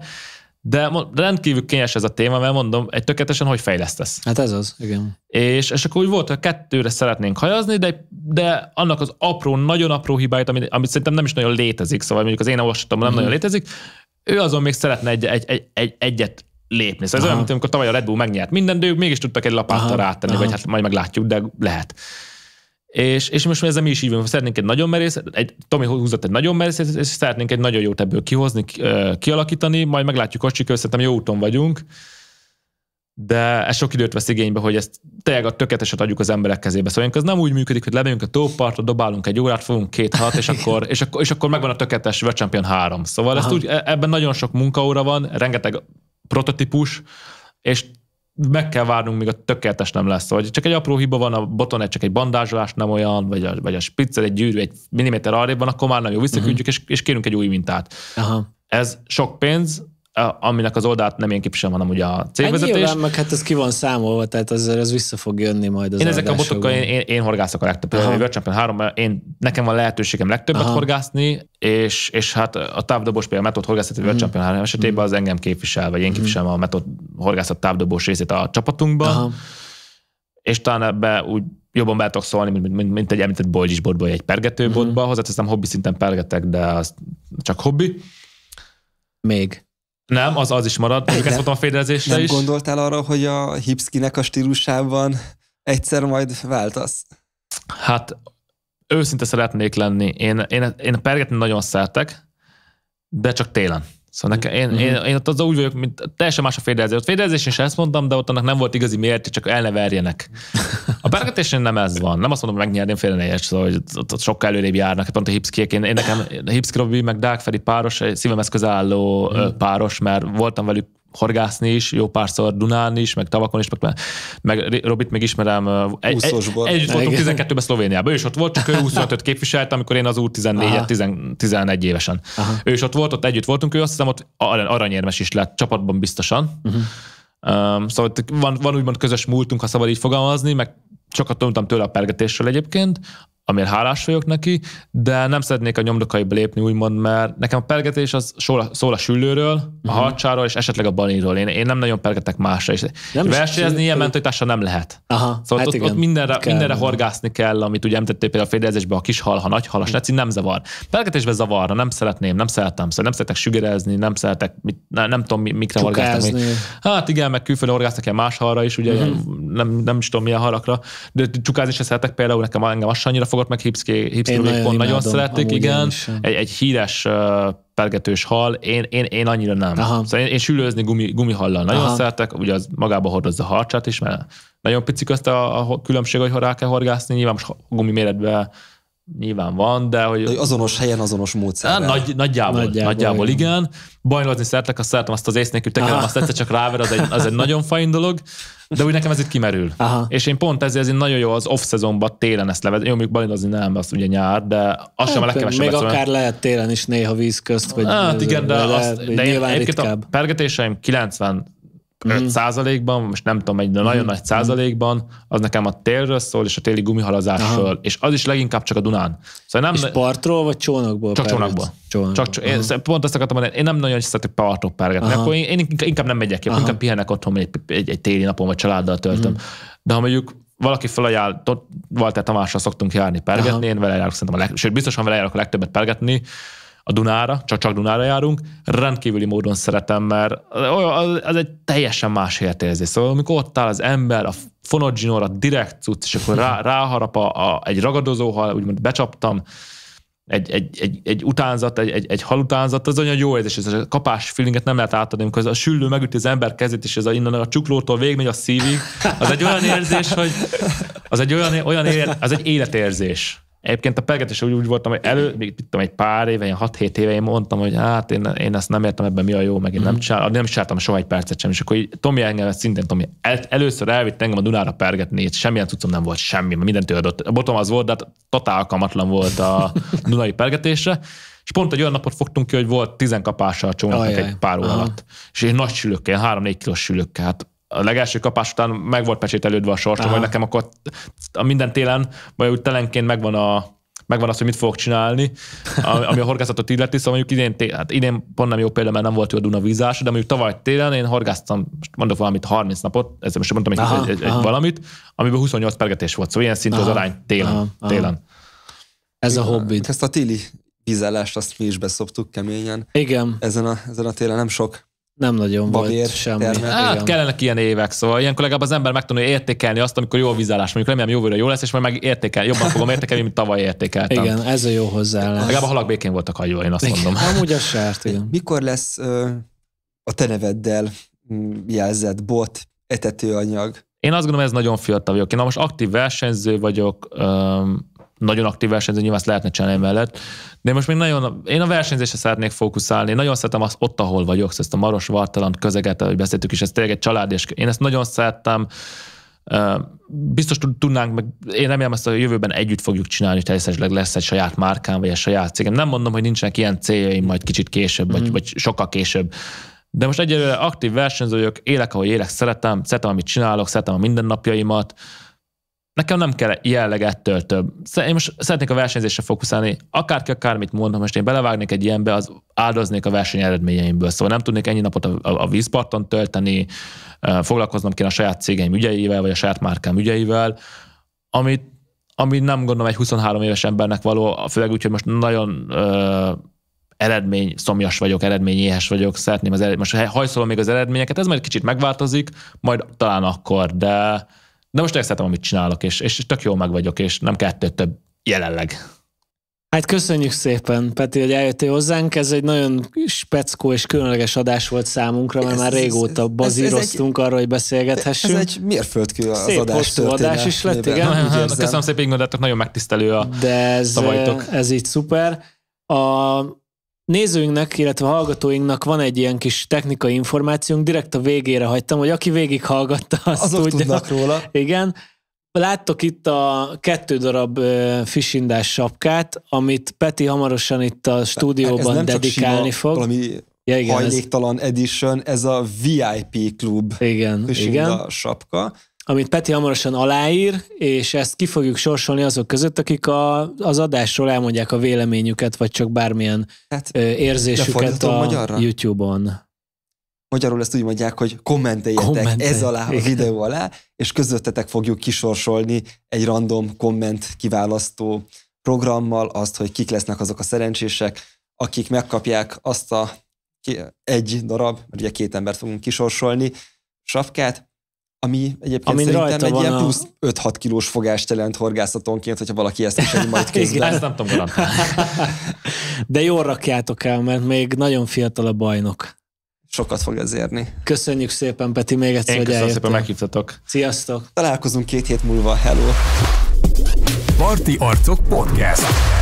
de rendkívül kényes ez a téma, mert mondom, egy tökéletesen hogy fejlesztesz. Hát ez az, igen. És, és akkor úgy volt, hogy kettőre szeretnénk hajazni, de, de annak az apró, nagyon apró hibáit, amit, amit szerintem nem is nagyon létezik, szóval mondjuk az én olvasatomban nem mm. nagyon létezik, ő azon még szeretne egy, egy, egy, egy egyet lépni. Szóval ez olyan, mint amikor tavaly a Red Bull megnyert mindent, de ők mégis tudtak egy lapáttal rátenni, Aha. vagy hát majd meglátjuk, de lehet. És, és most ezzel mi is így van, szeretnénk egy nagyon merész, egy, Tomi húzott egy nagyon merész, és szeretnénk egy nagyon jót ebből kihozni, kialakítani, majd meglátjuk azt, hogy szerintem jó úton vagyunk, de ez sok időt vesz igénybe, hogy ezt tényleg a tökéleteset adjuk az emberek kezébe. Szóval ez nem úgy működik, hogy lemegyünk a tópartra, dobálunk egy órát, fogunk két hat, és akkor, és akkor, és akkor megvan a tökéletes World Champion 3. Szóval ezt úgy, e- ebben nagyon sok munkaóra van, rengeteg prototípus, és meg kell várnunk, míg a tökéletes nem lesz. Vagy csak egy apró hiba van, a boton egy csak egy bandázsolás nem olyan, vagy a, vagy a spiccel egy gyűrű egy milliméter arrébb van, akkor már nem jó, visszaküldjük, uh-huh. és, és kérünk egy új mintát. Aha. Ez sok pénz, aminek az oldalát nem én képesen hanem ugye. a cégvezetés. Hát nyilván, meg hát ez ki van számolva, tehát az, az vissza fog jönni majd az Én ezek a botokkal én, én, én, horgászok a legtöbb. Aha. a World Champion 3 én, nekem van lehetőségem legtöbbet Aha. horgászni, és, és hát a távdobós például a metód horgászat, a World mhm. Champion 3 esetében mhm. az engem képvisel, vagy én mhm. képviselem a metód horgászat távdobós részét a csapatunkban. Aha. És talán ebbe úgy jobban be tudok szólni, mint, mint, mint egy említett vagy egy pergetőbotba. Mm. Hozzáteszem, hobbi szinten pergetek, de az csak hobbi. Még. Nem, az az is marad. Egy, ezt mondtam a fédezésre nem is. gondoltál arra, hogy a Hipskinek a stílusában egyszer majd váltasz? Hát őszinte szeretnék lenni. Én, én, én a pergetni nagyon szeretek, de csak télen. Szóval nekem, én, mm én, én ott az úgy vagyok, mint teljesen más a fédelzés. Ott fédelzés is ezt mondtam, de ott annak nem volt igazi miért, csak el ne verjenek. A pergetésen nem ez van. Nem azt mondom, hogy megnyerném fél négyes, szóval, hogy ott, ott sokkal előrébb járnak. Pont a hipszkiek, én, én nekem a Robi, meg Dark Freddy páros, egy szívemhez közálló mm. páros, mert voltam velük horgászni is, jó párszor Dunán is, meg tavakon is, meg, meg Robit még ismerem. Egy, Úszosból. Egy, együtt voltunk 12-ben Szlovéniában. Ő is ott volt, csak ő 25 képviselt, amikor én az úr 14-et, 11 évesen. Aha. Ő is ott volt, ott együtt voltunk, ő azt hiszem ott aranyérmes is lett, csapatban biztosan. Uh-huh. szóval van, van úgymond közös múltunk, ha szabad így fogalmazni, meg sokat tanultam tőle a pergetésről egyébként amiért hálás vagyok neki, de nem szeretnék a nyomdokaiba lépni, úgymond, mert nekem a pergetés az szól a, szól a süllőről, uh-huh. a mhm. harcsáról és esetleg a baniról. Én, én nem nagyon pergetek másra. És nem versenyezni is, ilyen mentőtással nem lehet. Aha, szóval hát ott, igen, ott mindenre, kell, mindenre horgászni kell, amit ugye említettél például a fédezésben, a kis hal, ha nagy hal, a sneci nem zavar. Pergetésben zavarra nem szeretném, nem szeretem, szóval nem szeretek sügerezni, nem szeretek, mit, nem, nem tudom, mikre horgászni. Hát igen, meg külföldön horgásznak ilyen más halra is, ugye uh-huh. nem, nem is tudom milyen halakra, de csukázni is szeretek például, nekem engem az annyira fogott, meg Hipszki, Hipszki pont nagyon, nagyon szeretik, igen. Egy, egy híres pergetős hal, én, én, én annyira nem. Szóval én, én sülőzni gumi, gumihallal nagyon Aha. szeretek, ugye az magába hordozza a harcsát is, mert nagyon picik azt a, a különbség, hogy rá kell horgászni, nyilván most gumi méretben nyilván van, de hogy... De azonos helyen, azonos módszerrel. Hát nagy, nagyjából, nagyjából, nagyjából igen. igen. Bajnolatni szeretlek, azt szeretem azt az ész nélkül tekerem, Aha. azt egyszer csak ráver, az egy, az egy nagyon fajn dolog, de úgy nekem ez itt kimerül. Aha. És én pont ezért, ezért nagyon jó az off-szezonban télen ezt levet. Jó, még bajnolatni nem, azt ugye nyár, de az sem a hát, legkevesebb. Még akár lehet télen is néha víz közt, vagy... Hát igen, de, lehet, de én egyébként a pergetéseim 90 mm. százalékban, most nem tudom, egy mm. nagyon nagy százalékban, az nekem a télről szól, és a téli gumihalazásról, Aha. és az is leginkább csak a Dunán. Szóval nem, és partról, vagy csónakból? Csak pergetsz? csónakból. csónakból. Csak, én, pont azt akartam mondani, én nem nagyon szeretek partról pergetni, akkor én, én, inkább nem megyek, Aha. inkább pihenek otthon egy, egy, egy téli napon, vagy családdal töltöm. Mm. De ha mondjuk valaki felajánl, Walter Tamással szoktunk járni pergetni, Aha. én vele járok szerintem, a leg, sőt biztosan vele járok a legtöbbet pergetni, a Dunára, csak-csak Dunára járunk, rendkívüli módon szeretem, mert az egy teljesen más értérzés. Szóval amikor ott áll az ember, a fonodzsinóra direkt cucc, és akkor rá, ráharap a, a, egy ragadozóhal, úgymond becsaptam, egy, egy, egy, egy utánzat, egy, egy, egy halutánzat, az olyan jó érzés, ez a kapás feelinget nem lehet átadni, amikor a süllő megüti az ember kezét, és ez a, innen a csuklótól végigmegy a szívig, az egy olyan érzés, hogy az egy olyan, olyan ér, az egy életérzés. Egyébként a Pelget is úgy, úgy voltam, hogy elő, még tudom, egy pár éve, én 6-7 éve én mondtam, hogy hát én, én ezt nem értem, ebben mi a jó, meg én mm. nem mhm. csináltam, nem csináltam soha egy percet sem. És akkor így, Tomi engem szintén, Tomi, el, először elvitt engem a Dunára pergetni, és semmilyen cuccom nem volt semmi, mindent adott. A botom az volt, de hát totál alkalmatlan volt a Dunai pergetésre. És pont egy olyan napot fogtunk ki, hogy volt tizen kapása a egy pár óra alatt. És én nagy sülőkkel, három-négy kilós sülőkkel, hát a legelső kapás után meg volt pecsételődve a sorsom, hogy nekem akkor a minden télen, vagy úgy telenként megvan a megvan az, hogy mit fogok csinálni, ami a horgászatot illeti, szóval mondjuk idén, té- hát idén pont nem jó példa, mert nem volt jó Duna vízás, de mondjuk tavaly télen én horgásztam, most mondok valamit, 30 napot, ezzel most mondtam aha, egy, egy, aha. valamit, amiben 28 pergetés volt, szóval ilyen szintű az arány télen. Aha, aha. télen. Ez a hobbit. Hát ezt a téli vizelást azt mi is beszoptuk keményen. Igen. Ezen a, ezen a télen nem sok nem nagyon Babér, volt semmi. Hát igen. Hát, kellenek ilyen évek, szóval ilyenkor legalább az ember megtanulja értékelni azt, amikor jó vízállás, mondjuk remélem jövőre jó lesz, és majd meg értékel, jobban fogom értékelni, mint tavaly értékeltem. Igen, ez a jó hozzáállás. Legalább a halak békén voltak hajóval, én azt igen. mondom. Amúgy a sárt, igen. Mikor lesz uh, a te neveddel mm, jelzett bot, etetőanyag? Én azt gondolom, ez nagyon fiatal vagyok. Én most aktív versenyző vagyok, um, nagyon aktív versenyző, nyilván ezt lehetne csinálni mellett. De most még nagyon, én a versenyzésre szeretnék fókuszálni, én nagyon szeretem azt ott, ahol vagyok, szóval ezt a maros Vartalant közeget, ahogy beszéltük is, ez tényleg egy család, és én ezt nagyon szerettem, Biztos tudnánk, meg én remélem ezt a jövőben együtt fogjuk csinálni, hogy teljesen lesz egy saját márkám, vagy egy saját cégem. Nem mondom, hogy nincsenek ilyen céljaim majd kicsit később, mm. vagy, mhm. vagy sokkal később. De most egyelőre aktív versenyzők élek, ahogy élek, szeretem, szeretem, amit csinálok, szeretem a mindennapjaimat, nekem nem kell jelleg ettől több. Én most szeretnék a versenyzésre fókuszálni. Akárki akármit mondom, most én belevágnék egy ilyenbe, az áldoznék a verseny eredményeimből. Szóval nem tudnék ennyi napot a, a, a vízparton tölteni, foglalkoznom kéne a saját cégeim ügyeivel, vagy a saját márkám ügyeivel, amit ami nem gondolom egy 23 éves embernek való, főleg úgy, hogy most nagyon ö, eredmény szomjas vagyok, eredményéhes vagyok, szeretném az eredmény, most hajszolom még az eredményeket, ez majd kicsit megváltozik, majd talán akkor, de, de most érzhetem, amit csinálok, és, és tök jól meg vagyok, és nem kettő több jelenleg. Hát köszönjük szépen, Peti, hogy eljöttél hozzánk. Ez egy nagyon speckó és különleges adás volt számunkra, mert ez, már régóta bazíroztunk arra, hogy beszélgethessünk. Ez egy mérföldkő az Szép adás adás is lett, igen. Na, na, köszönöm szépen, gondoltok, nagyon megtisztelő a De ez, szavaitok. ez így szuper. A nézőinknek, illetve hallgatóinknak van egy ilyen kis technikai információnk, direkt a végére hagytam, hogy aki végig hallgatta, azt Azok tudja. tudnak róla. Igen. Láttok itt a kettő darab fisindás sapkát, amit Peti hamarosan itt a stúdióban ez dedikálni sima, fog. Valami ja, igen, hajléktalan ez... edition, ez a VIP klub igen, igen. sapka amit Peti hamarosan aláír, és ezt ki fogjuk sorsolni azok között, akik a, az adásról elmondják a véleményüket, vagy csak bármilyen hát, érzésüket a magyarra? YouTube-on. Magyarul ezt úgy mondják, hogy kommenteljetek, ez alá, a videó alá, és közöttetek fogjuk kisorsolni egy random komment kiválasztó programmal azt, hogy kik lesznek azok a szerencsések, akik megkapják azt a egy darab, mert ugye két embert fogunk kisorsolni, sapkát, ami egyébként Amin szerintem egy ilyen plusz 5-6 kilós fogást jelent horgászatonként, hogyha valaki ezt is majd közben. ezt nem tudom De jól rakjátok el, mert még nagyon fiatal a bajnok. Sokat fog ez érni. Köszönjük szépen, Peti, még egyszer, Én hogy köszönöm szépen, meghívtatok. Sziasztok! Találkozunk két hét múlva, hello! Parti Arcok Podcast.